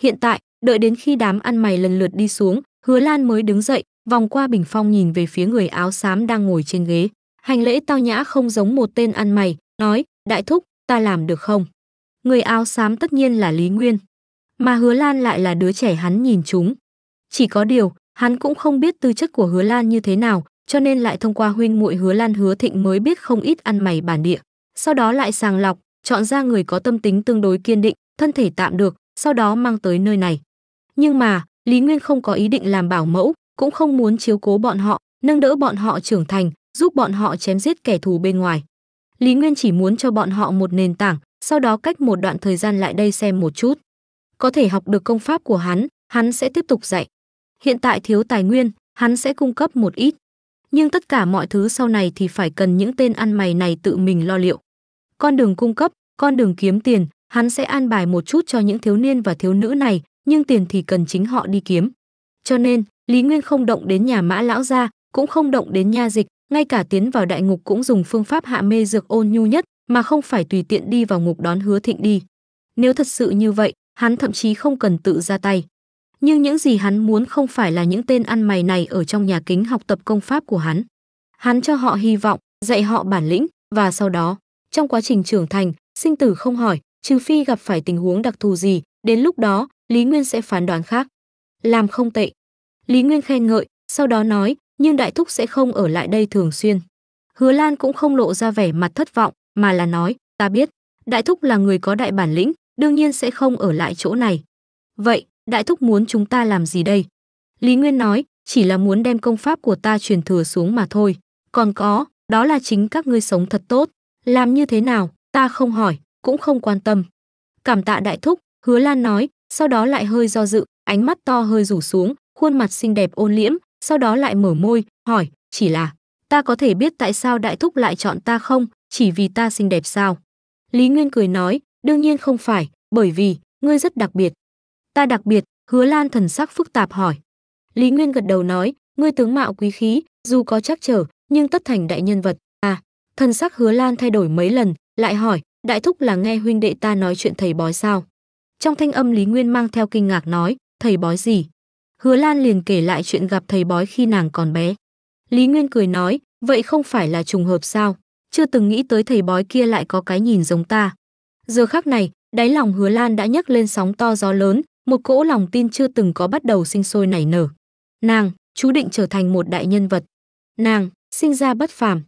Hiện tại, đợi đến khi đám ăn mày lần lượt đi xuống, Hứa Lan mới đứng dậy, vòng qua bình phong nhìn về phía người áo xám đang ngồi trên ghế. Hành lễ tao nhã không giống một tên ăn mày, nói, đại thúc, ta làm được không? Người áo xám tất nhiên là Lý Nguyên. Mà Hứa Lan lại là đứa trẻ hắn nhìn chúng. Chỉ có điều, hắn cũng không biết tư chất của Hứa Lan như thế nào, cho nên lại thông qua huynh muội Hứa Lan Hứa Thịnh mới biết không ít ăn mày bản địa. Sau đó lại sàng lọc, chọn ra người có tâm tính tương đối kiên định, thân thể tạm được, sau đó mang tới nơi này. Nhưng mà, Lý Nguyên không có ý định làm bảo mẫu, cũng không muốn chiếu cố bọn họ, nâng đỡ bọn họ trưởng thành, giúp bọn họ chém giết kẻ thù bên ngoài. Lý Nguyên chỉ muốn cho bọn họ một nền tảng, sau đó cách một đoạn thời gian lại đây xem một chút có thể học được công pháp của hắn, hắn sẽ tiếp tục dạy. Hiện tại thiếu tài nguyên, hắn sẽ cung cấp một ít. Nhưng tất cả mọi thứ sau này thì phải cần những tên ăn mày này tự mình lo liệu. Con đường cung cấp, con đường kiếm tiền, hắn sẽ an bài một chút cho những thiếu niên và thiếu nữ này, nhưng tiền thì cần chính họ đi kiếm. Cho nên, Lý Nguyên không động đến nhà mã lão gia, cũng không động đến nha dịch, ngay cả tiến vào đại ngục cũng dùng phương pháp hạ mê dược ôn nhu nhất, mà không phải tùy tiện đi vào ngục đón hứa thịnh đi. Nếu thật sự như vậy, hắn thậm chí không cần tự ra tay. Nhưng những gì hắn muốn không phải là những tên ăn mày này ở trong nhà kính học tập công pháp của hắn. Hắn cho họ hy vọng, dạy họ bản lĩnh và sau đó, trong quá trình trưởng thành, sinh tử không hỏi, trừ phi gặp phải tình huống đặc thù gì, đến lúc đó, Lý Nguyên sẽ phán đoán khác. Làm không tệ. Lý Nguyên khen ngợi, sau đó nói, nhưng đại thúc sẽ không ở lại đây thường xuyên. Hứa Lan cũng không lộ ra vẻ mặt thất vọng, mà là nói, ta biết, đại thúc là người có đại bản lĩnh, đương nhiên sẽ không ở lại chỗ này. Vậy, đại thúc muốn chúng ta làm gì đây? Lý Nguyên nói, chỉ là muốn đem công pháp của ta truyền thừa xuống mà thôi. Còn có, đó là chính các ngươi sống thật tốt. Làm như thế nào, ta không hỏi, cũng không quan tâm. Cảm tạ đại thúc, hứa Lan nói, sau đó lại hơi do dự, ánh mắt to hơi rủ xuống, khuôn mặt xinh đẹp ôn liễm, sau đó lại mở môi, hỏi, chỉ là, ta có thể biết tại sao đại thúc lại chọn ta không, chỉ vì ta xinh đẹp sao? Lý Nguyên cười nói, Đương nhiên không phải, bởi vì ngươi rất đặc biệt. Ta đặc biệt, Hứa Lan thần sắc phức tạp hỏi. Lý Nguyên gật đầu nói, ngươi tướng mạo quý khí, dù có chắc trở, nhưng tất thành đại nhân vật. À, thần sắc Hứa Lan thay đổi mấy lần, lại hỏi, đại thúc là nghe huynh đệ ta nói chuyện thầy bói sao? Trong thanh âm Lý Nguyên mang theo kinh ngạc nói, thầy bói gì? Hứa Lan liền kể lại chuyện gặp thầy bói khi nàng còn bé. Lý Nguyên cười nói, vậy không phải là trùng hợp sao? Chưa từng nghĩ tới thầy bói kia lại có cái nhìn giống ta. Giờ khắc này, đáy lòng Hứa Lan đã nhấc lên sóng to gió lớn, một cỗ lòng tin chưa từng có bắt đầu sinh sôi nảy nở. Nàng, chú định trở thành một đại nhân vật. Nàng, sinh ra bất phàm.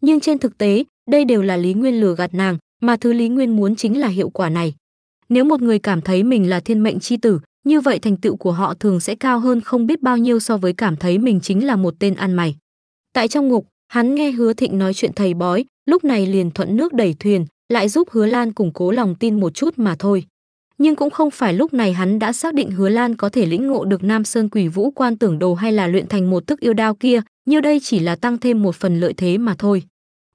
Nhưng trên thực tế, đây đều là Lý Nguyên lừa gạt nàng, mà thứ Lý Nguyên muốn chính là hiệu quả này. Nếu một người cảm thấy mình là thiên mệnh chi tử, như vậy thành tựu của họ thường sẽ cao hơn không biết bao nhiêu so với cảm thấy mình chính là một tên ăn mày. Tại trong ngục, hắn nghe Hứa Thịnh nói chuyện thầy bói, lúc này liền thuận nước đẩy thuyền, lại giúp Hứa Lan củng cố lòng tin một chút mà thôi. Nhưng cũng không phải lúc này hắn đã xác định Hứa Lan có thể lĩnh ngộ được Nam Sơn Quỷ Vũ Quan tưởng đồ hay là luyện thành một thức yêu đao kia, như đây chỉ là tăng thêm một phần lợi thế mà thôi.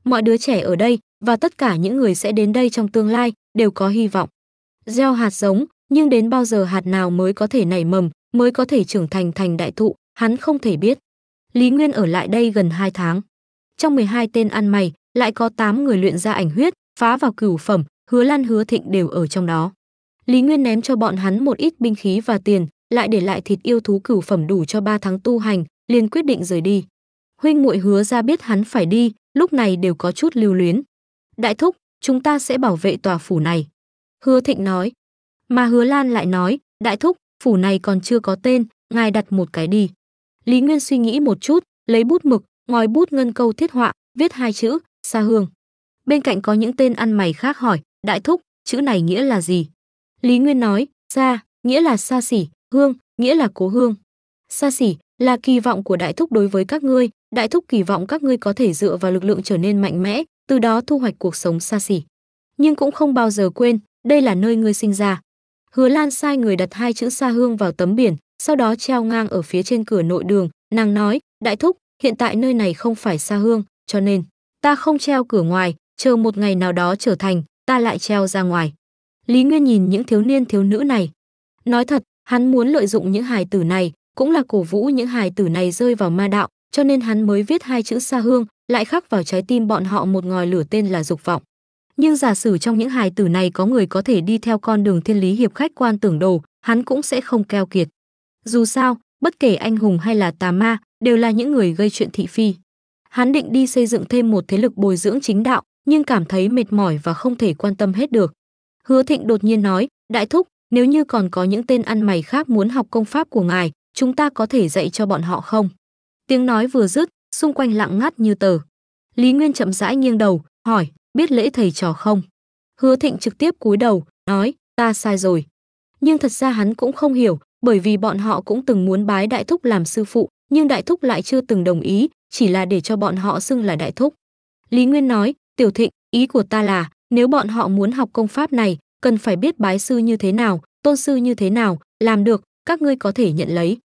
Mọi đứa trẻ ở đây và tất cả những người sẽ đến đây trong tương lai đều có hy vọng. Gieo hạt giống, nhưng đến bao giờ hạt nào mới có thể nảy mầm, mới có thể trưởng thành thành đại thụ, hắn không thể biết. Lý Nguyên ở lại đây gần 2 tháng. Trong 12 tên ăn mày, lại có 8 người luyện ra ảnh huyết, phá vào cửu phẩm, hứa lan hứa thịnh đều ở trong đó. Lý Nguyên ném cho bọn hắn một ít binh khí và tiền, lại để lại thịt yêu thú cửu phẩm đủ cho 3 tháng tu hành, liền quyết định rời đi. Huynh muội hứa ra biết hắn phải đi, lúc này đều có chút lưu luyến. Đại thúc, chúng ta sẽ bảo vệ tòa phủ này. Hứa Thịnh nói. Mà Hứa Lan lại nói, đại thúc, phủ này còn chưa có tên, ngài đặt một cái đi. Lý Nguyên suy nghĩ một chút, lấy bút mực, ngòi bút ngân câu thiết họa, viết hai chữ, xa hương. Bên cạnh có những tên ăn mày khác hỏi, đại thúc, chữ này nghĩa là gì? Lý Nguyên nói, xa, nghĩa là xa xỉ, hương, nghĩa là cố hương. Xa xỉ là kỳ vọng của đại thúc đối với các ngươi, đại thúc kỳ vọng các ngươi có thể dựa vào lực lượng trở nên mạnh mẽ, từ đó thu hoạch cuộc sống xa xỉ. Nhưng cũng không bao giờ quên, đây là nơi ngươi sinh ra. Hứa Lan sai người đặt hai chữ xa hương vào tấm biển, sau đó treo ngang ở phía trên cửa nội đường, nàng nói, đại thúc, hiện tại nơi này không phải xa hương, cho nên ta không treo cửa ngoài, chờ một ngày nào đó trở thành, ta lại treo ra ngoài. Lý Nguyên nhìn những thiếu niên thiếu nữ này. Nói thật, hắn muốn lợi dụng những hài tử này, cũng là cổ vũ những hài tử này rơi vào ma đạo, cho nên hắn mới viết hai chữ xa hương, lại khắc vào trái tim bọn họ một ngòi lửa tên là dục vọng. Nhưng giả sử trong những hài tử này có người có thể đi theo con đường thiên lý hiệp khách quan tưởng đồ, hắn cũng sẽ không keo kiệt. Dù sao, bất kể anh hùng hay là tà ma, đều là những người gây chuyện thị phi. Hắn định đi xây dựng thêm một thế lực bồi dưỡng chính đạo, nhưng cảm thấy mệt mỏi và không thể quan tâm hết được. Hứa Thịnh đột nhiên nói, đại thúc, nếu như còn có những tên ăn mày khác muốn học công pháp của ngài, chúng ta có thể dạy cho bọn họ không? Tiếng nói vừa dứt, xung quanh lặng ngắt như tờ. Lý Nguyên chậm rãi nghiêng đầu, hỏi, biết lễ thầy trò không? Hứa Thịnh trực tiếp cúi đầu, nói, ta sai rồi. Nhưng thật ra hắn cũng không hiểu, bởi vì bọn họ cũng từng muốn bái đại thúc làm sư phụ, nhưng đại thúc lại chưa từng đồng ý, chỉ là để cho bọn họ xưng là đại thúc. Lý Nguyên nói, Tiểu Thịnh, ý của ta là, nếu bọn họ muốn học công pháp này, cần phải biết bái sư như thế nào, tôn sư như thế nào, làm được, các ngươi có thể nhận lấy.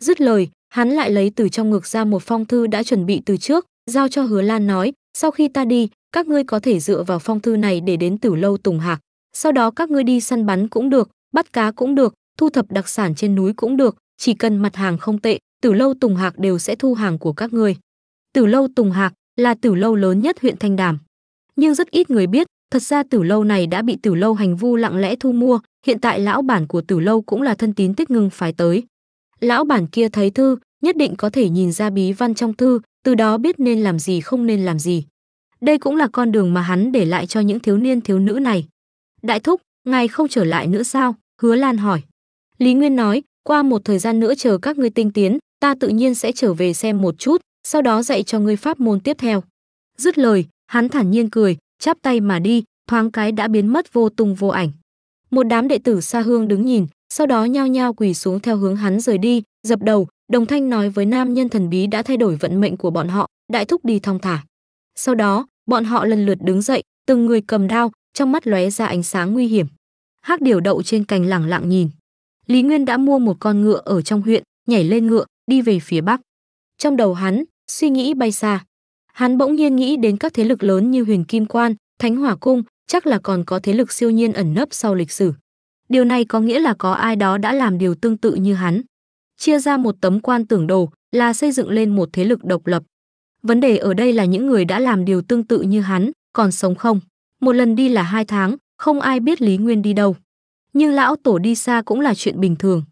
Dứt lời, hắn lại lấy từ trong ngực ra một phong thư đã chuẩn bị từ trước, giao cho Hứa Lan nói, sau khi ta đi, các ngươi có thể dựa vào phong thư này để đến Tử lâu Tùng Hạc, sau đó các ngươi đi săn bắn cũng được, bắt cá cũng được, thu thập đặc sản trên núi cũng được, chỉ cần mặt hàng không tệ, Tử lâu Tùng Hạc đều sẽ thu hàng của các ngươi. Tử lâu Tùng Hạc là tử lâu lớn nhất huyện Thanh Đàm nhưng rất ít người biết, thật ra Tử lâu này đã bị Tử lâu Hành Vu lặng lẽ thu mua, hiện tại lão bản của Tử lâu cũng là thân tín Tích Ngưng phái tới. Lão bản kia thấy thư, nhất định có thể nhìn ra bí văn trong thư, từ đó biết nên làm gì không nên làm gì. Đây cũng là con đường mà hắn để lại cho những thiếu niên thiếu nữ này. Đại thúc, ngài không trở lại nữa sao? Hứa Lan hỏi. Lý Nguyên nói, qua một thời gian nữa chờ các ngươi tinh tiến, ta tự nhiên sẽ trở về xem một chút, sau đó dạy cho ngươi pháp môn tiếp theo. Dứt lời, hắn thản nhiên cười chắp tay mà đi thoáng cái đã biến mất vô tung vô ảnh một đám đệ tử xa hương đứng nhìn sau đó nhao nhao quỳ xuống theo hướng hắn rời đi dập đầu đồng thanh nói với nam nhân thần bí đã thay đổi vận mệnh của bọn họ đại thúc đi thong thả sau đó bọn họ lần lượt đứng dậy từng người cầm đao trong mắt lóe ra ánh sáng nguy hiểm hắc điểu đậu trên cành lẳng lặng nhìn lý nguyên đã mua một con ngựa ở trong huyện nhảy lên ngựa đi về phía bắc trong đầu hắn suy nghĩ bay xa Hắn bỗng nhiên nghĩ đến các thế lực lớn như Huyền Kim Quan, Thánh Hỏa Cung, chắc là còn có thế lực siêu nhiên ẩn nấp sau lịch sử. Điều này có nghĩa là có ai đó đã làm điều tương tự như hắn. Chia ra một tấm quan tưởng đồ là xây dựng lên một thế lực độc lập. Vấn đề ở đây là những người đã làm điều tương tự như hắn, còn sống không? Một lần đi là hai tháng, không ai biết Lý Nguyên đi đâu. Nhưng lão tổ đi xa cũng là chuyện bình thường.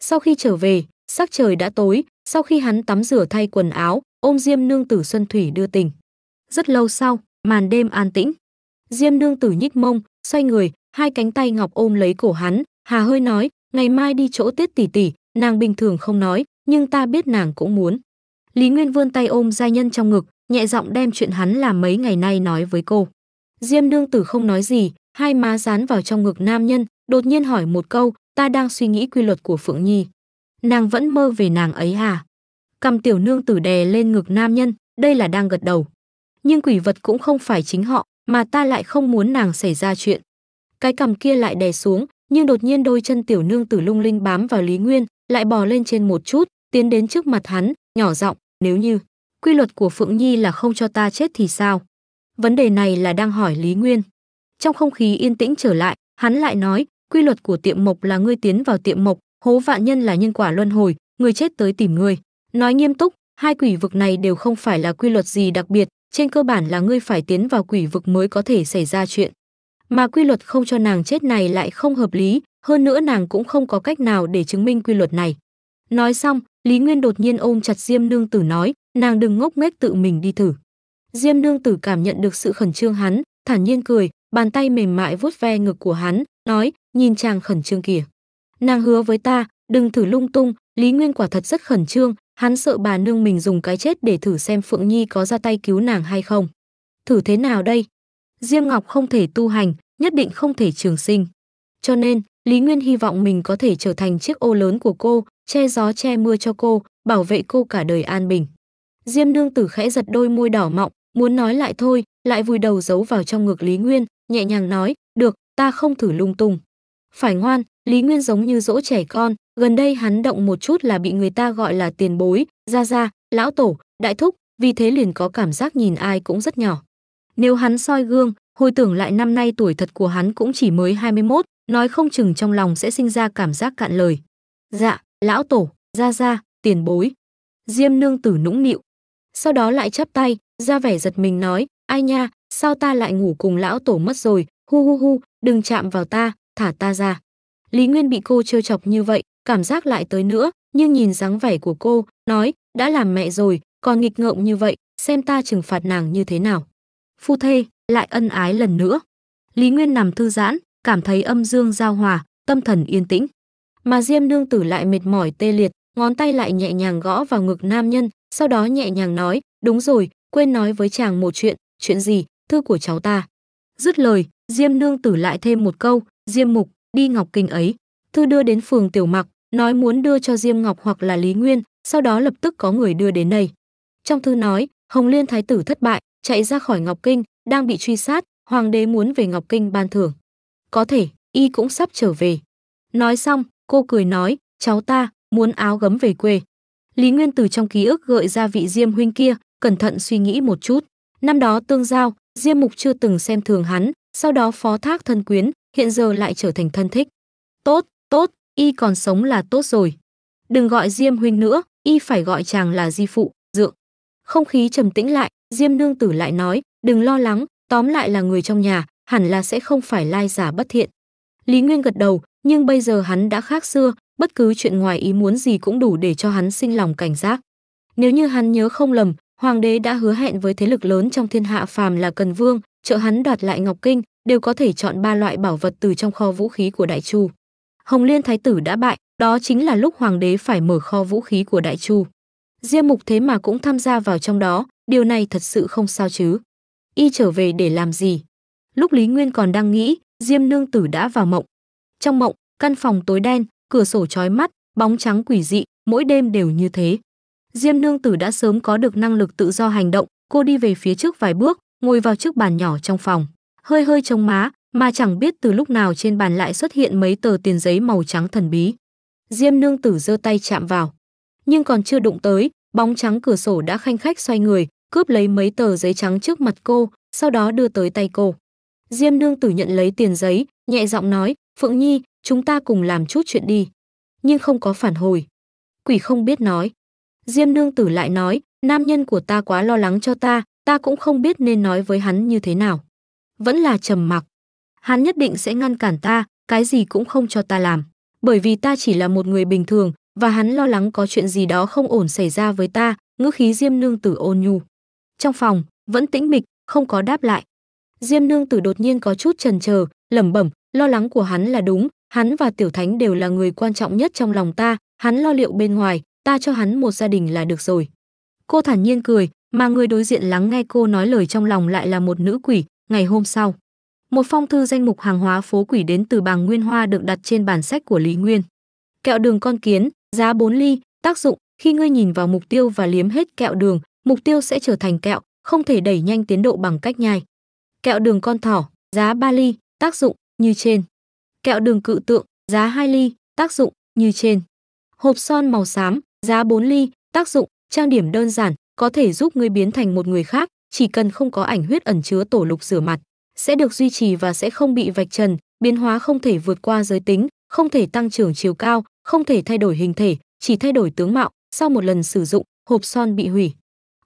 Sau khi trở về, sắc trời đã tối, sau khi hắn tắm rửa thay quần áo, ôm Diêm Nương Tử Xuân Thủy đưa tình. Rất lâu sau, màn đêm an tĩnh. Diêm Nương Tử nhích mông, xoay người, hai cánh tay ngọc ôm lấy cổ hắn, hà hơi nói, ngày mai đi chỗ Tiết tỷ tỷ, nàng bình thường không nói, nhưng ta biết nàng cũng muốn. Lý Nguyên vươn tay ôm gia nhân trong ngực, nhẹ giọng đem chuyện hắn làm mấy ngày nay nói với cô. Diêm Nương Tử không nói gì, hai má dán vào trong ngực nam nhân, đột nhiên hỏi một câu, ta đang suy nghĩ quy luật của Phượng Nhi. Nàng vẫn mơ về nàng ấy hả? À? cầm tiểu nương tử đè lên ngực nam nhân, đây là đang gật đầu. Nhưng quỷ vật cũng không phải chính họ, mà ta lại không muốn nàng xảy ra chuyện. Cái cầm kia lại đè xuống, nhưng đột nhiên đôi chân tiểu nương tử lung linh bám vào Lý Nguyên, lại bò lên trên một chút, tiến đến trước mặt hắn, nhỏ giọng, nếu như quy luật của Phượng Nhi là không cho ta chết thì sao? Vấn đề này là đang hỏi Lý Nguyên. Trong không khí yên tĩnh trở lại, hắn lại nói, quy luật của tiệm mộc là ngươi tiến vào tiệm mộc, hố vạn nhân là nhân quả luân hồi, người chết tới tìm ngươi. Nói nghiêm túc, hai quỷ vực này đều không phải là quy luật gì đặc biệt, trên cơ bản là ngươi phải tiến vào quỷ vực mới có thể xảy ra chuyện. Mà quy luật không cho nàng chết này lại không hợp lý, hơn nữa nàng cũng không có cách nào để chứng minh quy luật này. Nói xong, Lý Nguyên đột nhiên ôm chặt Diêm Nương Tử nói, nàng đừng ngốc nghếch tự mình đi thử. Diêm Nương Tử cảm nhận được sự khẩn trương hắn, thản nhiên cười, bàn tay mềm mại vuốt ve ngực của hắn, nói, nhìn chàng khẩn trương kìa. Nàng hứa với ta, đừng thử lung tung, Lý Nguyên quả thật rất khẩn trương, Hắn sợ bà nương mình dùng cái chết để thử xem Phượng Nhi có ra tay cứu nàng hay không. Thử thế nào đây? Diêm Ngọc không thể tu hành, nhất định không thể trường sinh. Cho nên, Lý Nguyên hy vọng mình có thể trở thành chiếc ô lớn của cô, che gió che mưa cho cô, bảo vệ cô cả đời an bình. Diêm Nương Tử khẽ giật đôi môi đỏ mọng, muốn nói lại thôi, lại vùi đầu giấu vào trong ngực Lý Nguyên, nhẹ nhàng nói, "Được, ta không thử lung tung. Phải ngoan, Lý Nguyên giống như dỗ trẻ con, gần đây hắn động một chút là bị người ta gọi là tiền bối, gia gia, lão tổ, đại thúc, vì thế liền có cảm giác nhìn ai cũng rất nhỏ. Nếu hắn soi gương, hồi tưởng lại năm nay tuổi thật của hắn cũng chỉ mới 21, nói không chừng trong lòng sẽ sinh ra cảm giác cạn lời. Dạ, lão tổ, gia gia, tiền bối. Diêm nương tử nũng nịu. Sau đó lại chắp tay, ra vẻ giật mình nói, ai nha, sao ta lại ngủ cùng lão tổ mất rồi, hu hu hu, đừng chạm vào ta, thả ta ra. Lý Nguyên bị cô trêu chọc như vậy, cảm giác lại tới nữa, nhưng nhìn dáng vẻ của cô, nói, đã làm mẹ rồi, còn nghịch ngợm như vậy, xem ta trừng phạt nàng như thế nào. Phu thê, lại ân ái lần nữa. Lý Nguyên nằm thư giãn, cảm thấy âm dương giao hòa, tâm thần yên tĩnh. Mà Diêm Nương Tử lại mệt mỏi tê liệt, ngón tay lại nhẹ nhàng gõ vào ngực nam nhân, sau đó nhẹ nhàng nói, đúng rồi, quên nói với chàng một chuyện, chuyện gì, thư của cháu ta. Dứt lời, Diêm Nương Tử lại thêm một câu, Diêm Mục, đi Ngọc Kinh ấy. Thư đưa đến phường Tiểu Mặc, nói muốn đưa cho Diêm Ngọc hoặc là Lý Nguyên, sau đó lập tức có người đưa đến đây. Trong thư nói, Hồng Liên Thái tử thất bại, chạy ra khỏi Ngọc Kinh, đang bị truy sát, hoàng đế muốn về Ngọc Kinh ban thưởng. Có thể, y cũng sắp trở về. Nói xong, cô cười nói, cháu ta, muốn áo gấm về quê. Lý Nguyên từ trong ký ức gợi ra vị Diêm huynh kia, cẩn thận suy nghĩ một chút. Năm đó tương giao, Diêm Mục chưa từng xem thường hắn, sau đó phó thác thân quyến, hiện giờ lại trở thành thân thích. Tốt, tốt, y còn sống là tốt rồi. Đừng gọi Diêm huynh nữa, y phải gọi chàng là di phụ, dượng. Không khí trầm tĩnh lại, Diêm nương tử lại nói, đừng lo lắng, tóm lại là người trong nhà, hẳn là sẽ không phải lai giả bất thiện. Lý Nguyên gật đầu, nhưng bây giờ hắn đã khác xưa, bất cứ chuyện ngoài ý muốn gì cũng đủ để cho hắn sinh lòng cảnh giác. Nếu như hắn nhớ không lầm, hoàng đế đã hứa hẹn với thế lực lớn trong thiên hạ phàm là Cần Vương, trợ hắn đoạt lại Ngọc Kinh, đều có thể chọn ba loại bảo vật từ trong kho vũ khí của Đại Chu. Hồng Liên Thái tử đã bại, đó chính là lúc hoàng đế phải mở kho vũ khí của Đại Chu. Diêm Mục thế mà cũng tham gia vào trong đó, điều này thật sự không sao chứ. Y trở về để làm gì? Lúc Lý Nguyên còn đang nghĩ, Diêm Nương tử đã vào mộng. Trong mộng, căn phòng tối đen, cửa sổ chói mắt, bóng trắng quỷ dị, mỗi đêm đều như thế. Diêm Nương tử đã sớm có được năng lực tự do hành động, cô đi về phía trước vài bước, ngồi vào trước bàn nhỏ trong phòng hơi hơi trông má mà chẳng biết từ lúc nào trên bàn lại xuất hiện mấy tờ tiền giấy màu trắng thần bí diêm nương tử giơ tay chạm vào nhưng còn chưa đụng tới bóng trắng cửa sổ đã khanh khách xoay người cướp lấy mấy tờ giấy trắng trước mặt cô sau đó đưa tới tay cô diêm nương tử nhận lấy tiền giấy nhẹ giọng nói phượng nhi chúng ta cùng làm chút chuyện đi nhưng không có phản hồi quỷ không biết nói diêm nương tử lại nói nam nhân của ta quá lo lắng cho ta ta cũng không biết nên nói với hắn như thế nào. Vẫn là trầm mặc. Hắn nhất định sẽ ngăn cản ta, cái gì cũng không cho ta làm. Bởi vì ta chỉ là một người bình thường, và hắn lo lắng có chuyện gì đó không ổn xảy ra với ta, ngữ khí Diêm Nương Tử ôn nhu. Trong phòng, vẫn tĩnh mịch, không có đáp lại. Diêm Nương Tử đột nhiên có chút chần chờ, lẩm bẩm, lo lắng của hắn là đúng, hắn và Tiểu Thánh đều là người quan trọng nhất trong lòng ta, hắn lo liệu bên ngoài, ta cho hắn một gia đình là được rồi. Cô thản nhiên cười, mà người đối diện lắng nghe cô nói lời trong lòng lại là một nữ quỷ ngày hôm sau một phong thư danh mục hàng hóa phố quỷ đến từ bàng nguyên hoa được đặt trên bản sách của lý nguyên kẹo đường con kiến giá 4 ly tác dụng khi ngươi nhìn vào mục tiêu và liếm hết kẹo đường mục tiêu sẽ trở thành kẹo không thể đẩy nhanh tiến độ bằng cách nhai kẹo đường con thỏ giá 3 ly tác dụng như trên kẹo đường cự tượng giá 2 ly tác dụng như trên hộp son màu xám giá 4 ly tác dụng trang điểm đơn giản có thể giúp ngươi biến thành một người khác, chỉ cần không có ảnh huyết ẩn chứa tổ lục rửa mặt, sẽ được duy trì và sẽ không bị vạch trần, biến hóa không thể vượt qua giới tính, không thể tăng trưởng chiều cao, không thể thay đổi hình thể, chỉ thay đổi tướng mạo. Sau một lần sử dụng, hộp son bị hủy.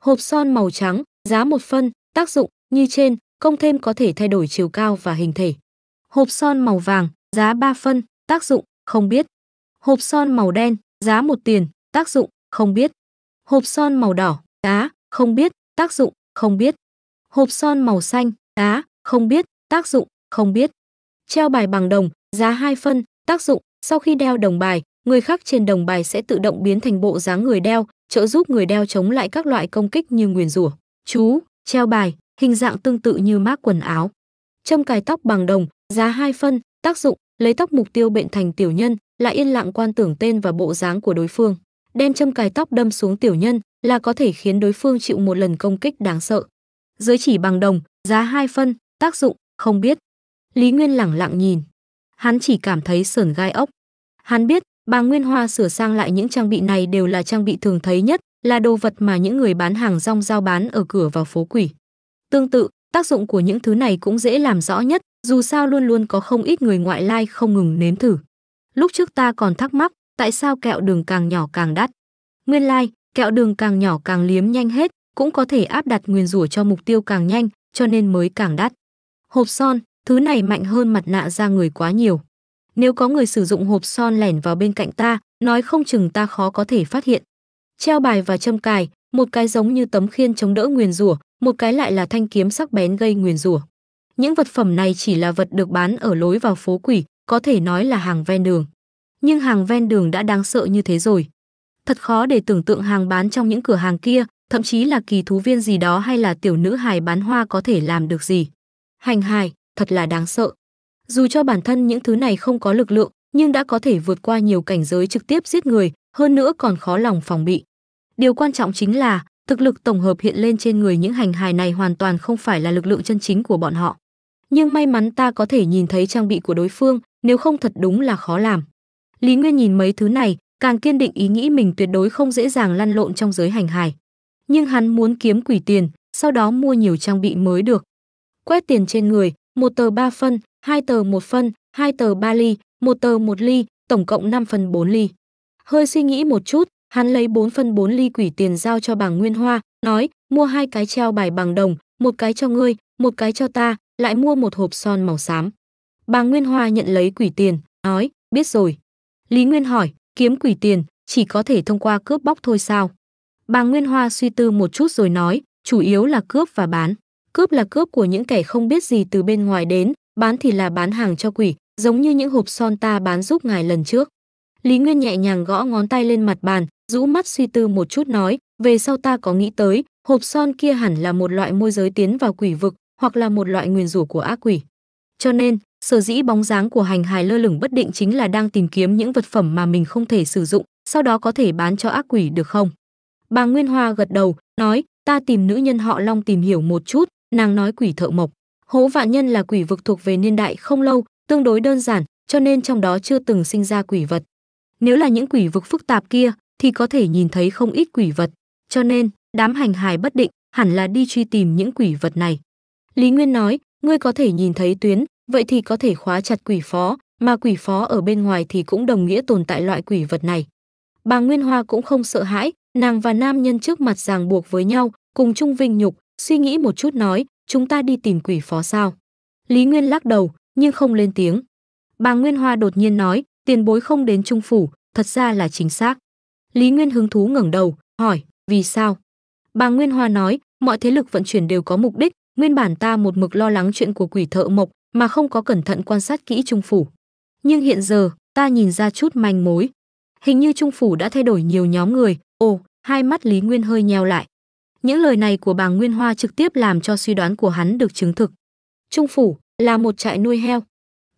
Hộp son màu trắng, giá một phân, tác dụng như trên, công thêm có thể thay đổi chiều cao và hình thể. Hộp son màu vàng, giá 3 phân, tác dụng không biết. Hộp son màu đen, giá một tiền, tác dụng không biết. Hộp son màu đỏ, Cá, không biết, tác dụng, không biết. Hộp son màu xanh, cá, không biết, tác dụng, không biết. Treo bài bằng đồng, giá 2 phân, tác dụng, sau khi đeo đồng bài, người khác trên đồng bài sẽ tự động biến thành bộ dáng người đeo, trợ giúp người đeo chống lại các loại công kích như nguyền rủa. Chú, treo bài, hình dạng tương tự như mác quần áo. Châm cài tóc bằng đồng, giá 2 phân, tác dụng, lấy tóc mục tiêu bệnh thành tiểu nhân, lại yên lặng quan tưởng tên và bộ dáng của đối phương đem châm cài tóc đâm xuống tiểu nhân là có thể khiến đối phương chịu một lần công kích đáng sợ. Dưới chỉ bằng đồng, giá hai phân, tác dụng, không biết. Lý Nguyên lẳng lặng nhìn. Hắn chỉ cảm thấy sờn gai ốc. Hắn biết, bà Nguyên Hoa sửa sang lại những trang bị này đều là trang bị thường thấy nhất, là đồ vật mà những người bán hàng rong giao bán ở cửa vào phố quỷ. Tương tự, tác dụng của những thứ này cũng dễ làm rõ nhất, dù sao luôn luôn có không ít người ngoại lai không ngừng nếm thử. Lúc trước ta còn thắc mắc, tại sao kẹo đường càng nhỏ càng đắt. Nguyên lai, like, kẹo đường càng nhỏ càng liếm nhanh hết, cũng có thể áp đặt nguyên rủa cho mục tiêu càng nhanh, cho nên mới càng đắt. Hộp son, thứ này mạnh hơn mặt nạ ra người quá nhiều. Nếu có người sử dụng hộp son lẻn vào bên cạnh ta, nói không chừng ta khó có thể phát hiện. Treo bài và châm cài, một cái giống như tấm khiên chống đỡ nguyền rủa, một cái lại là thanh kiếm sắc bén gây nguyền rủa. Những vật phẩm này chỉ là vật được bán ở lối vào phố quỷ, có thể nói là hàng ven đường nhưng hàng ven đường đã đáng sợ như thế rồi. Thật khó để tưởng tượng hàng bán trong những cửa hàng kia, thậm chí là kỳ thú viên gì đó hay là tiểu nữ hài bán hoa có thể làm được gì. Hành hài, thật là đáng sợ. Dù cho bản thân những thứ này không có lực lượng, nhưng đã có thể vượt qua nhiều cảnh giới trực tiếp giết người, hơn nữa còn khó lòng phòng bị. Điều quan trọng chính là, thực lực tổng hợp hiện lên trên người những hành hài này hoàn toàn không phải là lực lượng chân chính của bọn họ. Nhưng may mắn ta có thể nhìn thấy trang bị của đối phương, nếu không thật đúng là khó làm. Lý Nguyên nhìn mấy thứ này, càng kiên định ý nghĩ mình tuyệt đối không dễ dàng lăn lộn trong giới hành hải. Nhưng hắn muốn kiếm quỷ tiền, sau đó mua nhiều trang bị mới được. Quét tiền trên người, một tờ 3 phân, hai tờ 1 phân, hai tờ 3 ly, một tờ 1 ly, tổng cộng 5 phần 4 ly. Hơi suy nghĩ một chút, hắn lấy 4 phân 4 ly quỷ tiền giao cho bà Nguyên Hoa, nói, mua hai cái treo bài bằng đồng, một cái cho ngươi, một cái cho ta, lại mua một hộp son màu xám. Bà Nguyên Hoa nhận lấy quỷ tiền, nói, biết rồi. Lý Nguyên hỏi, kiếm quỷ tiền, chỉ có thể thông qua cướp bóc thôi sao? Bà Nguyên Hoa suy tư một chút rồi nói, chủ yếu là cướp và bán. Cướp là cướp của những kẻ không biết gì từ bên ngoài đến, bán thì là bán hàng cho quỷ, giống như những hộp son ta bán giúp ngài lần trước. Lý Nguyên nhẹ nhàng gõ ngón tay lên mặt bàn, rũ mắt suy tư một chút nói, về sau ta có nghĩ tới, hộp son kia hẳn là một loại môi giới tiến vào quỷ vực, hoặc là một loại nguyền rủa của ác quỷ. Cho nên, sở dĩ bóng dáng của hành hài lơ lửng bất định chính là đang tìm kiếm những vật phẩm mà mình không thể sử dụng sau đó có thể bán cho ác quỷ được không bà nguyên hoa gật đầu nói ta tìm nữ nhân họ long tìm hiểu một chút nàng nói quỷ thợ mộc hố vạn nhân là quỷ vực thuộc về niên đại không lâu tương đối đơn giản cho nên trong đó chưa từng sinh ra quỷ vật nếu là những quỷ vực phức tạp kia thì có thể nhìn thấy không ít quỷ vật cho nên đám hành hài bất định hẳn là đi truy tìm những quỷ vật này lý nguyên nói ngươi có thể nhìn thấy tuyến vậy thì có thể khóa chặt quỷ phó, mà quỷ phó ở bên ngoài thì cũng đồng nghĩa tồn tại loại quỷ vật này. Bà Nguyên Hoa cũng không sợ hãi, nàng và nam nhân trước mặt ràng buộc với nhau, cùng chung vinh nhục, suy nghĩ một chút nói, chúng ta đi tìm quỷ phó sao. Lý Nguyên lắc đầu, nhưng không lên tiếng. Bà Nguyên Hoa đột nhiên nói, tiền bối không đến trung phủ, thật ra là chính xác. Lý Nguyên hứng thú ngẩng đầu, hỏi, vì sao? Bà Nguyên Hoa nói, mọi thế lực vận chuyển đều có mục đích, nguyên bản ta một mực lo lắng chuyện của quỷ thợ mộc, mà không có cẩn thận quan sát kỹ trung phủ. Nhưng hiện giờ, ta nhìn ra chút manh mối. Hình như trung phủ đã thay đổi nhiều nhóm người. Ồ, hai mắt Lý Nguyên hơi nheo lại. Những lời này của bà Nguyên Hoa trực tiếp làm cho suy đoán của hắn được chứng thực. Trung phủ là một trại nuôi heo.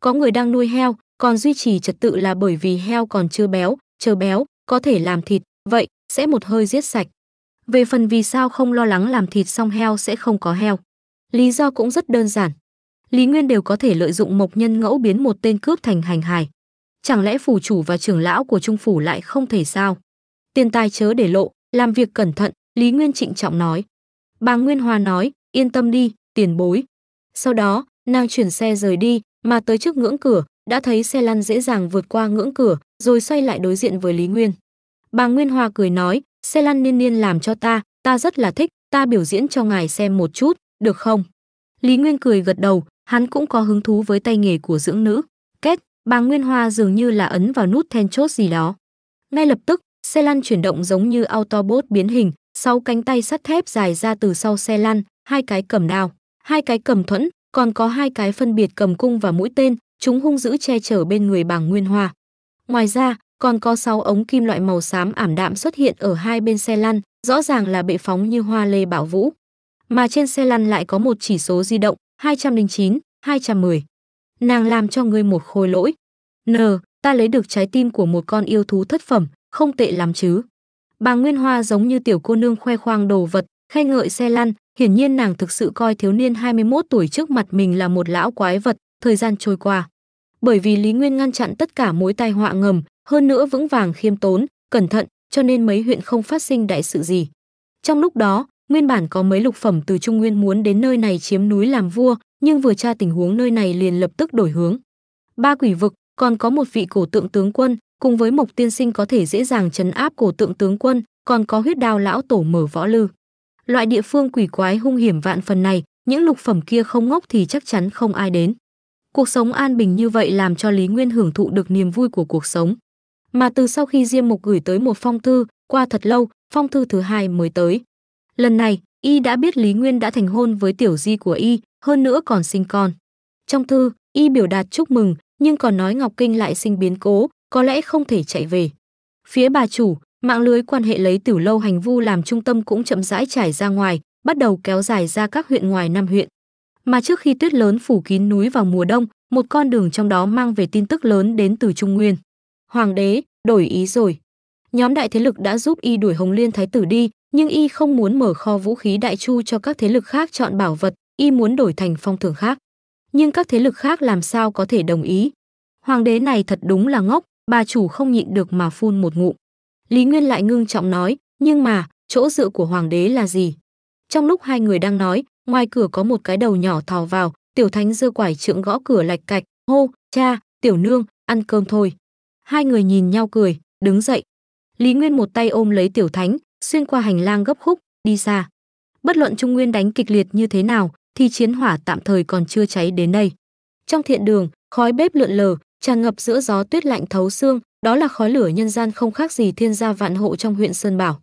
Có người đang nuôi heo, còn duy trì trật tự là bởi vì heo còn chưa béo, chờ béo, có thể làm thịt, vậy sẽ một hơi giết sạch. Về phần vì sao không lo lắng làm thịt xong heo sẽ không có heo. Lý do cũng rất đơn giản. Lý Nguyên đều có thể lợi dụng Mộc Nhân Ngẫu biến một tên cướp thành hành hài. Chẳng lẽ phủ chủ và trưởng lão của trung phủ lại không thể sao? Tiền tài chớ để lộ, làm việc cẩn thận, Lý Nguyên trịnh trọng nói. Bà Nguyên Hoa nói, yên tâm đi, tiền bối. Sau đó, nàng chuyển xe rời đi, mà tới trước ngưỡng cửa, đã thấy xe lăn dễ dàng vượt qua ngưỡng cửa, rồi xoay lại đối diện với Lý Nguyên. Bà Nguyên Hoa cười nói, xe lăn niên niên làm cho ta, ta rất là thích, ta biểu diễn cho ngài xem một chút, được không? Lý Nguyên cười gật đầu, hắn cũng có hứng thú với tay nghề của dưỡng nữ. Kết, bà Nguyên Hoa dường như là ấn vào nút then chốt gì đó. Ngay lập tức, xe lăn chuyển động giống như Autobot biến hình, sáu cánh tay sắt thép dài ra từ sau xe lăn, hai cái cầm đao, hai cái cầm thuẫn, còn có hai cái phân biệt cầm cung và mũi tên, chúng hung dữ che chở bên người bà Nguyên Hoa. Ngoài ra, còn có sáu ống kim loại màu xám ảm đạm xuất hiện ở hai bên xe lăn, rõ ràng là bệ phóng như hoa lê bảo vũ. Mà trên xe lăn lại có một chỉ số di động, 209, 210. Nàng làm cho ngươi một khôi lỗi. N, ta lấy được trái tim của một con yêu thú thất phẩm, không tệ lắm chứ. Bà Nguyên Hoa giống như tiểu cô nương khoe khoang đồ vật, khen ngợi xe lăn, hiển nhiên nàng thực sự coi thiếu niên 21 tuổi trước mặt mình là một lão quái vật, thời gian trôi qua. Bởi vì Lý Nguyên ngăn chặn tất cả mối tai họa ngầm, hơn nữa vững vàng khiêm tốn, cẩn thận, cho nên mấy huyện không phát sinh đại sự gì. Trong lúc đó, Nguyên bản có mấy lục phẩm từ Trung Nguyên muốn đến nơi này chiếm núi làm vua, nhưng vừa tra tình huống nơi này liền lập tức đổi hướng. Ba quỷ vực, còn có một vị cổ tượng tướng quân, cùng với Mộc Tiên Sinh có thể dễ dàng trấn áp cổ tượng tướng quân, còn có huyết đao lão tổ mở võ lư. Loại địa phương quỷ quái hung hiểm vạn phần này, những lục phẩm kia không ngốc thì chắc chắn không ai đến. Cuộc sống an bình như vậy làm cho Lý Nguyên hưởng thụ được niềm vui của cuộc sống. Mà từ sau khi Diêm Mục gửi tới một phong thư, qua thật lâu, phong thư thứ hai mới tới. Lần này, y đã biết Lý Nguyên đã thành hôn với tiểu di của y, hơn nữa còn sinh con. Trong thư, y biểu đạt chúc mừng, nhưng còn nói Ngọc Kinh lại sinh biến cố, có lẽ không thể chạy về. Phía bà chủ, mạng lưới quan hệ lấy Tử Lâu Hành Vu làm trung tâm cũng chậm rãi trải ra ngoài, bắt đầu kéo dài ra các huyện ngoài năm huyện. Mà trước khi tuyết lớn phủ kín núi vào mùa đông, một con đường trong đó mang về tin tức lớn đến từ Trung Nguyên. Hoàng đế, đổi ý rồi. Nhóm đại thế lực đã giúp y đuổi Hồng Liên Thái tử đi, nhưng y không muốn mở kho vũ khí đại chu cho các thế lực khác chọn bảo vật, y muốn đổi thành phong thưởng khác. Nhưng các thế lực khác làm sao có thể đồng ý? Hoàng đế này thật đúng là ngốc, bà chủ không nhịn được mà phun một ngụm. Lý Nguyên lại ngưng trọng nói, nhưng mà, chỗ dựa của hoàng đế là gì? Trong lúc hai người đang nói, ngoài cửa có một cái đầu nhỏ thò vào, tiểu thánh dơ quải trượng gõ cửa lạch cạch, hô, cha, tiểu nương, ăn cơm thôi. Hai người nhìn nhau cười, đứng dậy. Lý Nguyên một tay ôm lấy tiểu thánh, xuyên qua hành lang gấp khúc, đi xa. Bất luận Trung Nguyên đánh kịch liệt như thế nào, thì chiến hỏa tạm thời còn chưa cháy đến đây. Trong thiện đường, khói bếp lượn lờ, tràn ngập giữa gió tuyết lạnh thấu xương, đó là khói lửa nhân gian không khác gì thiên gia vạn hộ trong huyện Sơn Bảo.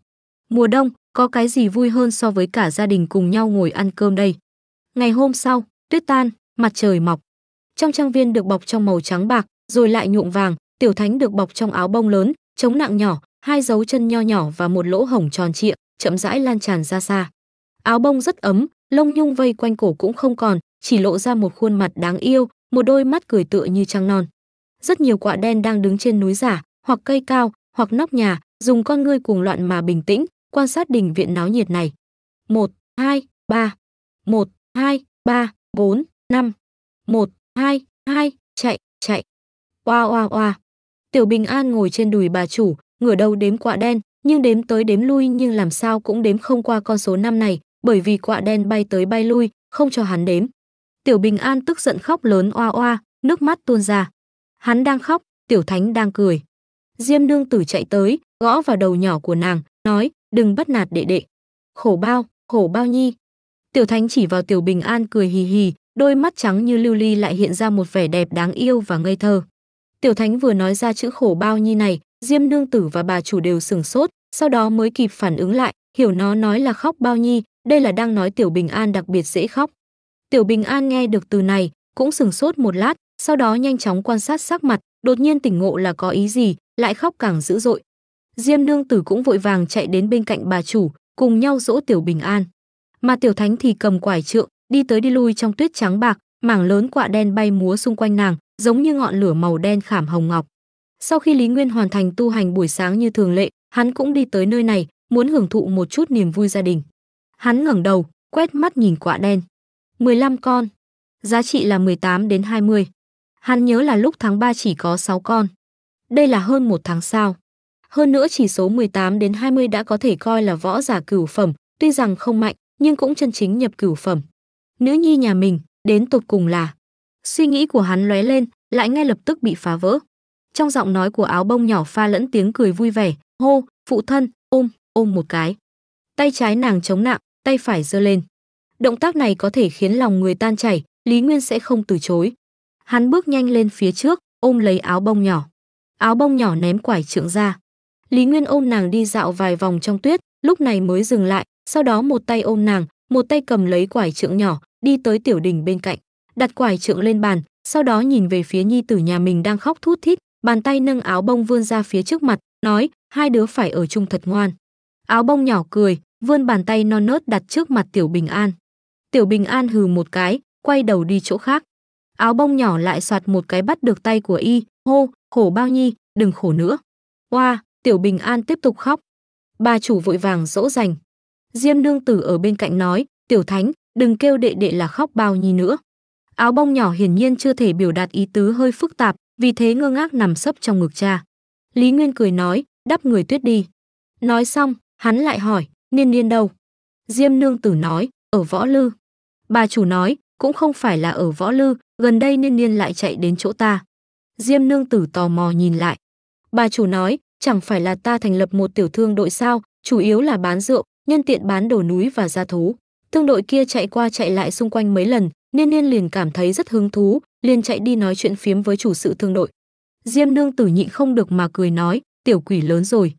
Mùa đông, có cái gì vui hơn so với cả gia đình cùng nhau ngồi ăn cơm đây. Ngày hôm sau, tuyết tan, mặt trời mọc. Trong trang viên được bọc trong màu trắng bạc, rồi lại nhuộm vàng, tiểu thánh được bọc trong áo bông lớn, chống nặng nhỏ, hai dấu chân nho nhỏ và một lỗ hổng tròn trịa, chậm rãi lan tràn ra xa. Áo bông rất ấm, lông nhung vây quanh cổ cũng không còn, chỉ lộ ra một khuôn mặt đáng yêu, một đôi mắt cười tựa như trăng non. Rất nhiều quạ đen đang đứng trên núi giả, hoặc cây cao, hoặc nóc nhà, dùng con ngươi cuồng loạn mà bình tĩnh, quan sát đình viện náo nhiệt này. một hai ba một hai ba bốn năm một hai hai chạy, chạy. Oa oa oa. Tiểu Bình An ngồi trên đùi bà chủ, ngửa đầu đếm quạ đen, nhưng đếm tới đếm lui nhưng làm sao cũng đếm không qua con số năm này, bởi vì quạ đen bay tới bay lui, không cho hắn đếm. Tiểu Bình An tức giận khóc lớn oa oa, nước mắt tuôn ra. Hắn đang khóc, Tiểu Thánh đang cười. Diêm Nương Tử chạy tới, gõ vào đầu nhỏ của nàng, nói, đừng bắt nạt đệ đệ. Khổ bao, khổ bao nhi. Tiểu Thánh chỉ vào Tiểu Bình An cười hì hì, đôi mắt trắng như lưu ly lại hiện ra một vẻ đẹp đáng yêu và ngây thơ. Tiểu Thánh vừa nói ra chữ khổ bao nhi này, Diêm Nương Tử và bà chủ đều sừng sốt, sau đó mới kịp phản ứng lại, hiểu nó nói là khóc bao nhi, đây là đang nói Tiểu Bình An đặc biệt dễ khóc. Tiểu Bình An nghe được từ này, cũng sừng sốt một lát, sau đó nhanh chóng quan sát sắc mặt, đột nhiên tỉnh ngộ là có ý gì, lại khóc càng dữ dội. Diêm Nương Tử cũng vội vàng chạy đến bên cạnh bà chủ, cùng nhau dỗ Tiểu Bình An. Mà Tiểu Thánh thì cầm quải trượng, đi tới đi lui trong tuyết trắng bạc, mảng lớn quạ đen bay múa xung quanh nàng, giống như ngọn lửa màu đen khảm hồng ngọc. Sau khi Lý Nguyên hoàn thành tu hành buổi sáng như thường lệ, hắn cũng đi tới nơi này, muốn hưởng thụ một chút niềm vui gia đình. Hắn ngẩng đầu, quét mắt nhìn quả đen. 15 con, giá trị là 18 đến 20. Hắn nhớ là lúc tháng 3 chỉ có 6 con. Đây là hơn một tháng sau. Hơn nữa chỉ số 18 đến 20 đã có thể coi là võ giả cửu phẩm, tuy rằng không mạnh, nhưng cũng chân chính nhập cửu phẩm. Nữ nhi nhà mình, đến tột cùng là. Suy nghĩ của hắn lóe lên, lại ngay lập tức bị phá vỡ trong giọng nói của áo bông nhỏ pha lẫn tiếng cười vui vẻ hô phụ thân ôm ôm một cái tay trái nàng chống nặng tay phải giơ lên động tác này có thể khiến lòng người tan chảy lý nguyên sẽ không từ chối hắn bước nhanh lên phía trước ôm lấy áo bông nhỏ áo bông nhỏ ném quải trượng ra lý nguyên ôm nàng đi dạo vài vòng trong tuyết lúc này mới dừng lại sau đó một tay ôm nàng một tay cầm lấy quải trượng nhỏ đi tới tiểu đình bên cạnh đặt quải trượng lên bàn sau đó nhìn về phía nhi tử nhà mình đang khóc thút thít bàn tay nâng áo bông vươn ra phía trước mặt, nói, hai đứa phải ở chung thật ngoan. Áo bông nhỏ cười, vươn bàn tay non nớt đặt trước mặt Tiểu Bình An. Tiểu Bình An hừ một cái, quay đầu đi chỗ khác. Áo bông nhỏ lại soạt một cái bắt được tay của y, hô, khổ bao nhi, đừng khổ nữa. Oa, wow, Tiểu Bình An tiếp tục khóc. Bà chủ vội vàng dỗ dành. Diêm nương tử ở bên cạnh nói, Tiểu Thánh, đừng kêu đệ đệ là khóc bao nhi nữa. Áo bông nhỏ hiển nhiên chưa thể biểu đạt ý tứ hơi phức tạp, vì thế ngơ ngác nằm sấp trong ngực cha. Lý Nguyên cười nói, đắp người tuyết đi. Nói xong, hắn lại hỏi, niên niên đâu? Diêm nương tử nói, ở võ lư. Bà chủ nói, cũng không phải là ở võ lư, gần đây niên niên lại chạy đến chỗ ta. Diêm nương tử tò mò nhìn lại. Bà chủ nói, chẳng phải là ta thành lập một tiểu thương đội sao, chủ yếu là bán rượu, nhân tiện bán đồ núi và gia thú. Thương đội kia chạy qua chạy lại xung quanh mấy lần, niên niên liền cảm thấy rất hứng thú, liền chạy đi nói chuyện phiếm với chủ sự thương đội. Diêm Nương tử nhịn không được mà cười nói, tiểu quỷ lớn rồi.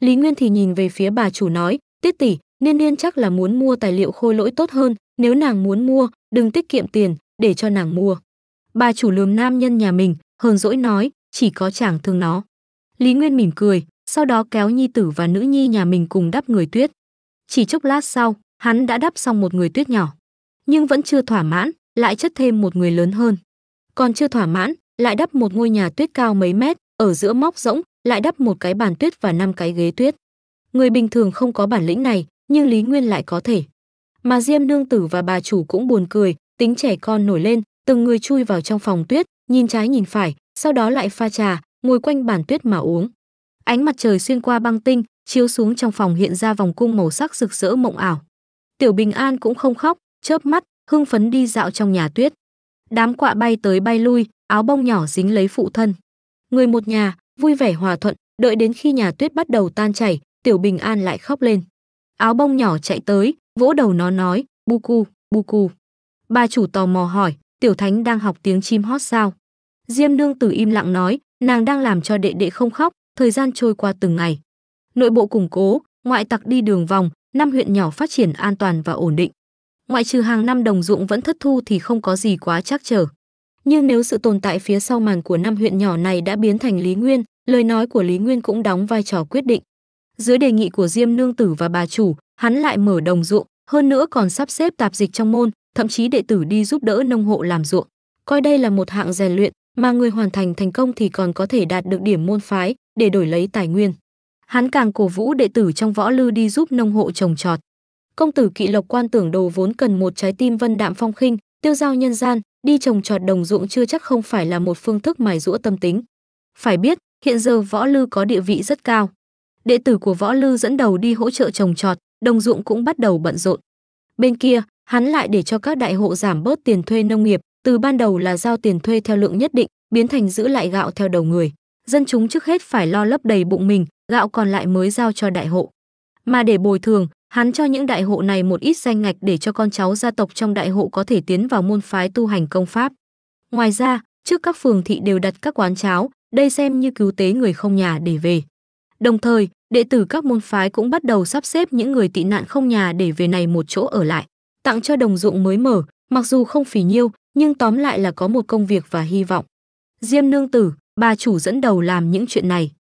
Lý Nguyên thì nhìn về phía bà chủ nói, tiết tỷ, niên niên chắc là muốn mua tài liệu khôi lỗi tốt hơn, nếu nàng muốn mua, đừng tiết kiệm tiền, để cho nàng mua. Bà chủ lườm nam nhân nhà mình, hờn dỗi nói, chỉ có chàng thương nó. Lý Nguyên mỉm cười, sau đó kéo nhi tử và nữ nhi nhà mình cùng đắp người tuyết. Chỉ chốc lát sau, hắn đã đắp xong một người tuyết nhỏ, nhưng vẫn chưa thỏa mãn, lại chất thêm một người lớn hơn còn chưa thỏa mãn lại đắp một ngôi nhà tuyết cao mấy mét ở giữa móc rỗng lại đắp một cái bàn tuyết và năm cái ghế tuyết người bình thường không có bản lĩnh này nhưng lý nguyên lại có thể mà diêm nương tử và bà chủ cũng buồn cười tính trẻ con nổi lên từng người chui vào trong phòng tuyết nhìn trái nhìn phải sau đó lại pha trà ngồi quanh bàn tuyết mà uống ánh mặt trời xuyên qua băng tinh chiếu xuống trong phòng hiện ra vòng cung màu sắc rực rỡ mộng ảo tiểu bình an cũng không khóc chớp mắt hưng phấn đi dạo trong nhà tuyết Đám quạ bay tới bay lui, áo bông nhỏ dính lấy phụ thân. Người một nhà, vui vẻ hòa thuận, đợi đến khi nhà tuyết bắt đầu tan chảy, Tiểu Bình An lại khóc lên. Áo bông nhỏ chạy tới, vỗ đầu nó nói, bu cu, bu cu. Bà chủ tò mò hỏi, Tiểu Thánh đang học tiếng chim hót sao? Diêm Nương Tử im lặng nói, nàng đang làm cho đệ đệ không khóc, thời gian trôi qua từng ngày. Nội bộ củng cố, ngoại tặc đi đường vòng, năm huyện nhỏ phát triển an toàn và ổn định ngoại trừ hàng năm đồng ruộng vẫn thất thu thì không có gì quá chắc trở. Nhưng nếu sự tồn tại phía sau màn của năm huyện nhỏ này đã biến thành Lý Nguyên, lời nói của Lý Nguyên cũng đóng vai trò quyết định. Dưới đề nghị của Diêm Nương Tử và bà chủ, hắn lại mở đồng ruộng, hơn nữa còn sắp xếp tạp dịch trong môn, thậm chí đệ tử đi giúp đỡ nông hộ làm ruộng. Coi đây là một hạng rèn luyện, mà người hoàn thành thành công thì còn có thể đạt được điểm môn phái để đổi lấy tài nguyên. Hắn càng cổ vũ đệ tử trong võ lư đi giúp nông hộ trồng trọt công tử kỵ lộc quan tưởng đồ vốn cần một trái tim vân đạm phong khinh tiêu giao nhân gian đi trồng trọt đồng ruộng chưa chắc không phải là một phương thức mài rũa tâm tính phải biết hiện giờ võ lư có địa vị rất cao đệ tử của võ lư dẫn đầu đi hỗ trợ trồng trọt đồng ruộng cũng bắt đầu bận rộn bên kia hắn lại để cho các đại hộ giảm bớt tiền thuê nông nghiệp từ ban đầu là giao tiền thuê theo lượng nhất định biến thành giữ lại gạo theo đầu người dân chúng trước hết phải lo lấp đầy bụng mình gạo còn lại mới giao cho đại hộ mà để bồi thường Hắn cho những đại hộ này một ít danh ngạch để cho con cháu gia tộc trong đại hộ có thể tiến vào môn phái tu hành công pháp. Ngoài ra, trước các phường thị đều đặt các quán cháo, đây xem như cứu tế người không nhà để về. Đồng thời, đệ tử các môn phái cũng bắt đầu sắp xếp những người tị nạn không nhà để về này một chỗ ở lại, tặng cho đồng dụng mới mở, mặc dù không phì nhiêu, nhưng tóm lại là có một công việc và hy vọng. Diêm nương tử, bà chủ dẫn đầu làm những chuyện này.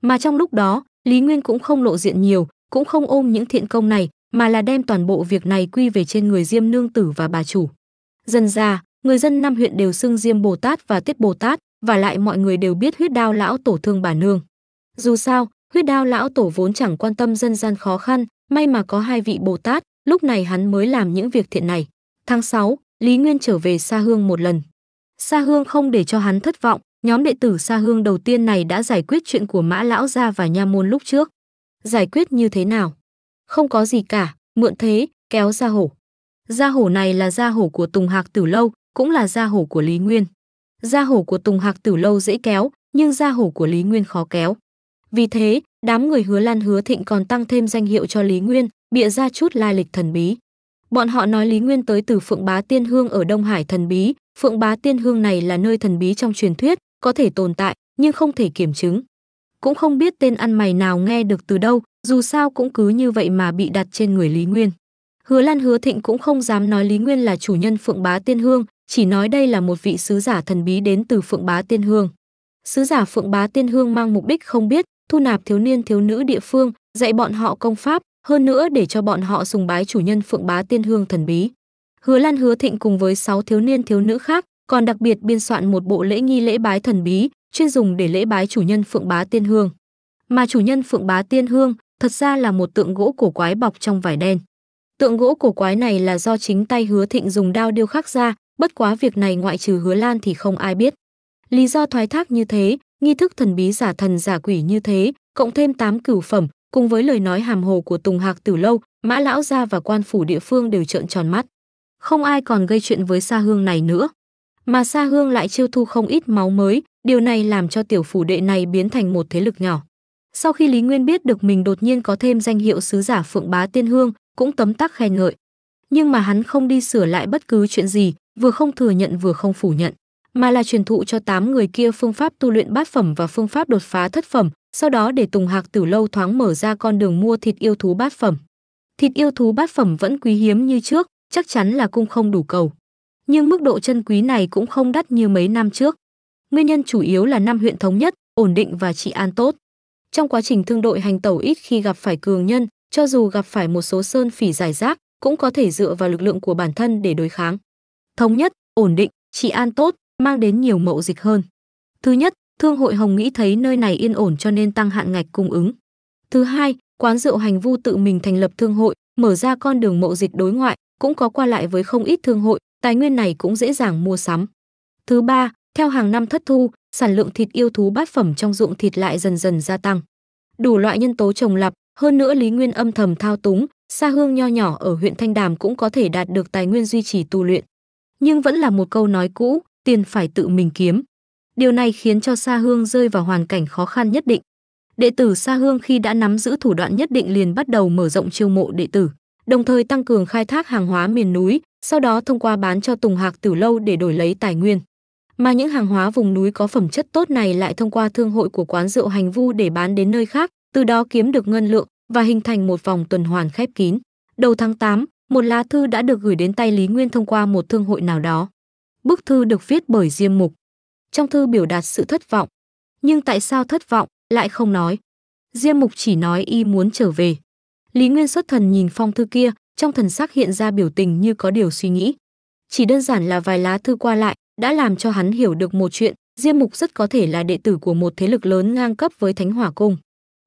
Mà trong lúc đó, Lý Nguyên cũng không lộ diện nhiều, cũng không ôm những thiện công này mà là đem toàn bộ việc này quy về trên người diêm nương tử và bà chủ dần ra người dân năm huyện đều xưng diêm bồ tát và tiết bồ tát và lại mọi người đều biết huyết đao lão tổ thương bà nương dù sao huyết đao lão tổ vốn chẳng quan tâm dân gian khó khăn may mà có hai vị bồ tát lúc này hắn mới làm những việc thiện này tháng 6, lý nguyên trở về xa hương một lần xa hương không để cho hắn thất vọng nhóm đệ tử xa hương đầu tiên này đã giải quyết chuyện của mã lão gia và nha môn lúc trước giải quyết như thế nào? Không có gì cả, mượn thế, kéo ra hổ. Gia hổ này là gia hổ của Tùng Hạc Tử Lâu, cũng là gia hổ của Lý Nguyên. Gia hổ của Tùng Hạc Tử Lâu dễ kéo, nhưng gia hổ của Lý Nguyên khó kéo. Vì thế, đám người hứa Lan hứa Thịnh còn tăng thêm danh hiệu cho Lý Nguyên, bịa ra chút lai lịch thần bí. Bọn họ nói Lý Nguyên tới từ Phượng Bá Tiên Hương ở Đông Hải thần bí, Phượng Bá Tiên Hương này là nơi thần bí trong truyền thuyết, có thể tồn tại nhưng không thể kiểm chứng cũng không biết tên ăn mày nào nghe được từ đâu, dù sao cũng cứ như vậy mà bị đặt trên người Lý Nguyên. Hứa Lan Hứa Thịnh cũng không dám nói Lý Nguyên là chủ nhân Phượng Bá Tiên Hương, chỉ nói đây là một vị sứ giả thần bí đến từ Phượng Bá Tiên Hương. Sứ giả Phượng Bá Tiên Hương mang mục đích không biết, thu nạp thiếu niên thiếu nữ địa phương, dạy bọn họ công pháp, hơn nữa để cho bọn họ sùng bái chủ nhân Phượng Bá Tiên Hương thần bí. Hứa Lan Hứa Thịnh cùng với 6 thiếu niên thiếu nữ khác còn đặc biệt biên soạn một bộ lễ nghi lễ bái thần bí, chuyên dùng để lễ bái chủ nhân Phượng Bá Tiên Hương. Mà chủ nhân Phượng Bá Tiên Hương thật ra là một tượng gỗ cổ quái bọc trong vải đen. Tượng gỗ cổ quái này là do chính tay Hứa Thịnh dùng đao điêu khắc ra, bất quá việc này ngoại trừ Hứa Lan thì không ai biết. Lý do thoái thác như thế, nghi thức thần bí giả thần giả quỷ như thế, cộng thêm tám cửu phẩm, cùng với lời nói hàm hồ của Tùng Hạc Tử Lâu, Mã lão gia và quan phủ địa phương đều trợn tròn mắt. Không ai còn gây chuyện với xa hương này nữa mà Sa Hương lại chiêu thu không ít máu mới, điều này làm cho tiểu phủ đệ này biến thành một thế lực nhỏ. Sau khi Lý Nguyên biết được mình đột nhiên có thêm danh hiệu sứ giả Phượng Bá Tiên Hương, cũng tấm tắc khen ngợi. Nhưng mà hắn không đi sửa lại bất cứ chuyện gì, vừa không thừa nhận vừa không phủ nhận, mà là truyền thụ cho tám người kia phương pháp tu luyện bát phẩm và phương pháp đột phá thất phẩm, sau đó để Tùng Hạc Tử Lâu thoáng mở ra con đường mua thịt yêu thú bát phẩm. Thịt yêu thú bát phẩm vẫn quý hiếm như trước, chắc chắn là cung không đủ cầu nhưng mức độ chân quý này cũng không đắt như mấy năm trước. Nguyên nhân chủ yếu là năm huyện thống nhất, ổn định và trị an tốt. Trong quá trình thương đội hành tẩu ít khi gặp phải cường nhân, cho dù gặp phải một số sơn phỉ giải rác, cũng có thể dựa vào lực lượng của bản thân để đối kháng. Thống nhất, ổn định, trị an tốt, mang đến nhiều mậu dịch hơn. Thứ nhất, Thương hội Hồng nghĩ thấy nơi này yên ổn cho nên tăng hạn ngạch cung ứng. Thứ hai, quán rượu Hành Vu tự mình thành lập thương hội, mở ra con đường mậu dịch đối ngoại, cũng có qua lại với không ít thương hội, tài nguyên này cũng dễ dàng mua sắm. Thứ ba, theo hàng năm thất thu, sản lượng thịt yêu thú bát phẩm trong ruộng thịt lại dần dần gia tăng. Đủ loại nhân tố trồng lập, hơn nữa Lý Nguyên âm thầm thao túng, xa hương nho nhỏ ở huyện Thanh Đàm cũng có thể đạt được tài nguyên duy trì tu luyện. Nhưng vẫn là một câu nói cũ, tiền phải tự mình kiếm. Điều này khiến cho Sa Hương rơi vào hoàn cảnh khó khăn nhất định. Đệ tử Sa Hương khi đã nắm giữ thủ đoạn nhất định liền bắt đầu mở rộng chiêu mộ đệ tử đồng thời tăng cường khai thác hàng hóa miền núi, sau đó thông qua bán cho Tùng Hạc Tử Lâu để đổi lấy tài nguyên. Mà những hàng hóa vùng núi có phẩm chất tốt này lại thông qua thương hội của quán rượu Hành Vu để bán đến nơi khác, từ đó kiếm được ngân lượng và hình thành một vòng tuần hoàn khép kín. Đầu tháng 8, một lá thư đã được gửi đến tay Lý Nguyên thông qua một thương hội nào đó. Bức thư được viết bởi Diêm Mục. Trong thư biểu đạt sự thất vọng. Nhưng tại sao thất vọng, lại không nói. Diêm Mục chỉ nói y muốn trở về lý nguyên xuất thần nhìn phong thư kia trong thần sắc hiện ra biểu tình như có điều suy nghĩ chỉ đơn giản là vài lá thư qua lại đã làm cho hắn hiểu được một chuyện diêm mục rất có thể là đệ tử của một thế lực lớn ngang cấp với thánh hỏa cung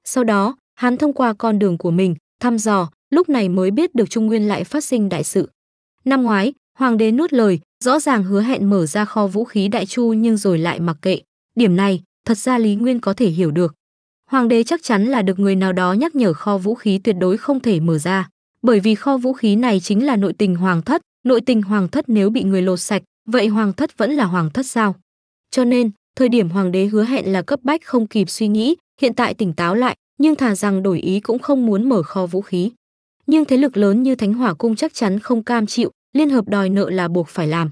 sau đó hắn thông qua con đường của mình thăm dò lúc này mới biết được trung nguyên lại phát sinh đại sự năm ngoái hoàng đế nuốt lời rõ ràng hứa hẹn mở ra kho vũ khí đại chu nhưng rồi lại mặc kệ điểm này thật ra lý nguyên có thể hiểu được hoàng đế chắc chắn là được người nào đó nhắc nhở kho vũ khí tuyệt đối không thể mở ra, bởi vì kho vũ khí này chính là nội tình hoàng thất, nội tình hoàng thất nếu bị người lột sạch, vậy hoàng thất vẫn là hoàng thất sao? Cho nên, thời điểm hoàng đế hứa hẹn là cấp bách không kịp suy nghĩ, hiện tại tỉnh táo lại, nhưng thà rằng đổi ý cũng không muốn mở kho vũ khí. Nhưng thế lực lớn như Thánh Hỏa cung chắc chắn không cam chịu, liên hợp đòi nợ là buộc phải làm.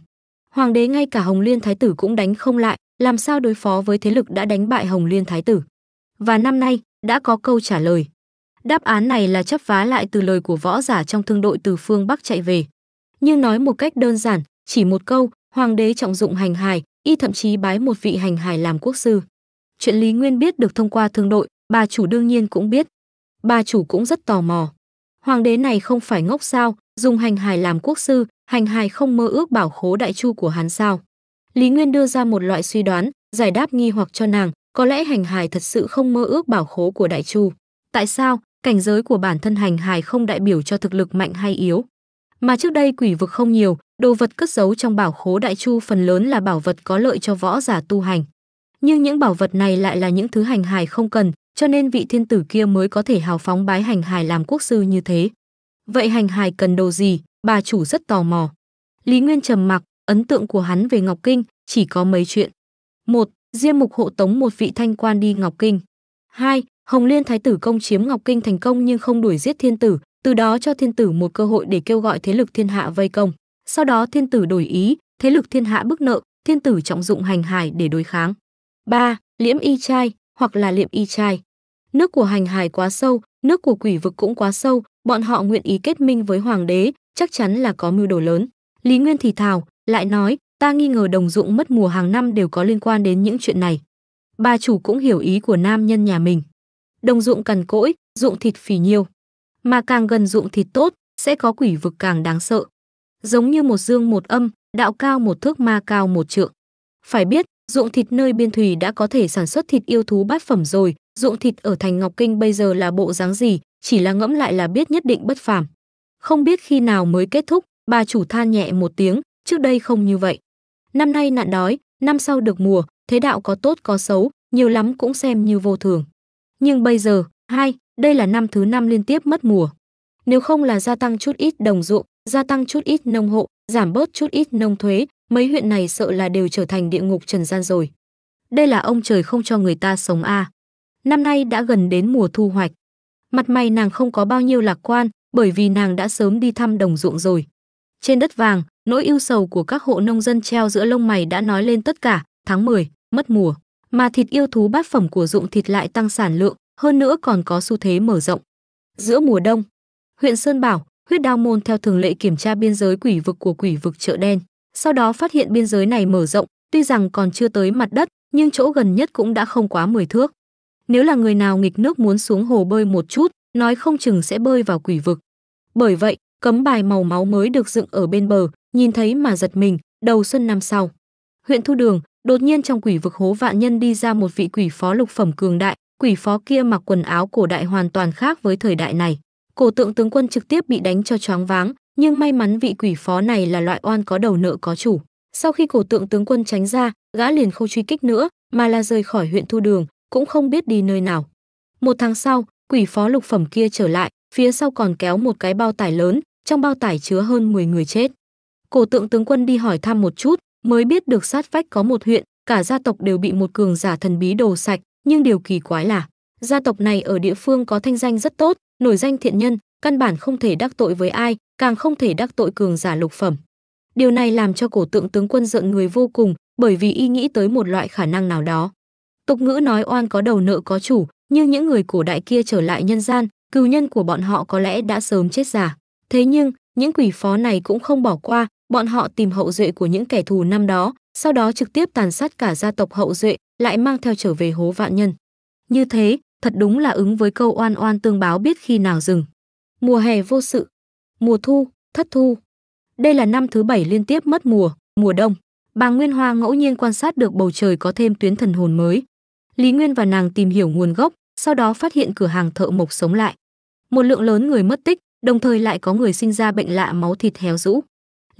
Hoàng đế ngay cả Hồng Liên thái tử cũng đánh không lại, làm sao đối phó với thế lực đã đánh bại Hồng Liên thái tử? Và năm nay đã có câu trả lời. Đáp án này là chấp vá lại từ lời của võ giả trong thương đội từ phương Bắc chạy về. Nhưng nói một cách đơn giản, chỉ một câu, hoàng đế trọng dụng hành hài, y thậm chí bái một vị hành hài làm quốc sư. Chuyện Lý Nguyên biết được thông qua thương đội, bà chủ đương nhiên cũng biết. Bà chủ cũng rất tò mò. Hoàng đế này không phải ngốc sao, dùng hành hài làm quốc sư, hành hài không mơ ước bảo khố đại chu của hắn sao. Lý Nguyên đưa ra một loại suy đoán, giải đáp nghi hoặc cho nàng, có lẽ hành hài thật sự không mơ ước bảo khố của đại chu. Tại sao? Cảnh giới của bản thân hành hài không đại biểu cho thực lực mạnh hay yếu. Mà trước đây quỷ vực không nhiều, đồ vật cất giấu trong bảo khố đại chu phần lớn là bảo vật có lợi cho võ giả tu hành. Nhưng những bảo vật này lại là những thứ hành hài không cần, cho nên vị thiên tử kia mới có thể hào phóng bái hành hài làm quốc sư như thế. Vậy hành hài cần đồ gì? Bà chủ rất tò mò. Lý Nguyên trầm mặc, ấn tượng của hắn về Ngọc Kinh chỉ có mấy chuyện. Một, Diêm Mục hộ tống một vị thanh quan đi Ngọc Kinh. 2. Hồng Liên Thái tử công chiếm Ngọc Kinh thành công nhưng không đuổi giết thiên tử, từ đó cho thiên tử một cơ hội để kêu gọi thế lực thiên hạ vây công. Sau đó thiên tử đổi ý, thế lực thiên hạ bức nợ, thiên tử trọng dụng hành hải để đối kháng. 3. Liễm y trai hoặc là liệm y trai. Nước của hành hải quá sâu, nước của quỷ vực cũng quá sâu, bọn họ nguyện ý kết minh với hoàng đế, chắc chắn là có mưu đồ lớn. Lý Nguyên thì thào, lại nói, Ta nghi ngờ đồng ruộng mất mùa hàng năm đều có liên quan đến những chuyện này. Bà chủ cũng hiểu ý của nam nhân nhà mình. Đồng ruộng cần cỗi, ruộng thịt phì nhiêu. Mà càng gần ruộng thịt tốt, sẽ có quỷ vực càng đáng sợ. Giống như một dương một âm, đạo cao một thước ma cao một trượng. Phải biết, ruộng thịt nơi biên thủy đã có thể sản xuất thịt yêu thú bát phẩm rồi, ruộng thịt ở thành Ngọc Kinh bây giờ là bộ dáng gì, chỉ là ngẫm lại là biết nhất định bất phàm. Không biết khi nào mới kết thúc, bà chủ than nhẹ một tiếng, trước đây không như vậy. Năm nay nạn đói, năm sau được mùa, thế đạo có tốt có xấu, nhiều lắm cũng xem như vô thường. Nhưng bây giờ, hai, đây là năm thứ năm liên tiếp mất mùa. Nếu không là gia tăng chút ít đồng ruộng, gia tăng chút ít nông hộ, giảm bớt chút ít nông thuế, mấy huyện này sợ là đều trở thành địa ngục trần gian rồi. Đây là ông trời không cho người ta sống À. Năm nay đã gần đến mùa thu hoạch. Mặt mày nàng không có bao nhiêu lạc quan, bởi vì nàng đã sớm đi thăm đồng ruộng rồi. Trên đất vàng, Nỗi ưu sầu của các hộ nông dân treo giữa lông mày đã nói lên tất cả, tháng 10, mất mùa, mà thịt yêu thú bát phẩm của dụng thịt lại tăng sản lượng, hơn nữa còn có xu thế mở rộng. Giữa mùa đông, huyện Sơn Bảo, huyết đao môn theo thường lệ kiểm tra biên giới quỷ vực của quỷ vực chợ đen, sau đó phát hiện biên giới này mở rộng, tuy rằng còn chưa tới mặt đất, nhưng chỗ gần nhất cũng đã không quá 10 thước. Nếu là người nào nghịch nước muốn xuống hồ bơi một chút, nói không chừng sẽ bơi vào quỷ vực. Bởi vậy, cấm bài màu máu mới được dựng ở bên bờ, nhìn thấy mà giật mình, đầu xuân năm sau. Huyện Thu Đường, đột nhiên trong quỷ vực hố vạn nhân đi ra một vị quỷ phó lục phẩm cường đại, quỷ phó kia mặc quần áo cổ đại hoàn toàn khác với thời đại này. Cổ tượng tướng quân trực tiếp bị đánh cho choáng váng, nhưng may mắn vị quỷ phó này là loại oan có đầu nợ có chủ. Sau khi cổ tượng tướng quân tránh ra, gã liền không truy kích nữa, mà là rời khỏi huyện Thu Đường, cũng không biết đi nơi nào. Một tháng sau, quỷ phó lục phẩm kia trở lại, phía sau còn kéo một cái bao tải lớn, trong bao tải chứa hơn 10 người chết. Cổ tượng tướng quân đi hỏi thăm một chút, mới biết được sát vách có một huyện, cả gia tộc đều bị một cường giả thần bí đồ sạch, nhưng điều kỳ quái là gia tộc này ở địa phương có thanh danh rất tốt, nổi danh thiện nhân, căn bản không thể đắc tội với ai, càng không thể đắc tội cường giả lục phẩm. Điều này làm cho cổ tượng tướng quân giận người vô cùng, bởi vì y nghĩ tới một loại khả năng nào đó. Tục ngữ nói oan có đầu nợ có chủ, nhưng những người cổ đại kia trở lại nhân gian, cừu nhân của bọn họ có lẽ đã sớm chết giả. Thế nhưng, những quỷ phó này cũng không bỏ qua, bọn họ tìm hậu duệ của những kẻ thù năm đó, sau đó trực tiếp tàn sát cả gia tộc hậu duệ, lại mang theo trở về hố vạn nhân. Như thế, thật đúng là ứng với câu oan oan tương báo biết khi nào dừng. Mùa hè vô sự, mùa thu, thất thu. Đây là năm thứ bảy liên tiếp mất mùa, mùa đông. Bà Nguyên Hoa ngẫu nhiên quan sát được bầu trời có thêm tuyến thần hồn mới. Lý Nguyên và nàng tìm hiểu nguồn gốc, sau đó phát hiện cửa hàng thợ mộc sống lại. Một lượng lớn người mất tích, đồng thời lại có người sinh ra bệnh lạ máu thịt héo rũ.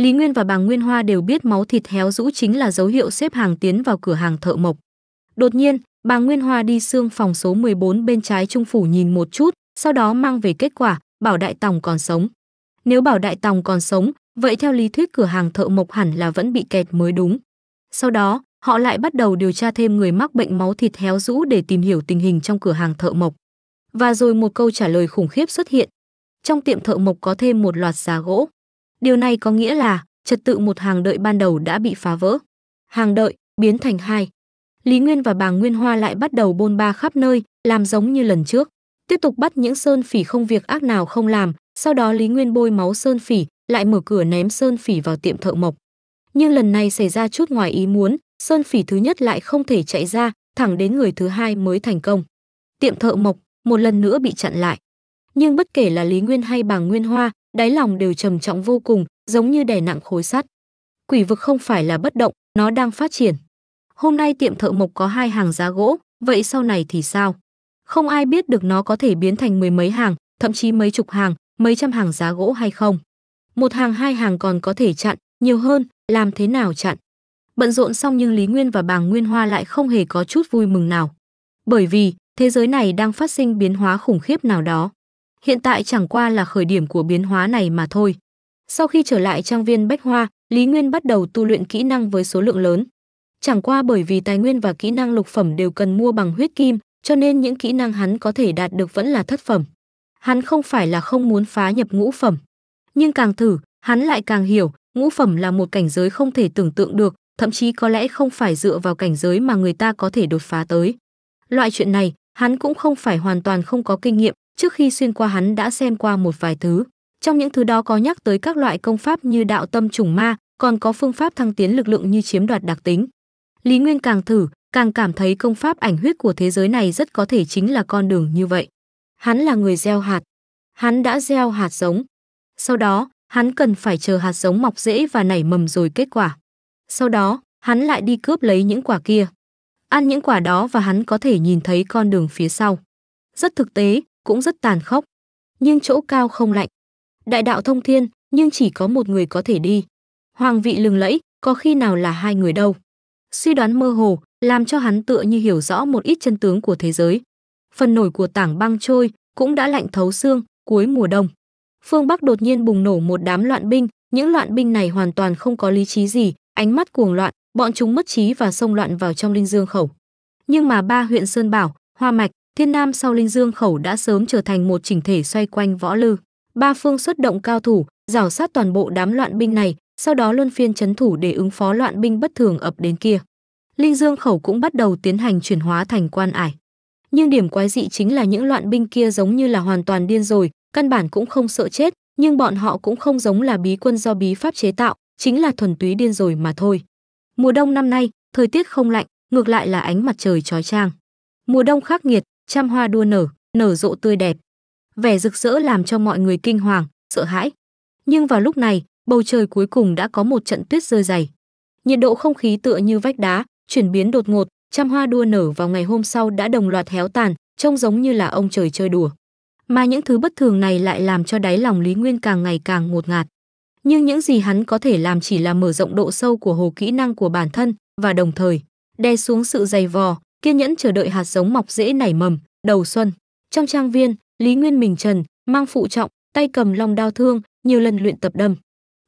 Lý Nguyên và bà Nguyên Hoa đều biết máu thịt héo rũ chính là dấu hiệu xếp hàng tiến vào cửa hàng thợ mộc. Đột nhiên, bà Nguyên Hoa đi xương phòng số 14 bên trái trung phủ nhìn một chút, sau đó mang về kết quả, Bảo Đại Tòng còn sống. Nếu Bảo Đại Tòng còn sống, vậy theo lý thuyết cửa hàng thợ mộc hẳn là vẫn bị kẹt mới đúng. Sau đó, họ lại bắt đầu điều tra thêm người mắc bệnh máu thịt héo rũ để tìm hiểu tình hình trong cửa hàng thợ mộc. Và rồi một câu trả lời khủng khiếp xuất hiện. Trong tiệm thợ mộc có thêm một loạt giá gỗ. Điều này có nghĩa là trật tự một hàng đợi ban đầu đã bị phá vỡ. Hàng đợi biến thành hai. Lý Nguyên và bà Nguyên Hoa lại bắt đầu bôn ba khắp nơi, làm giống như lần trước. Tiếp tục bắt những sơn phỉ không việc ác nào không làm, sau đó Lý Nguyên bôi máu sơn phỉ, lại mở cửa ném sơn phỉ vào tiệm thợ mộc. Nhưng lần này xảy ra chút ngoài ý muốn, sơn phỉ thứ nhất lại không thể chạy ra, thẳng đến người thứ hai mới thành công. Tiệm thợ mộc một lần nữa bị chặn lại. Nhưng bất kể là Lý Nguyên hay bà Nguyên Hoa, đáy lòng đều trầm trọng vô cùng, giống như đè nặng khối sắt. Quỷ vực không phải là bất động, nó đang phát triển. Hôm nay tiệm thợ mộc có hai hàng giá gỗ, vậy sau này thì sao? Không ai biết được nó có thể biến thành mười mấy hàng, thậm chí mấy chục hàng, mấy trăm hàng giá gỗ hay không. Một hàng hai hàng còn có thể chặn, nhiều hơn, làm thế nào chặn? Bận rộn xong nhưng Lý Nguyên và bà Nguyên Hoa lại không hề có chút vui mừng nào. Bởi vì, thế giới này đang phát sinh biến hóa khủng khiếp nào đó hiện tại chẳng qua là khởi điểm của biến hóa này mà thôi. Sau khi trở lại trang viên Bách Hoa, Lý Nguyên bắt đầu tu luyện kỹ năng với số lượng lớn. Chẳng qua bởi vì tài nguyên và kỹ năng lục phẩm đều cần mua bằng huyết kim, cho nên những kỹ năng hắn có thể đạt được vẫn là thất phẩm. Hắn không phải là không muốn phá nhập ngũ phẩm, nhưng càng thử, hắn lại càng hiểu, ngũ phẩm là một cảnh giới không thể tưởng tượng được, thậm chí có lẽ không phải dựa vào cảnh giới mà người ta có thể đột phá tới. Loại chuyện này, hắn cũng không phải hoàn toàn không có kinh nghiệm, trước khi xuyên qua hắn đã xem qua một vài thứ. Trong những thứ đó có nhắc tới các loại công pháp như đạo tâm trùng ma, còn có phương pháp thăng tiến lực lượng như chiếm đoạt đặc tính. Lý Nguyên càng thử, càng cảm thấy công pháp ảnh huyết của thế giới này rất có thể chính là con đường như vậy. Hắn là người gieo hạt. Hắn đã gieo hạt giống. Sau đó, hắn cần phải chờ hạt giống mọc rễ và nảy mầm rồi kết quả. Sau đó, hắn lại đi cướp lấy những quả kia. Ăn những quả đó và hắn có thể nhìn thấy con đường phía sau. Rất thực tế, cũng rất tàn khốc nhưng chỗ cao không lạnh đại đạo thông thiên nhưng chỉ có một người có thể đi hoàng vị lừng lẫy có khi nào là hai người đâu suy đoán mơ hồ làm cho hắn tựa như hiểu rõ một ít chân tướng của thế giới phần nổi của tảng băng trôi cũng đã lạnh thấu xương cuối mùa đông phương bắc đột nhiên bùng nổ một đám loạn binh những loạn binh này hoàn toàn không có lý trí gì ánh mắt cuồng loạn bọn chúng mất trí và xông loạn vào trong linh dương khẩu nhưng mà ba huyện sơn bảo hoa mạch Thiên Nam sau Linh Dương khẩu đã sớm trở thành một chỉnh thể xoay quanh võ lư. Ba phương xuất động cao thủ, rảo sát toàn bộ đám loạn binh này, sau đó luân phiên chấn thủ để ứng phó loạn binh bất thường ập đến kia. Linh Dương khẩu cũng bắt đầu tiến hành chuyển hóa thành quan ải. Nhưng điểm quái dị chính là những loạn binh kia giống như là hoàn toàn điên rồi, căn bản cũng không sợ chết, nhưng bọn họ cũng không giống là bí quân do bí pháp chế tạo, chính là thuần túy điên rồi mà thôi. Mùa đông năm nay, thời tiết không lạnh, ngược lại là ánh mặt trời chói chang. Mùa đông khắc nghiệt, trăm hoa đua nở, nở rộ tươi đẹp. Vẻ rực rỡ làm cho mọi người kinh hoàng, sợ hãi. Nhưng vào lúc này, bầu trời cuối cùng đã có một trận tuyết rơi dày. Nhiệt độ không khí tựa như vách đá, chuyển biến đột ngột, trăm hoa đua nở vào ngày hôm sau đã đồng loạt héo tàn, trông giống như là ông trời chơi đùa. Mà những thứ bất thường này lại làm cho đáy lòng Lý Nguyên càng ngày càng ngột ngạt. Nhưng những gì hắn có thể làm chỉ là mở rộng độ sâu của hồ kỹ năng của bản thân và đồng thời đè xuống sự dày vò, kiên nhẫn chờ đợi hạt giống mọc rễ nảy mầm, đầu xuân. Trong trang viên, Lý Nguyên mình trần, mang phụ trọng, tay cầm long đao thương, nhiều lần luyện tập đâm.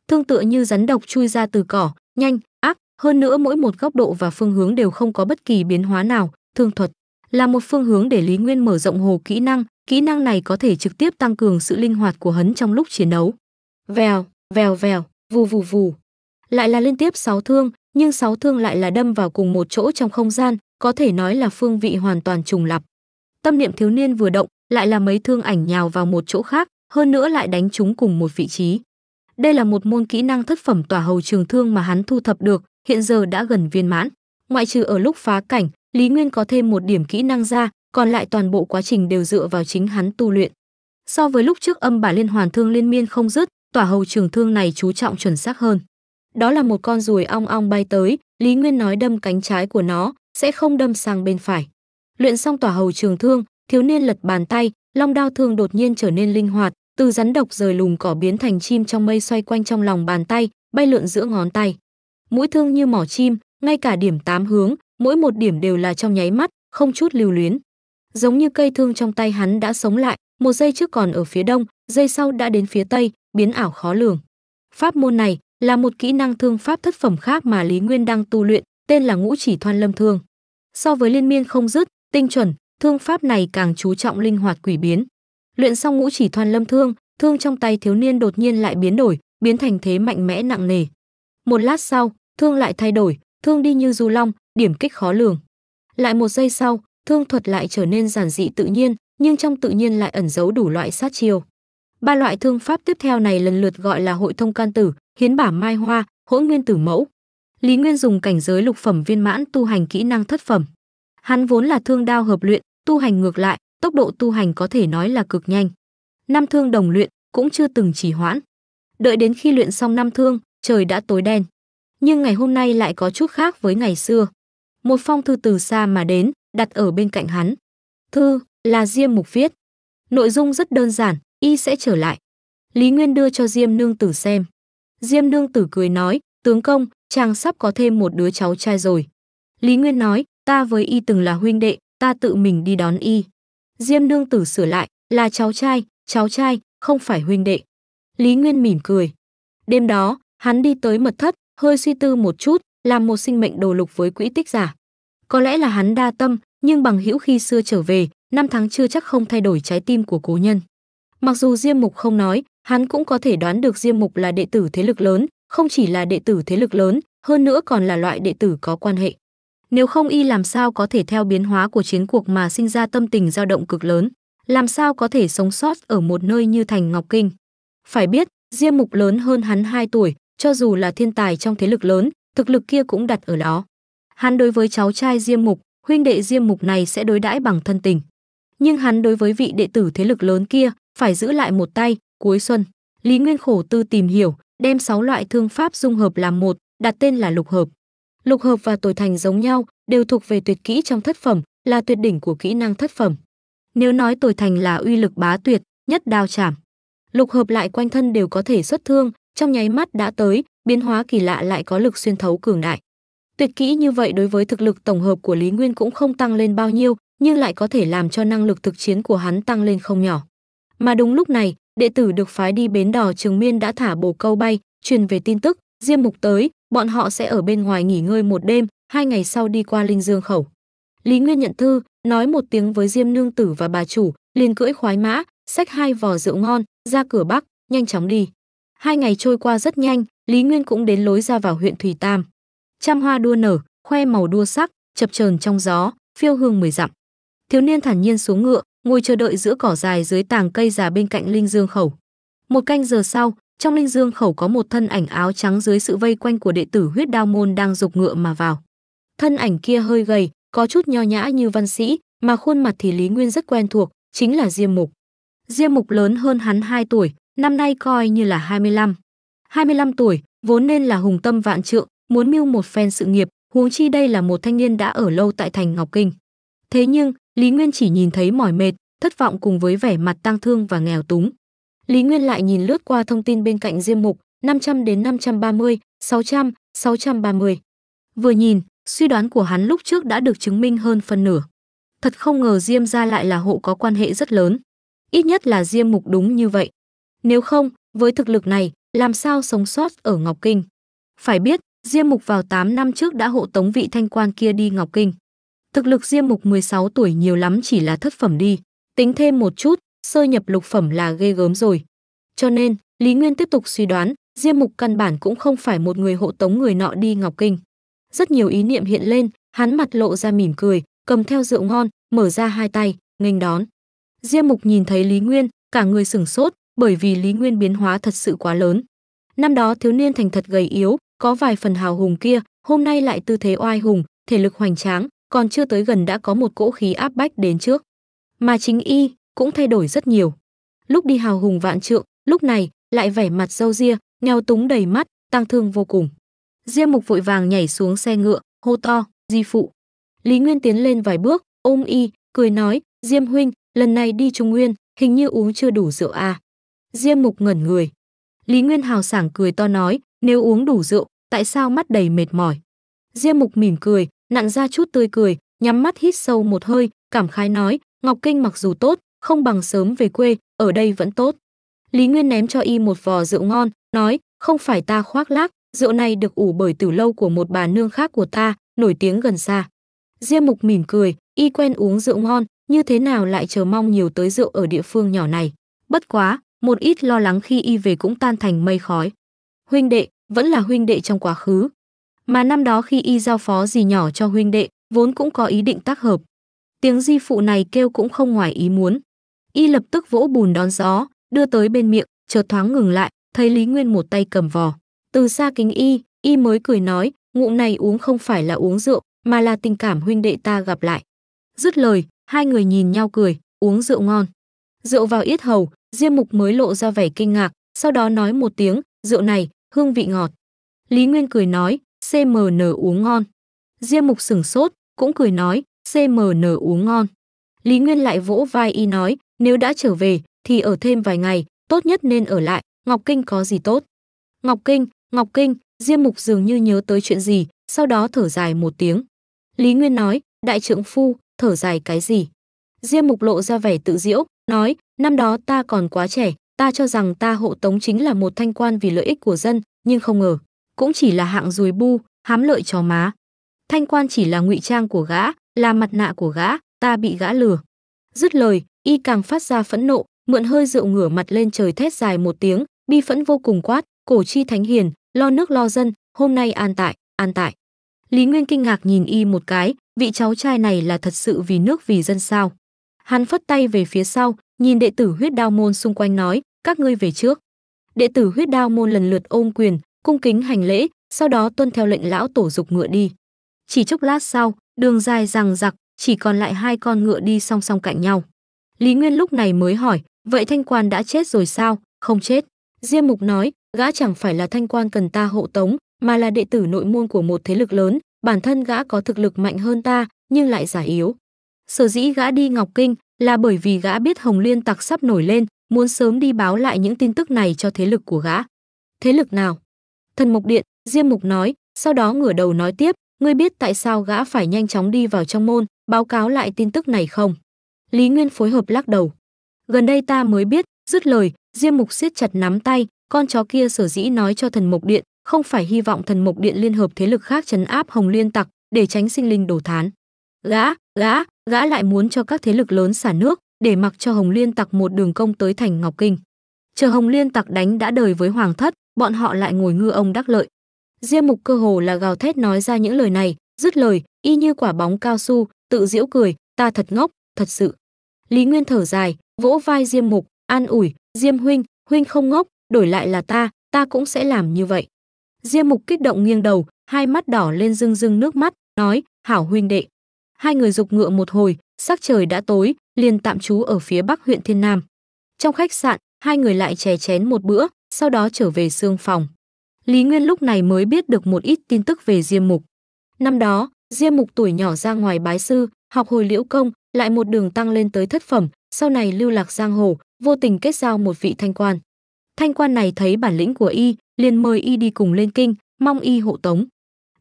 Thương tựa như rắn độc chui ra từ cỏ, nhanh, ác, hơn nữa mỗi một góc độ và phương hướng đều không có bất kỳ biến hóa nào, thương thuật là một phương hướng để Lý Nguyên mở rộng hồ kỹ năng, kỹ năng này có thể trực tiếp tăng cường sự linh hoạt của hắn trong lúc chiến đấu. Vèo, vèo vèo, vù vù vù. Lại là liên tiếp sáu thương, nhưng sáu thương lại là đâm vào cùng một chỗ trong không gian, có thể nói là phương vị hoàn toàn trùng lập. Tâm niệm thiếu niên vừa động, lại là mấy thương ảnh nhào vào một chỗ khác, hơn nữa lại đánh chúng cùng một vị trí. Đây là một môn kỹ năng thất phẩm tỏa hầu trường thương mà hắn thu thập được, hiện giờ đã gần viên mãn. Ngoại trừ ở lúc phá cảnh, Lý Nguyên có thêm một điểm kỹ năng ra, còn lại toàn bộ quá trình đều dựa vào chính hắn tu luyện. So với lúc trước âm bà liên hoàn thương liên miên không dứt, tỏa hầu trường thương này chú trọng chuẩn xác hơn. Đó là một con ruồi ong ong bay tới, Lý Nguyên nói đâm cánh trái của nó, sẽ không đâm sang bên phải. Luyện xong tỏa hầu trường thương, thiếu niên lật bàn tay, long đao thương đột nhiên trở nên linh hoạt, từ rắn độc rời lùm cỏ biến thành chim trong mây xoay quanh trong lòng bàn tay, bay lượn giữa ngón tay. Mũi thương như mỏ chim, ngay cả điểm tám hướng, mỗi một điểm đều là trong nháy mắt, không chút lưu luyến. Giống như cây thương trong tay hắn đã sống lại, một giây trước còn ở phía đông, giây sau đã đến phía tây, biến ảo khó lường. Pháp môn này là một kỹ năng thương pháp thất phẩm khác mà Lý Nguyên đang tu luyện, tên là Ngũ Chỉ Thoan Lâm Thương. So với liên miên không dứt, tinh chuẩn, thương pháp này càng chú trọng linh hoạt quỷ biến. Luyện xong ngũ chỉ thoan lâm thương, thương trong tay thiếu niên đột nhiên lại biến đổi, biến thành thế mạnh mẽ nặng nề. Một lát sau, thương lại thay đổi, thương đi như du long, điểm kích khó lường. Lại một giây sau, thương thuật lại trở nên giản dị tự nhiên, nhưng trong tự nhiên lại ẩn giấu đủ loại sát chiêu. Ba loại thương pháp tiếp theo này lần lượt gọi là hội thông can tử, hiến bả mai hoa, hỗn nguyên tử mẫu. Lý Nguyên dùng cảnh giới lục phẩm viên mãn tu hành kỹ năng thất phẩm. Hắn vốn là thương đao hợp luyện, tu hành ngược lại, tốc độ tu hành có thể nói là cực nhanh. Năm thương đồng luyện cũng chưa từng chỉ hoãn. Đợi đến khi luyện xong năm thương, trời đã tối đen. Nhưng ngày hôm nay lại có chút khác với ngày xưa. Một phong thư từ xa mà đến, đặt ở bên cạnh hắn. Thư là Diêm Mục viết. Nội dung rất đơn giản, y sẽ trở lại. Lý Nguyên đưa cho Diêm Nương Tử xem. Diêm Nương Tử cười nói, Tướng công, chàng sắp có thêm một đứa cháu trai rồi. Lý Nguyên nói, ta với y từng là huynh đệ, ta tự mình đi đón y. Diêm nương tử sửa lại, là cháu trai, cháu trai, không phải huynh đệ. Lý Nguyên mỉm cười. Đêm đó, hắn đi tới mật thất, hơi suy tư một chút, làm một sinh mệnh đồ lục với quỹ tích giả. Có lẽ là hắn đa tâm, nhưng bằng hữu khi xưa trở về, năm tháng chưa chắc không thay đổi trái tim của cố nhân. Mặc dù Diêm Mục không nói, hắn cũng có thể đoán được Diêm Mục là đệ tử thế lực lớn, không chỉ là đệ tử thế lực lớn, hơn nữa còn là loại đệ tử có quan hệ. Nếu không y làm sao có thể theo biến hóa của chiến cuộc mà sinh ra tâm tình dao động cực lớn, làm sao có thể sống sót ở một nơi như thành Ngọc Kinh. Phải biết, Diêm Mục lớn hơn hắn 2 tuổi, cho dù là thiên tài trong thế lực lớn, thực lực kia cũng đặt ở đó. Hắn đối với cháu trai Diêm Mục, huynh đệ Diêm Mục này sẽ đối đãi bằng thân tình. Nhưng hắn đối với vị đệ tử thế lực lớn kia, phải giữ lại một tay, cuối xuân. Lý Nguyên khổ tư tìm hiểu, đem 6 loại thương pháp dung hợp làm một, đặt tên là lục hợp. Lục hợp và tối thành giống nhau, đều thuộc về tuyệt kỹ trong thất phẩm, là tuyệt đỉnh của kỹ năng thất phẩm. Nếu nói tối thành là uy lực bá tuyệt, nhất đao chảm. Lục hợp lại quanh thân đều có thể xuất thương, trong nháy mắt đã tới, biến hóa kỳ lạ lại có lực xuyên thấu cường đại. Tuyệt kỹ như vậy đối với thực lực tổng hợp của Lý Nguyên cũng không tăng lên bao nhiêu, nhưng lại có thể làm cho năng lực thực chiến của hắn tăng lên không nhỏ. Mà đúng lúc này, đệ tử được phái đi bến đò Trường Miên đã thả bồ câu bay, truyền về tin tức, Diêm Mục tới, bọn họ sẽ ở bên ngoài nghỉ ngơi một đêm, hai ngày sau đi qua Linh Dương khẩu. Lý Nguyên nhận thư, nói một tiếng với Diêm nương tử và bà chủ, liền cưỡi khoái mã, xách hai vò rượu ngon, ra cửa Bắc, nhanh chóng đi. Hai ngày trôi qua rất nhanh, Lý Nguyên cũng đến lối ra vào huyện Thủy Tam. Trăm hoa đua nở, khoe màu đua sắc, chập chờn trong gió, phiêu hương mười dặm. Thiếu niên thản nhiên xuống ngựa, ngồi chờ đợi giữa cỏ dài dưới tàng cây già bên cạnh linh dương khẩu một canh giờ sau trong linh dương khẩu có một thân ảnh áo trắng dưới sự vây quanh của đệ tử huyết đao môn đang dục ngựa mà vào thân ảnh kia hơi gầy có chút nho nhã như văn sĩ mà khuôn mặt thì lý nguyên rất quen thuộc chính là diêm mục diêm mục lớn hơn hắn 2 tuổi năm nay coi như là 25. 25 tuổi vốn nên là hùng tâm vạn trượng muốn mưu một phen sự nghiệp huống chi đây là một thanh niên đã ở lâu tại thành ngọc kinh thế nhưng Lý Nguyên chỉ nhìn thấy mỏi mệt, thất vọng cùng với vẻ mặt tang thương và nghèo túng. Lý Nguyên lại nhìn lướt qua thông tin bên cạnh Diêm Mục, 500 đến 530, 600, 630. Vừa nhìn, suy đoán của hắn lúc trước đã được chứng minh hơn phần nửa. Thật không ngờ Diêm gia lại là hộ có quan hệ rất lớn. Ít nhất là Diêm Mục đúng như vậy. Nếu không, với thực lực này, làm sao sống sót ở Ngọc Kinh? Phải biết, Diêm Mục vào 8 năm trước đã hộ tống vị thanh quan kia đi Ngọc Kinh. Thực lực Diêm Mục 16 tuổi nhiều lắm chỉ là thất phẩm đi, tính thêm một chút, sơ nhập lục phẩm là ghê gớm rồi. Cho nên, Lý Nguyên tiếp tục suy đoán, Diêm Mục căn bản cũng không phải một người hộ tống người nọ đi Ngọc Kinh. Rất nhiều ý niệm hiện lên, hắn mặt lộ ra mỉm cười, cầm theo rượu ngon, mở ra hai tay, nghênh đón. Diêm Mục nhìn thấy Lý Nguyên, cả người sửng sốt, bởi vì Lý Nguyên biến hóa thật sự quá lớn. Năm đó thiếu niên thành thật gầy yếu, có vài phần hào hùng kia, hôm nay lại tư thế oai hùng, thể lực hoành tráng, còn chưa tới gần đã có một cỗ khí áp bách đến trước. Mà chính y cũng thay đổi rất nhiều. Lúc đi hào hùng vạn trượng, lúc này lại vẻ mặt râu ria, nghèo túng đầy mắt, tăng thương vô cùng. Diêm Mục vội vàng nhảy xuống xe ngựa, hô to, "Di phụ." Lý Nguyên tiến lên vài bước, ôm y, cười nói, "Diêm huynh, lần này đi Trung Nguyên, hình như uống chưa đủ rượu à?" Diêm Mục ngẩn người. Lý Nguyên hào sảng cười to nói, "Nếu uống đủ rượu, tại sao mắt đầy mệt mỏi?" Diêm Mục mỉm cười, nặn ra chút tươi cười, nhắm mắt hít sâu một hơi, cảm khái nói, Ngọc Kinh mặc dù tốt, không bằng sớm về quê, ở đây vẫn tốt. Lý Nguyên ném cho y một vò rượu ngon, nói, không phải ta khoác lác, rượu này được ủ bởi từ lâu của một bà nương khác của ta, nổi tiếng gần xa. Diêm Mục mỉm cười, y quen uống rượu ngon, như thế nào lại chờ mong nhiều tới rượu ở địa phương nhỏ này. Bất quá, một ít lo lắng khi y về cũng tan thành mây khói. Huynh đệ, vẫn là huynh đệ trong quá khứ, mà năm đó khi y giao phó gì nhỏ cho huynh đệ, vốn cũng có ý định tác hợp. Tiếng di phụ này kêu cũng không ngoài ý muốn. Y lập tức vỗ bùn đón gió, đưa tới bên miệng, chợt thoáng ngừng lại, thấy Lý Nguyên một tay cầm vò. Từ xa kính y, y mới cười nói, ngụm này uống không phải là uống rượu, mà là tình cảm huynh đệ ta gặp lại. Dứt lời, hai người nhìn nhau cười, uống rượu ngon. Rượu vào yết hầu, Diêm Mục mới lộ ra vẻ kinh ngạc, sau đó nói một tiếng, rượu này, hương vị ngọt. Lý Nguyên cười nói, CMN uống ngon. Diêm Mục sửng sốt, cũng cười nói, CMN uống ngon. Lý Nguyên lại vỗ vai y nói, nếu đã trở về, thì ở thêm vài ngày, tốt nhất nên ở lại, Ngọc Kinh có gì tốt. Ngọc Kinh, Ngọc Kinh, Diêm Mục dường như nhớ tới chuyện gì, sau đó thở dài một tiếng. Lý Nguyên nói, đại trưởng phu, thở dài cái gì? Diêm Mục lộ ra vẻ tự diễu, nói, năm đó ta còn quá trẻ, ta cho rằng ta hộ tống chính là một thanh quan vì lợi ích của dân, nhưng không ngờ cũng chỉ là hạng dùi bu, hám lợi chó má. Thanh quan chỉ là ngụy trang của gã, là mặt nạ của gã, ta bị gã lừa. Dứt lời, y càng phát ra phẫn nộ, mượn hơi rượu ngửa mặt lên trời thét dài một tiếng, bi phẫn vô cùng quát, cổ chi thánh hiền, lo nước lo dân, hôm nay an tại, an tại. Lý Nguyên kinh ngạc nhìn y một cái, vị cháu trai này là thật sự vì nước vì dân sao. Hắn phất tay về phía sau, nhìn đệ tử huyết đao môn xung quanh nói, các ngươi về trước. Đệ tử huyết đao môn lần lượt ôm quyền, cung kính hành lễ, sau đó tuân theo lệnh lão tổ dục ngựa đi. Chỉ chốc lát sau, đường dài rằng giặc, chỉ còn lại hai con ngựa đi song song cạnh nhau. Lý Nguyên lúc này mới hỏi, vậy thanh quan đã chết rồi sao? Không chết. Diêm Mục nói, gã chẳng phải là thanh quan cần ta hộ tống, mà là đệ tử nội môn của một thế lực lớn, bản thân gã có thực lực mạnh hơn ta, nhưng lại giả yếu. Sở dĩ gã đi Ngọc Kinh là bởi vì gã biết Hồng Liên Tặc sắp nổi lên, muốn sớm đi báo lại những tin tức này cho thế lực của gã. Thế lực nào? Thần Mục Điện, Diêm Mục nói, sau đó ngửa đầu nói tiếp, ngươi biết tại sao gã phải nhanh chóng đi vào trong môn, báo cáo lại tin tức này không? Lý Nguyên phối hợp lắc đầu. Gần đây ta mới biết, dứt lời, Diêm Mục siết chặt nắm tay, con chó kia sở dĩ nói cho thần mục Điện, không phải hy vọng thần mục Điện liên hợp thế lực khác chấn áp Hồng Liên Tặc, để tránh sinh linh đổ thán. Gã, gã, gã lại muốn cho các thế lực lớn xả nước, để mặc cho Hồng Liên Tặc một đường công tới thành Ngọc Kinh. Chờ Hồng Liên Tặc đánh đã đời với Hoàng Thất, bọn họ lại ngồi ngư ông đắc lợi diêm mục cơ hồ là gào thét nói ra những lời này dứt lời y như quả bóng cao su tự giễu cười ta thật ngốc thật sự lý nguyên thở dài vỗ vai diêm mục an ủi diêm huynh huynh không ngốc đổi lại là ta ta cũng sẽ làm như vậy diêm mục kích động nghiêng đầu hai mắt đỏ lên rưng rưng nước mắt nói hảo huynh đệ hai người dục ngựa một hồi sắc trời đã tối liền tạm trú ở phía bắc huyện thiên nam trong khách sạn hai người lại chè chén một bữa sau đó trở về xương phòng. Lý Nguyên lúc này mới biết được một ít tin tức về Diêm Mục. Năm đó, Diêm Mục tuổi nhỏ ra ngoài bái sư, học hồi liễu công, lại một đường tăng lên tới thất phẩm, sau này lưu lạc giang hồ, vô tình kết giao một vị thanh quan. Thanh quan này thấy bản lĩnh của y, liền mời y đi cùng lên kinh, mong y hộ tống.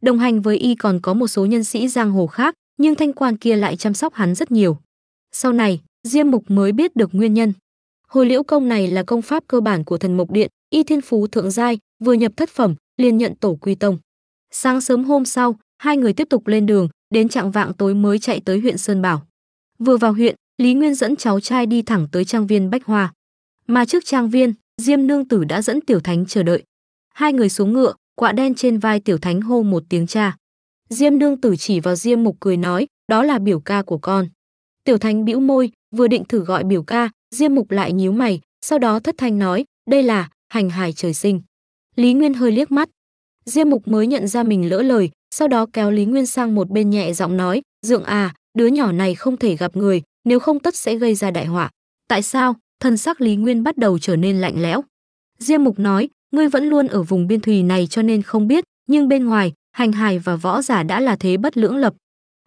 Đồng hành với y còn có một số nhân sĩ giang hồ khác, nhưng thanh quan kia lại chăm sóc hắn rất nhiều. Sau này, Diêm Mục mới biết được nguyên nhân. Hồi liễu công này là công pháp cơ bản của thần mộc điện, y thiên phú thượng giai vừa nhập thất phẩm liền nhận tổ quy tông sáng sớm hôm sau hai người tiếp tục lên đường đến trạng vạng tối mới chạy tới huyện sơn bảo vừa vào huyện lý nguyên dẫn cháu trai đi thẳng tới trang viên bách hoa mà trước trang viên diêm nương tử đã dẫn tiểu thánh chờ đợi hai người xuống ngựa quạ đen trên vai tiểu thánh hô một tiếng cha diêm nương tử chỉ vào diêm mục cười nói đó là biểu ca của con tiểu thánh bĩu môi vừa định thử gọi biểu ca diêm mục lại nhíu mày sau đó thất thanh nói đây là hành hài trời sinh. Lý Nguyên hơi liếc mắt. Diêm Mục mới nhận ra mình lỡ lời, sau đó kéo Lý Nguyên sang một bên nhẹ giọng nói, "Dượng à, đứa nhỏ này không thể gặp người, nếu không tất sẽ gây ra đại họa." "Tại sao?" Thân sắc Lý Nguyên bắt đầu trở nên lạnh lẽo. Diêm Mục nói, "Ngươi vẫn luôn ở vùng biên thùy này cho nên không biết, nhưng bên ngoài, hành hài và võ giả đã là thế bất lưỡng lập.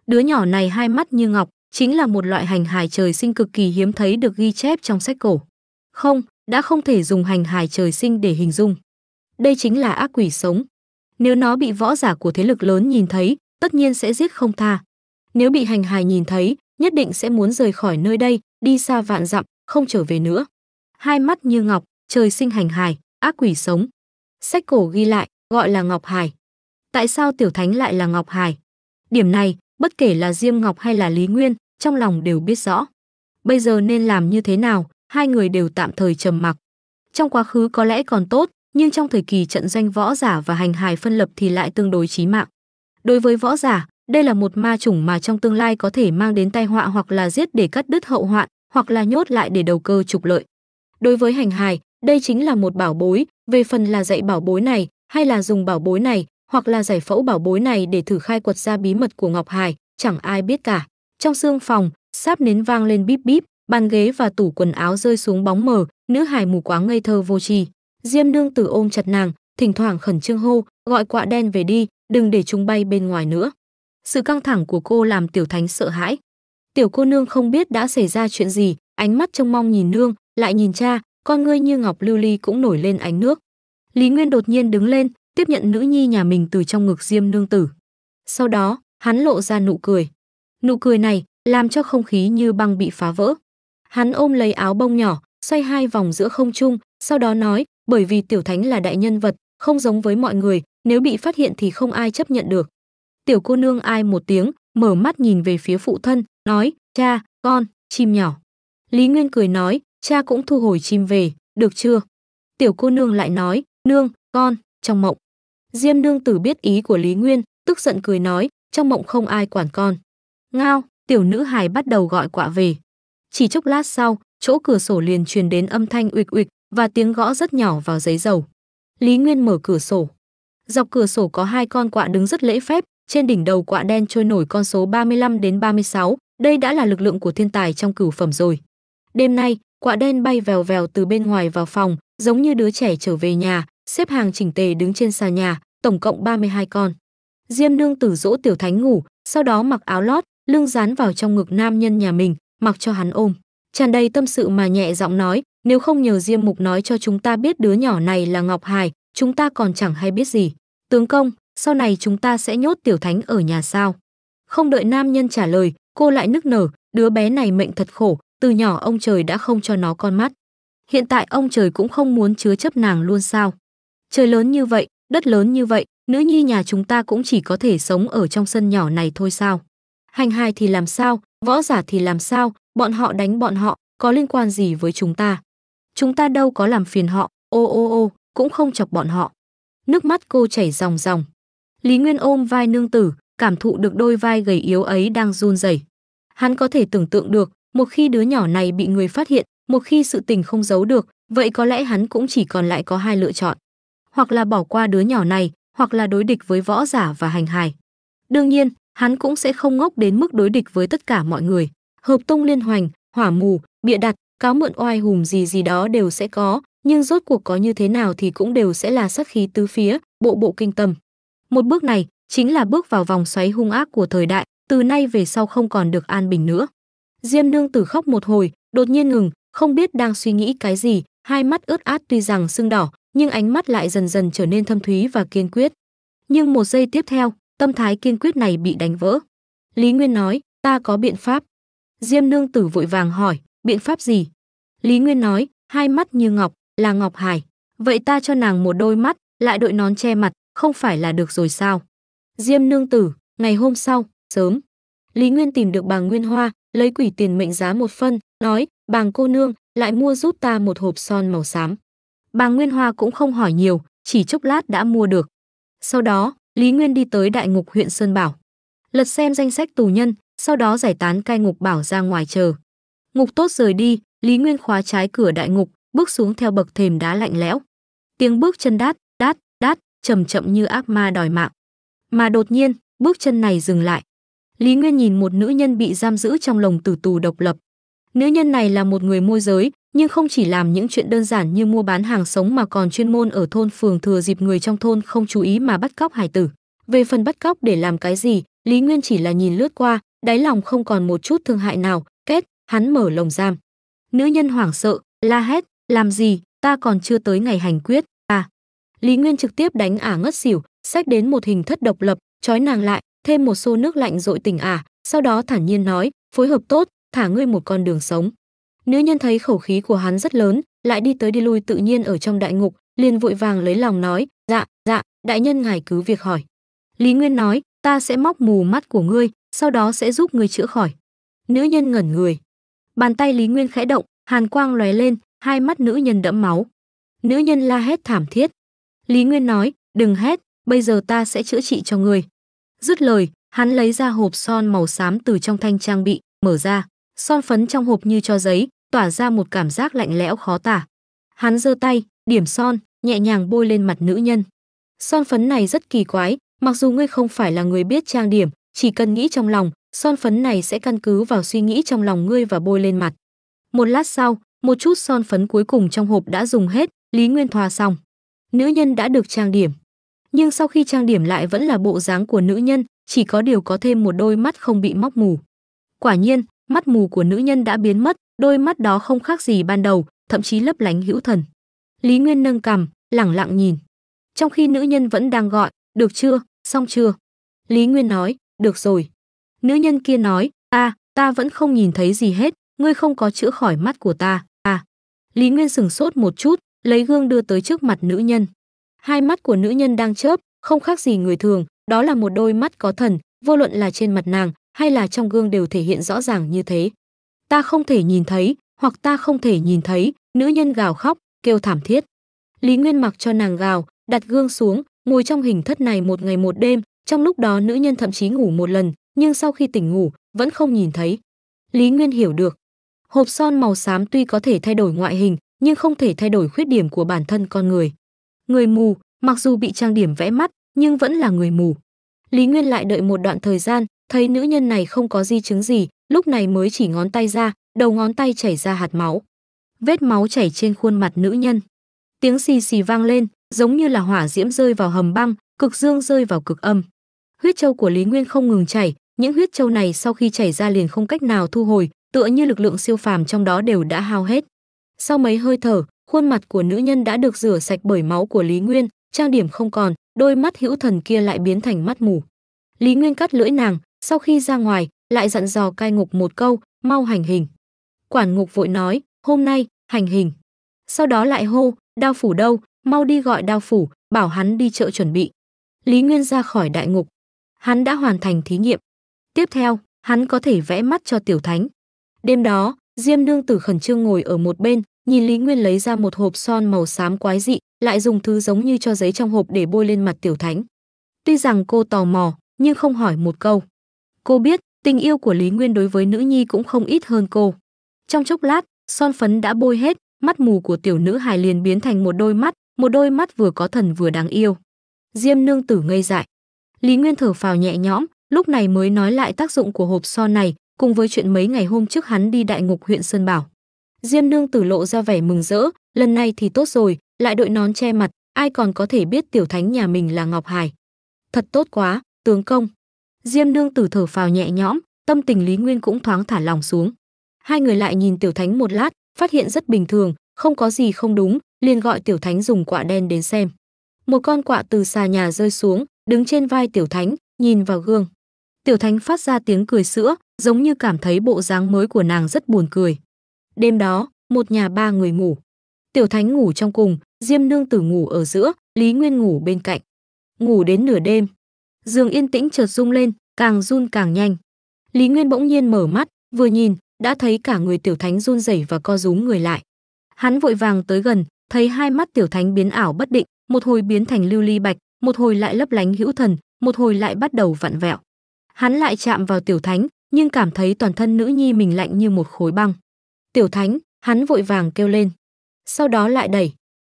Đứa nhỏ này hai mắt như ngọc, chính là một loại hành hài trời sinh cực kỳ hiếm thấy được ghi chép trong sách cổ." "Không, đã không thể dùng hành hài trời sinh để hình dung. Đây chính là ác quỷ sống. Nếu nó bị võ giả của thế lực lớn nhìn thấy, tất nhiên sẽ giết không tha. Nếu bị hành hài nhìn thấy, nhất định sẽ muốn rời khỏi nơi đây, đi xa vạn dặm, không trở về nữa. Hai mắt như ngọc, trời sinh hành hài, ác quỷ sống. Sách cổ ghi lại, gọi là Ngọc Hải. Tại sao tiểu thánh lại là Ngọc Hải? Điểm này, bất kể là Diêm Ngọc hay là Lý Nguyên, trong lòng đều biết rõ. Bây giờ nên làm như thế nào hai người đều tạm thời trầm mặc. Trong quá khứ có lẽ còn tốt, nhưng trong thời kỳ trận doanh võ giả và hành hài phân lập thì lại tương đối chí mạng. Đối với võ giả, đây là một ma chủng mà trong tương lai có thể mang đến tai họa hoặc là giết để cắt đứt hậu hoạn, hoặc là nhốt lại để đầu cơ trục lợi. Đối với hành hài, đây chính là một bảo bối, về phần là dạy bảo bối này, hay là dùng bảo bối này, hoặc là giải phẫu bảo bối này để thử khai quật ra bí mật của Ngọc Hải, chẳng ai biết cả. Trong xương phòng, sáp nến vang lên bíp bíp, bàn ghế và tủ quần áo rơi xuống bóng mờ, nữ hài mù quá ngây thơ vô tri. Diêm nương tử ôm chặt nàng, thỉnh thoảng khẩn trương hô, gọi quạ đen về đi, đừng để chúng bay bên ngoài nữa. Sự căng thẳng của cô làm tiểu thánh sợ hãi. Tiểu cô nương không biết đã xảy ra chuyện gì, ánh mắt trông mong nhìn nương, lại nhìn cha, con ngươi như ngọc lưu ly cũng nổi lên ánh nước. Lý Nguyên đột nhiên đứng lên, tiếp nhận nữ nhi nhà mình từ trong ngực Diêm nương tử. Sau đó, hắn lộ ra nụ cười. Nụ cười này làm cho không khí như băng bị phá vỡ. Hắn ôm lấy áo bông nhỏ, xoay hai vòng giữa không trung, sau đó nói, bởi vì tiểu thánh là đại nhân vật, không giống với mọi người, nếu bị phát hiện thì không ai chấp nhận được. Tiểu cô nương ai một tiếng, mở mắt nhìn về phía phụ thân, nói, cha, con, chim nhỏ. Lý Nguyên cười nói, cha cũng thu hồi chim về, được chưa? Tiểu cô nương lại nói, nương, con, trong mộng. Diêm nương tử biết ý của Lý Nguyên, tức giận cười nói, trong mộng không ai quản con. Ngao, tiểu nữ hài bắt đầu gọi quạ về chỉ chốc lát sau chỗ cửa sổ liền truyền đến âm thanh uịch uịch và tiếng gõ rất nhỏ vào giấy dầu lý nguyên mở cửa sổ dọc cửa sổ có hai con quạ đứng rất lễ phép trên đỉnh đầu quạ đen trôi nổi con số 35 đến 36, đây đã là lực lượng của thiên tài trong cửu phẩm rồi. Đêm nay, quạ đen bay vèo vèo từ bên ngoài vào phòng, giống như đứa trẻ trở về nhà, xếp hàng chỉnh tề đứng trên xà nhà, tổng cộng 32 con. Diêm nương tử dỗ tiểu thánh ngủ, sau đó mặc áo lót, lưng dán vào trong ngực nam nhân nhà mình, mặc cho hắn ôm tràn đầy tâm sự mà nhẹ giọng nói nếu không nhờ diêm mục nói cho chúng ta biết đứa nhỏ này là ngọc hải chúng ta còn chẳng hay biết gì tướng công sau này chúng ta sẽ nhốt tiểu thánh ở nhà sao không đợi nam nhân trả lời cô lại nức nở đứa bé này mệnh thật khổ từ nhỏ ông trời đã không cho nó con mắt hiện tại ông trời cũng không muốn chứa chấp nàng luôn sao trời lớn như vậy đất lớn như vậy nữ nhi nhà chúng ta cũng chỉ có thể sống ở trong sân nhỏ này thôi sao hành hài thì làm sao Võ giả thì làm sao, bọn họ đánh bọn họ, có liên quan gì với chúng ta? Chúng ta đâu có làm phiền họ, ô ô ô, cũng không chọc bọn họ. Nước mắt cô chảy ròng ròng. Lý Nguyên ôm vai nương tử, cảm thụ được đôi vai gầy yếu ấy đang run rẩy. Hắn có thể tưởng tượng được, một khi đứa nhỏ này bị người phát hiện, một khi sự tình không giấu được, vậy có lẽ hắn cũng chỉ còn lại có hai lựa chọn. Hoặc là bỏ qua đứa nhỏ này, hoặc là đối địch với võ giả và hành hài. Đương nhiên, hắn cũng sẽ không ngốc đến mức đối địch với tất cả mọi người hợp tông liên hoành hỏa mù bịa đặt cáo mượn oai hùng gì gì đó đều sẽ có nhưng rốt cuộc có như thế nào thì cũng đều sẽ là sát khí tứ phía bộ bộ kinh tâm một bước này chính là bước vào vòng xoáy hung ác của thời đại từ nay về sau không còn được an bình nữa diêm nương tử khóc một hồi đột nhiên ngừng không biết đang suy nghĩ cái gì hai mắt ướt át tuy rằng sưng đỏ nhưng ánh mắt lại dần dần trở nên thâm thúy và kiên quyết nhưng một giây tiếp theo tâm thái kiên quyết này bị đánh vỡ. Lý Nguyên nói, ta có biện pháp. Diêm nương tử vội vàng hỏi, biện pháp gì? Lý Nguyên nói, hai mắt như ngọc, là ngọc hải. Vậy ta cho nàng một đôi mắt, lại đội nón che mặt, không phải là được rồi sao? Diêm nương tử, ngày hôm sau, sớm. Lý Nguyên tìm được bà Nguyên Hoa, lấy quỷ tiền mệnh giá một phân, nói, bàng cô nương, lại mua giúp ta một hộp son màu xám. Bà Nguyên Hoa cũng không hỏi nhiều, chỉ chốc lát đã mua được. Sau đó, Lý Nguyên đi tới đại ngục huyện Sơn Bảo, lật xem danh sách tù nhân, sau đó giải tán cai ngục bảo ra ngoài chờ. Ngục tốt rời đi, Lý Nguyên khóa trái cửa đại ngục, bước xuống theo bậc thềm đá lạnh lẽo. Tiếng bước chân đát, đát, đát, chậm chậm như ác ma đòi mạng. Mà đột nhiên, bước chân này dừng lại. Lý Nguyên nhìn một nữ nhân bị giam giữ trong lồng tử tù độc lập. Nữ nhân này là một người môi giới, nhưng không chỉ làm những chuyện đơn giản như mua bán hàng sống mà còn chuyên môn ở thôn phường thừa dịp người trong thôn không chú ý mà bắt cóc hải tử. Về phần bắt cóc để làm cái gì, Lý Nguyên chỉ là nhìn lướt qua, đáy lòng không còn một chút thương hại nào, kết, hắn mở lồng giam. Nữ nhân hoảng sợ, la hét, làm gì, ta còn chưa tới ngày hành quyết, à. Lý Nguyên trực tiếp đánh ả ngất xỉu, xách đến một hình thất độc lập, trói nàng lại, thêm một xô nước lạnh dội tỉnh ả, sau đó thản nhiên nói, phối hợp tốt, thả ngươi một con đường sống. Nữ nhân thấy khẩu khí của hắn rất lớn, lại đi tới đi lui tự nhiên ở trong đại ngục, liền vội vàng lấy lòng nói, "Dạ, dạ, đại nhân ngài cứ việc hỏi." Lý Nguyên nói, "Ta sẽ móc mù mắt của ngươi, sau đó sẽ giúp ngươi chữa khỏi." Nữ nhân ngẩn người. Bàn tay Lý Nguyên khẽ động, hàn quang lóe lên, hai mắt nữ nhân đẫm máu. Nữ nhân la hét thảm thiết. Lý Nguyên nói, "Đừng hét, bây giờ ta sẽ chữa trị cho ngươi." Dứt lời, hắn lấy ra hộp son màu xám từ trong thanh trang bị, mở ra son phấn trong hộp như cho giấy, tỏa ra một cảm giác lạnh lẽo khó tả. Hắn giơ tay, điểm son, nhẹ nhàng bôi lên mặt nữ nhân. Son phấn này rất kỳ quái, mặc dù ngươi không phải là người biết trang điểm, chỉ cần nghĩ trong lòng, son phấn này sẽ căn cứ vào suy nghĩ trong lòng ngươi và bôi lên mặt. Một lát sau, một chút son phấn cuối cùng trong hộp đã dùng hết, Lý Nguyên thoa xong. Nữ nhân đã được trang điểm. Nhưng sau khi trang điểm lại vẫn là bộ dáng của nữ nhân, chỉ có điều có thêm một đôi mắt không bị móc mù. Quả nhiên, mắt mù của nữ nhân đã biến mất, đôi mắt đó không khác gì ban đầu, thậm chí lấp lánh hữu thần. Lý Nguyên nâng cằm, lẳng lặng nhìn. Trong khi nữ nhân vẫn đang gọi, "Được chưa? Xong chưa?" Lý Nguyên nói, "Được rồi." Nữ nhân kia nói, "A, à, ta vẫn không nhìn thấy gì hết, ngươi không có chữa khỏi mắt của ta." "A." À. Lý Nguyên sửng sốt một chút, lấy gương đưa tới trước mặt nữ nhân. Hai mắt của nữ nhân đang chớp, không khác gì người thường, đó là một đôi mắt có thần, vô luận là trên mặt nàng hay là trong gương đều thể hiện rõ ràng như thế. Ta không thể nhìn thấy, hoặc ta không thể nhìn thấy, nữ nhân gào khóc, kêu thảm thiết. Lý Nguyên mặc cho nàng gào, đặt gương xuống, ngồi trong hình thất này một ngày một đêm, trong lúc đó nữ nhân thậm chí ngủ một lần, nhưng sau khi tỉnh ngủ, vẫn không nhìn thấy. Lý Nguyên hiểu được. Hộp son màu xám tuy có thể thay đổi ngoại hình, nhưng không thể thay đổi khuyết điểm của bản thân con người. Người mù, mặc dù bị trang điểm vẽ mắt, nhưng vẫn là người mù. Lý Nguyên lại đợi một đoạn thời gian, thấy nữ nhân này không có di chứng gì, lúc này mới chỉ ngón tay ra, đầu ngón tay chảy ra hạt máu. Vết máu chảy trên khuôn mặt nữ nhân. Tiếng xì xì vang lên, giống như là hỏa diễm rơi vào hầm băng, cực dương rơi vào cực âm. Huyết châu của Lý Nguyên không ngừng chảy, những huyết châu này sau khi chảy ra liền không cách nào thu hồi, tựa như lực lượng siêu phàm trong đó đều đã hao hết. Sau mấy hơi thở, khuôn mặt của nữ nhân đã được rửa sạch bởi máu của Lý Nguyên, trang điểm không còn, đôi mắt hữu thần kia lại biến thành mắt mù. Lý Nguyên cắt lưỡi nàng, sau khi ra ngoài lại dặn dò cai ngục một câu mau hành hình quản ngục vội nói hôm nay hành hình sau đó lại hô đao phủ đâu mau đi gọi đao phủ bảo hắn đi chợ chuẩn bị lý nguyên ra khỏi đại ngục hắn đã hoàn thành thí nghiệm tiếp theo hắn có thể vẽ mắt cho tiểu thánh đêm đó diêm nương tử khẩn trương ngồi ở một bên nhìn lý nguyên lấy ra một hộp son màu xám quái dị lại dùng thứ giống như cho giấy trong hộp để bôi lên mặt tiểu thánh tuy rằng cô tò mò nhưng không hỏi một câu Cô biết, tình yêu của Lý Nguyên đối với nữ nhi cũng không ít hơn cô. Trong chốc lát, son phấn đã bôi hết, mắt mù của tiểu nữ hài liền biến thành một đôi mắt, một đôi mắt vừa có thần vừa đáng yêu. Diêm nương tử ngây dại. Lý Nguyên thở phào nhẹ nhõm, lúc này mới nói lại tác dụng của hộp son này, cùng với chuyện mấy ngày hôm trước hắn đi đại ngục huyện Sơn Bảo. Diêm nương tử lộ ra vẻ mừng rỡ, lần này thì tốt rồi, lại đội nón che mặt, ai còn có thể biết tiểu thánh nhà mình là Ngọc Hải. Thật tốt quá, tướng công. Diêm Nương Tử thở phào nhẹ nhõm, tâm tình Lý Nguyên cũng thoáng thả lòng xuống. Hai người lại nhìn Tiểu Thánh một lát, phát hiện rất bình thường, không có gì không đúng, liền gọi Tiểu Thánh dùng quạ đen đến xem. Một con quạ từ xà nhà rơi xuống, đứng trên vai Tiểu Thánh, nhìn vào gương. Tiểu Thánh phát ra tiếng cười sữa, giống như cảm thấy bộ dáng mới của nàng rất buồn cười. Đêm đó, một nhà ba người ngủ. Tiểu Thánh ngủ trong cùng, Diêm Nương Tử ngủ ở giữa, Lý Nguyên ngủ bên cạnh. Ngủ đến nửa đêm, giường yên tĩnh chợt rung lên, càng run càng nhanh. Lý Nguyên bỗng nhiên mở mắt, vừa nhìn, đã thấy cả người tiểu thánh run rẩy và co rúm người lại. Hắn vội vàng tới gần, thấy hai mắt tiểu thánh biến ảo bất định, một hồi biến thành lưu ly bạch, một hồi lại lấp lánh hữu thần, một hồi lại bắt đầu vặn vẹo. Hắn lại chạm vào tiểu thánh, nhưng cảm thấy toàn thân nữ nhi mình lạnh như một khối băng. "Tiểu thánh!" Hắn vội vàng kêu lên. Sau đó lại đẩy,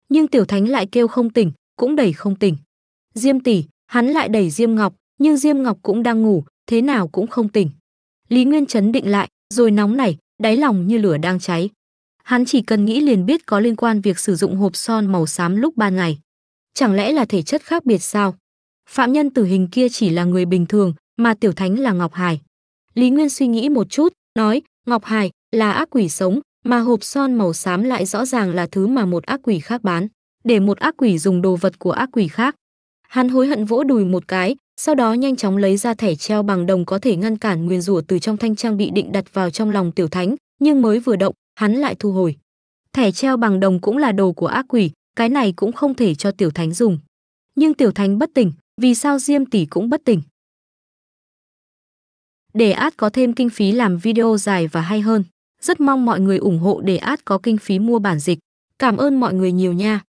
nhưng tiểu thánh lại kêu không tỉnh, cũng đẩy không tỉnh. "Diêm tỷ, Hắn lại đẩy Diêm Ngọc, nhưng Diêm Ngọc cũng đang ngủ, thế nào cũng không tỉnh. Lý Nguyên chấn định lại, rồi nóng nảy, đáy lòng như lửa đang cháy. Hắn chỉ cần nghĩ liền biết có liên quan việc sử dụng hộp son màu xám lúc ban ngày. Chẳng lẽ là thể chất khác biệt sao? Phạm nhân tử hình kia chỉ là người bình thường, mà Tiểu Thánh là Ngọc Hải. Lý Nguyên suy nghĩ một chút, nói, Ngọc Hải là ác quỷ sống, mà hộp son màu xám lại rõ ràng là thứ mà một ác quỷ khác bán, để một ác quỷ dùng đồ vật của ác quỷ khác. Hắn hối hận vỗ đùi một cái, sau đó nhanh chóng lấy ra thẻ treo bằng đồng có thể ngăn cản nguyên rủa từ trong thanh trang bị định đặt vào trong lòng tiểu thánh, nhưng mới vừa động, hắn lại thu hồi. Thẻ treo bằng đồng cũng là đồ của ác quỷ, cái này cũng không thể cho tiểu thánh dùng. Nhưng tiểu thánh bất tỉnh, vì sao Diêm tỷ cũng bất tỉnh? Để át có thêm kinh phí làm video dài và hay hơn, rất mong mọi người ủng hộ để át có kinh phí mua bản dịch. Cảm ơn mọi người nhiều nha.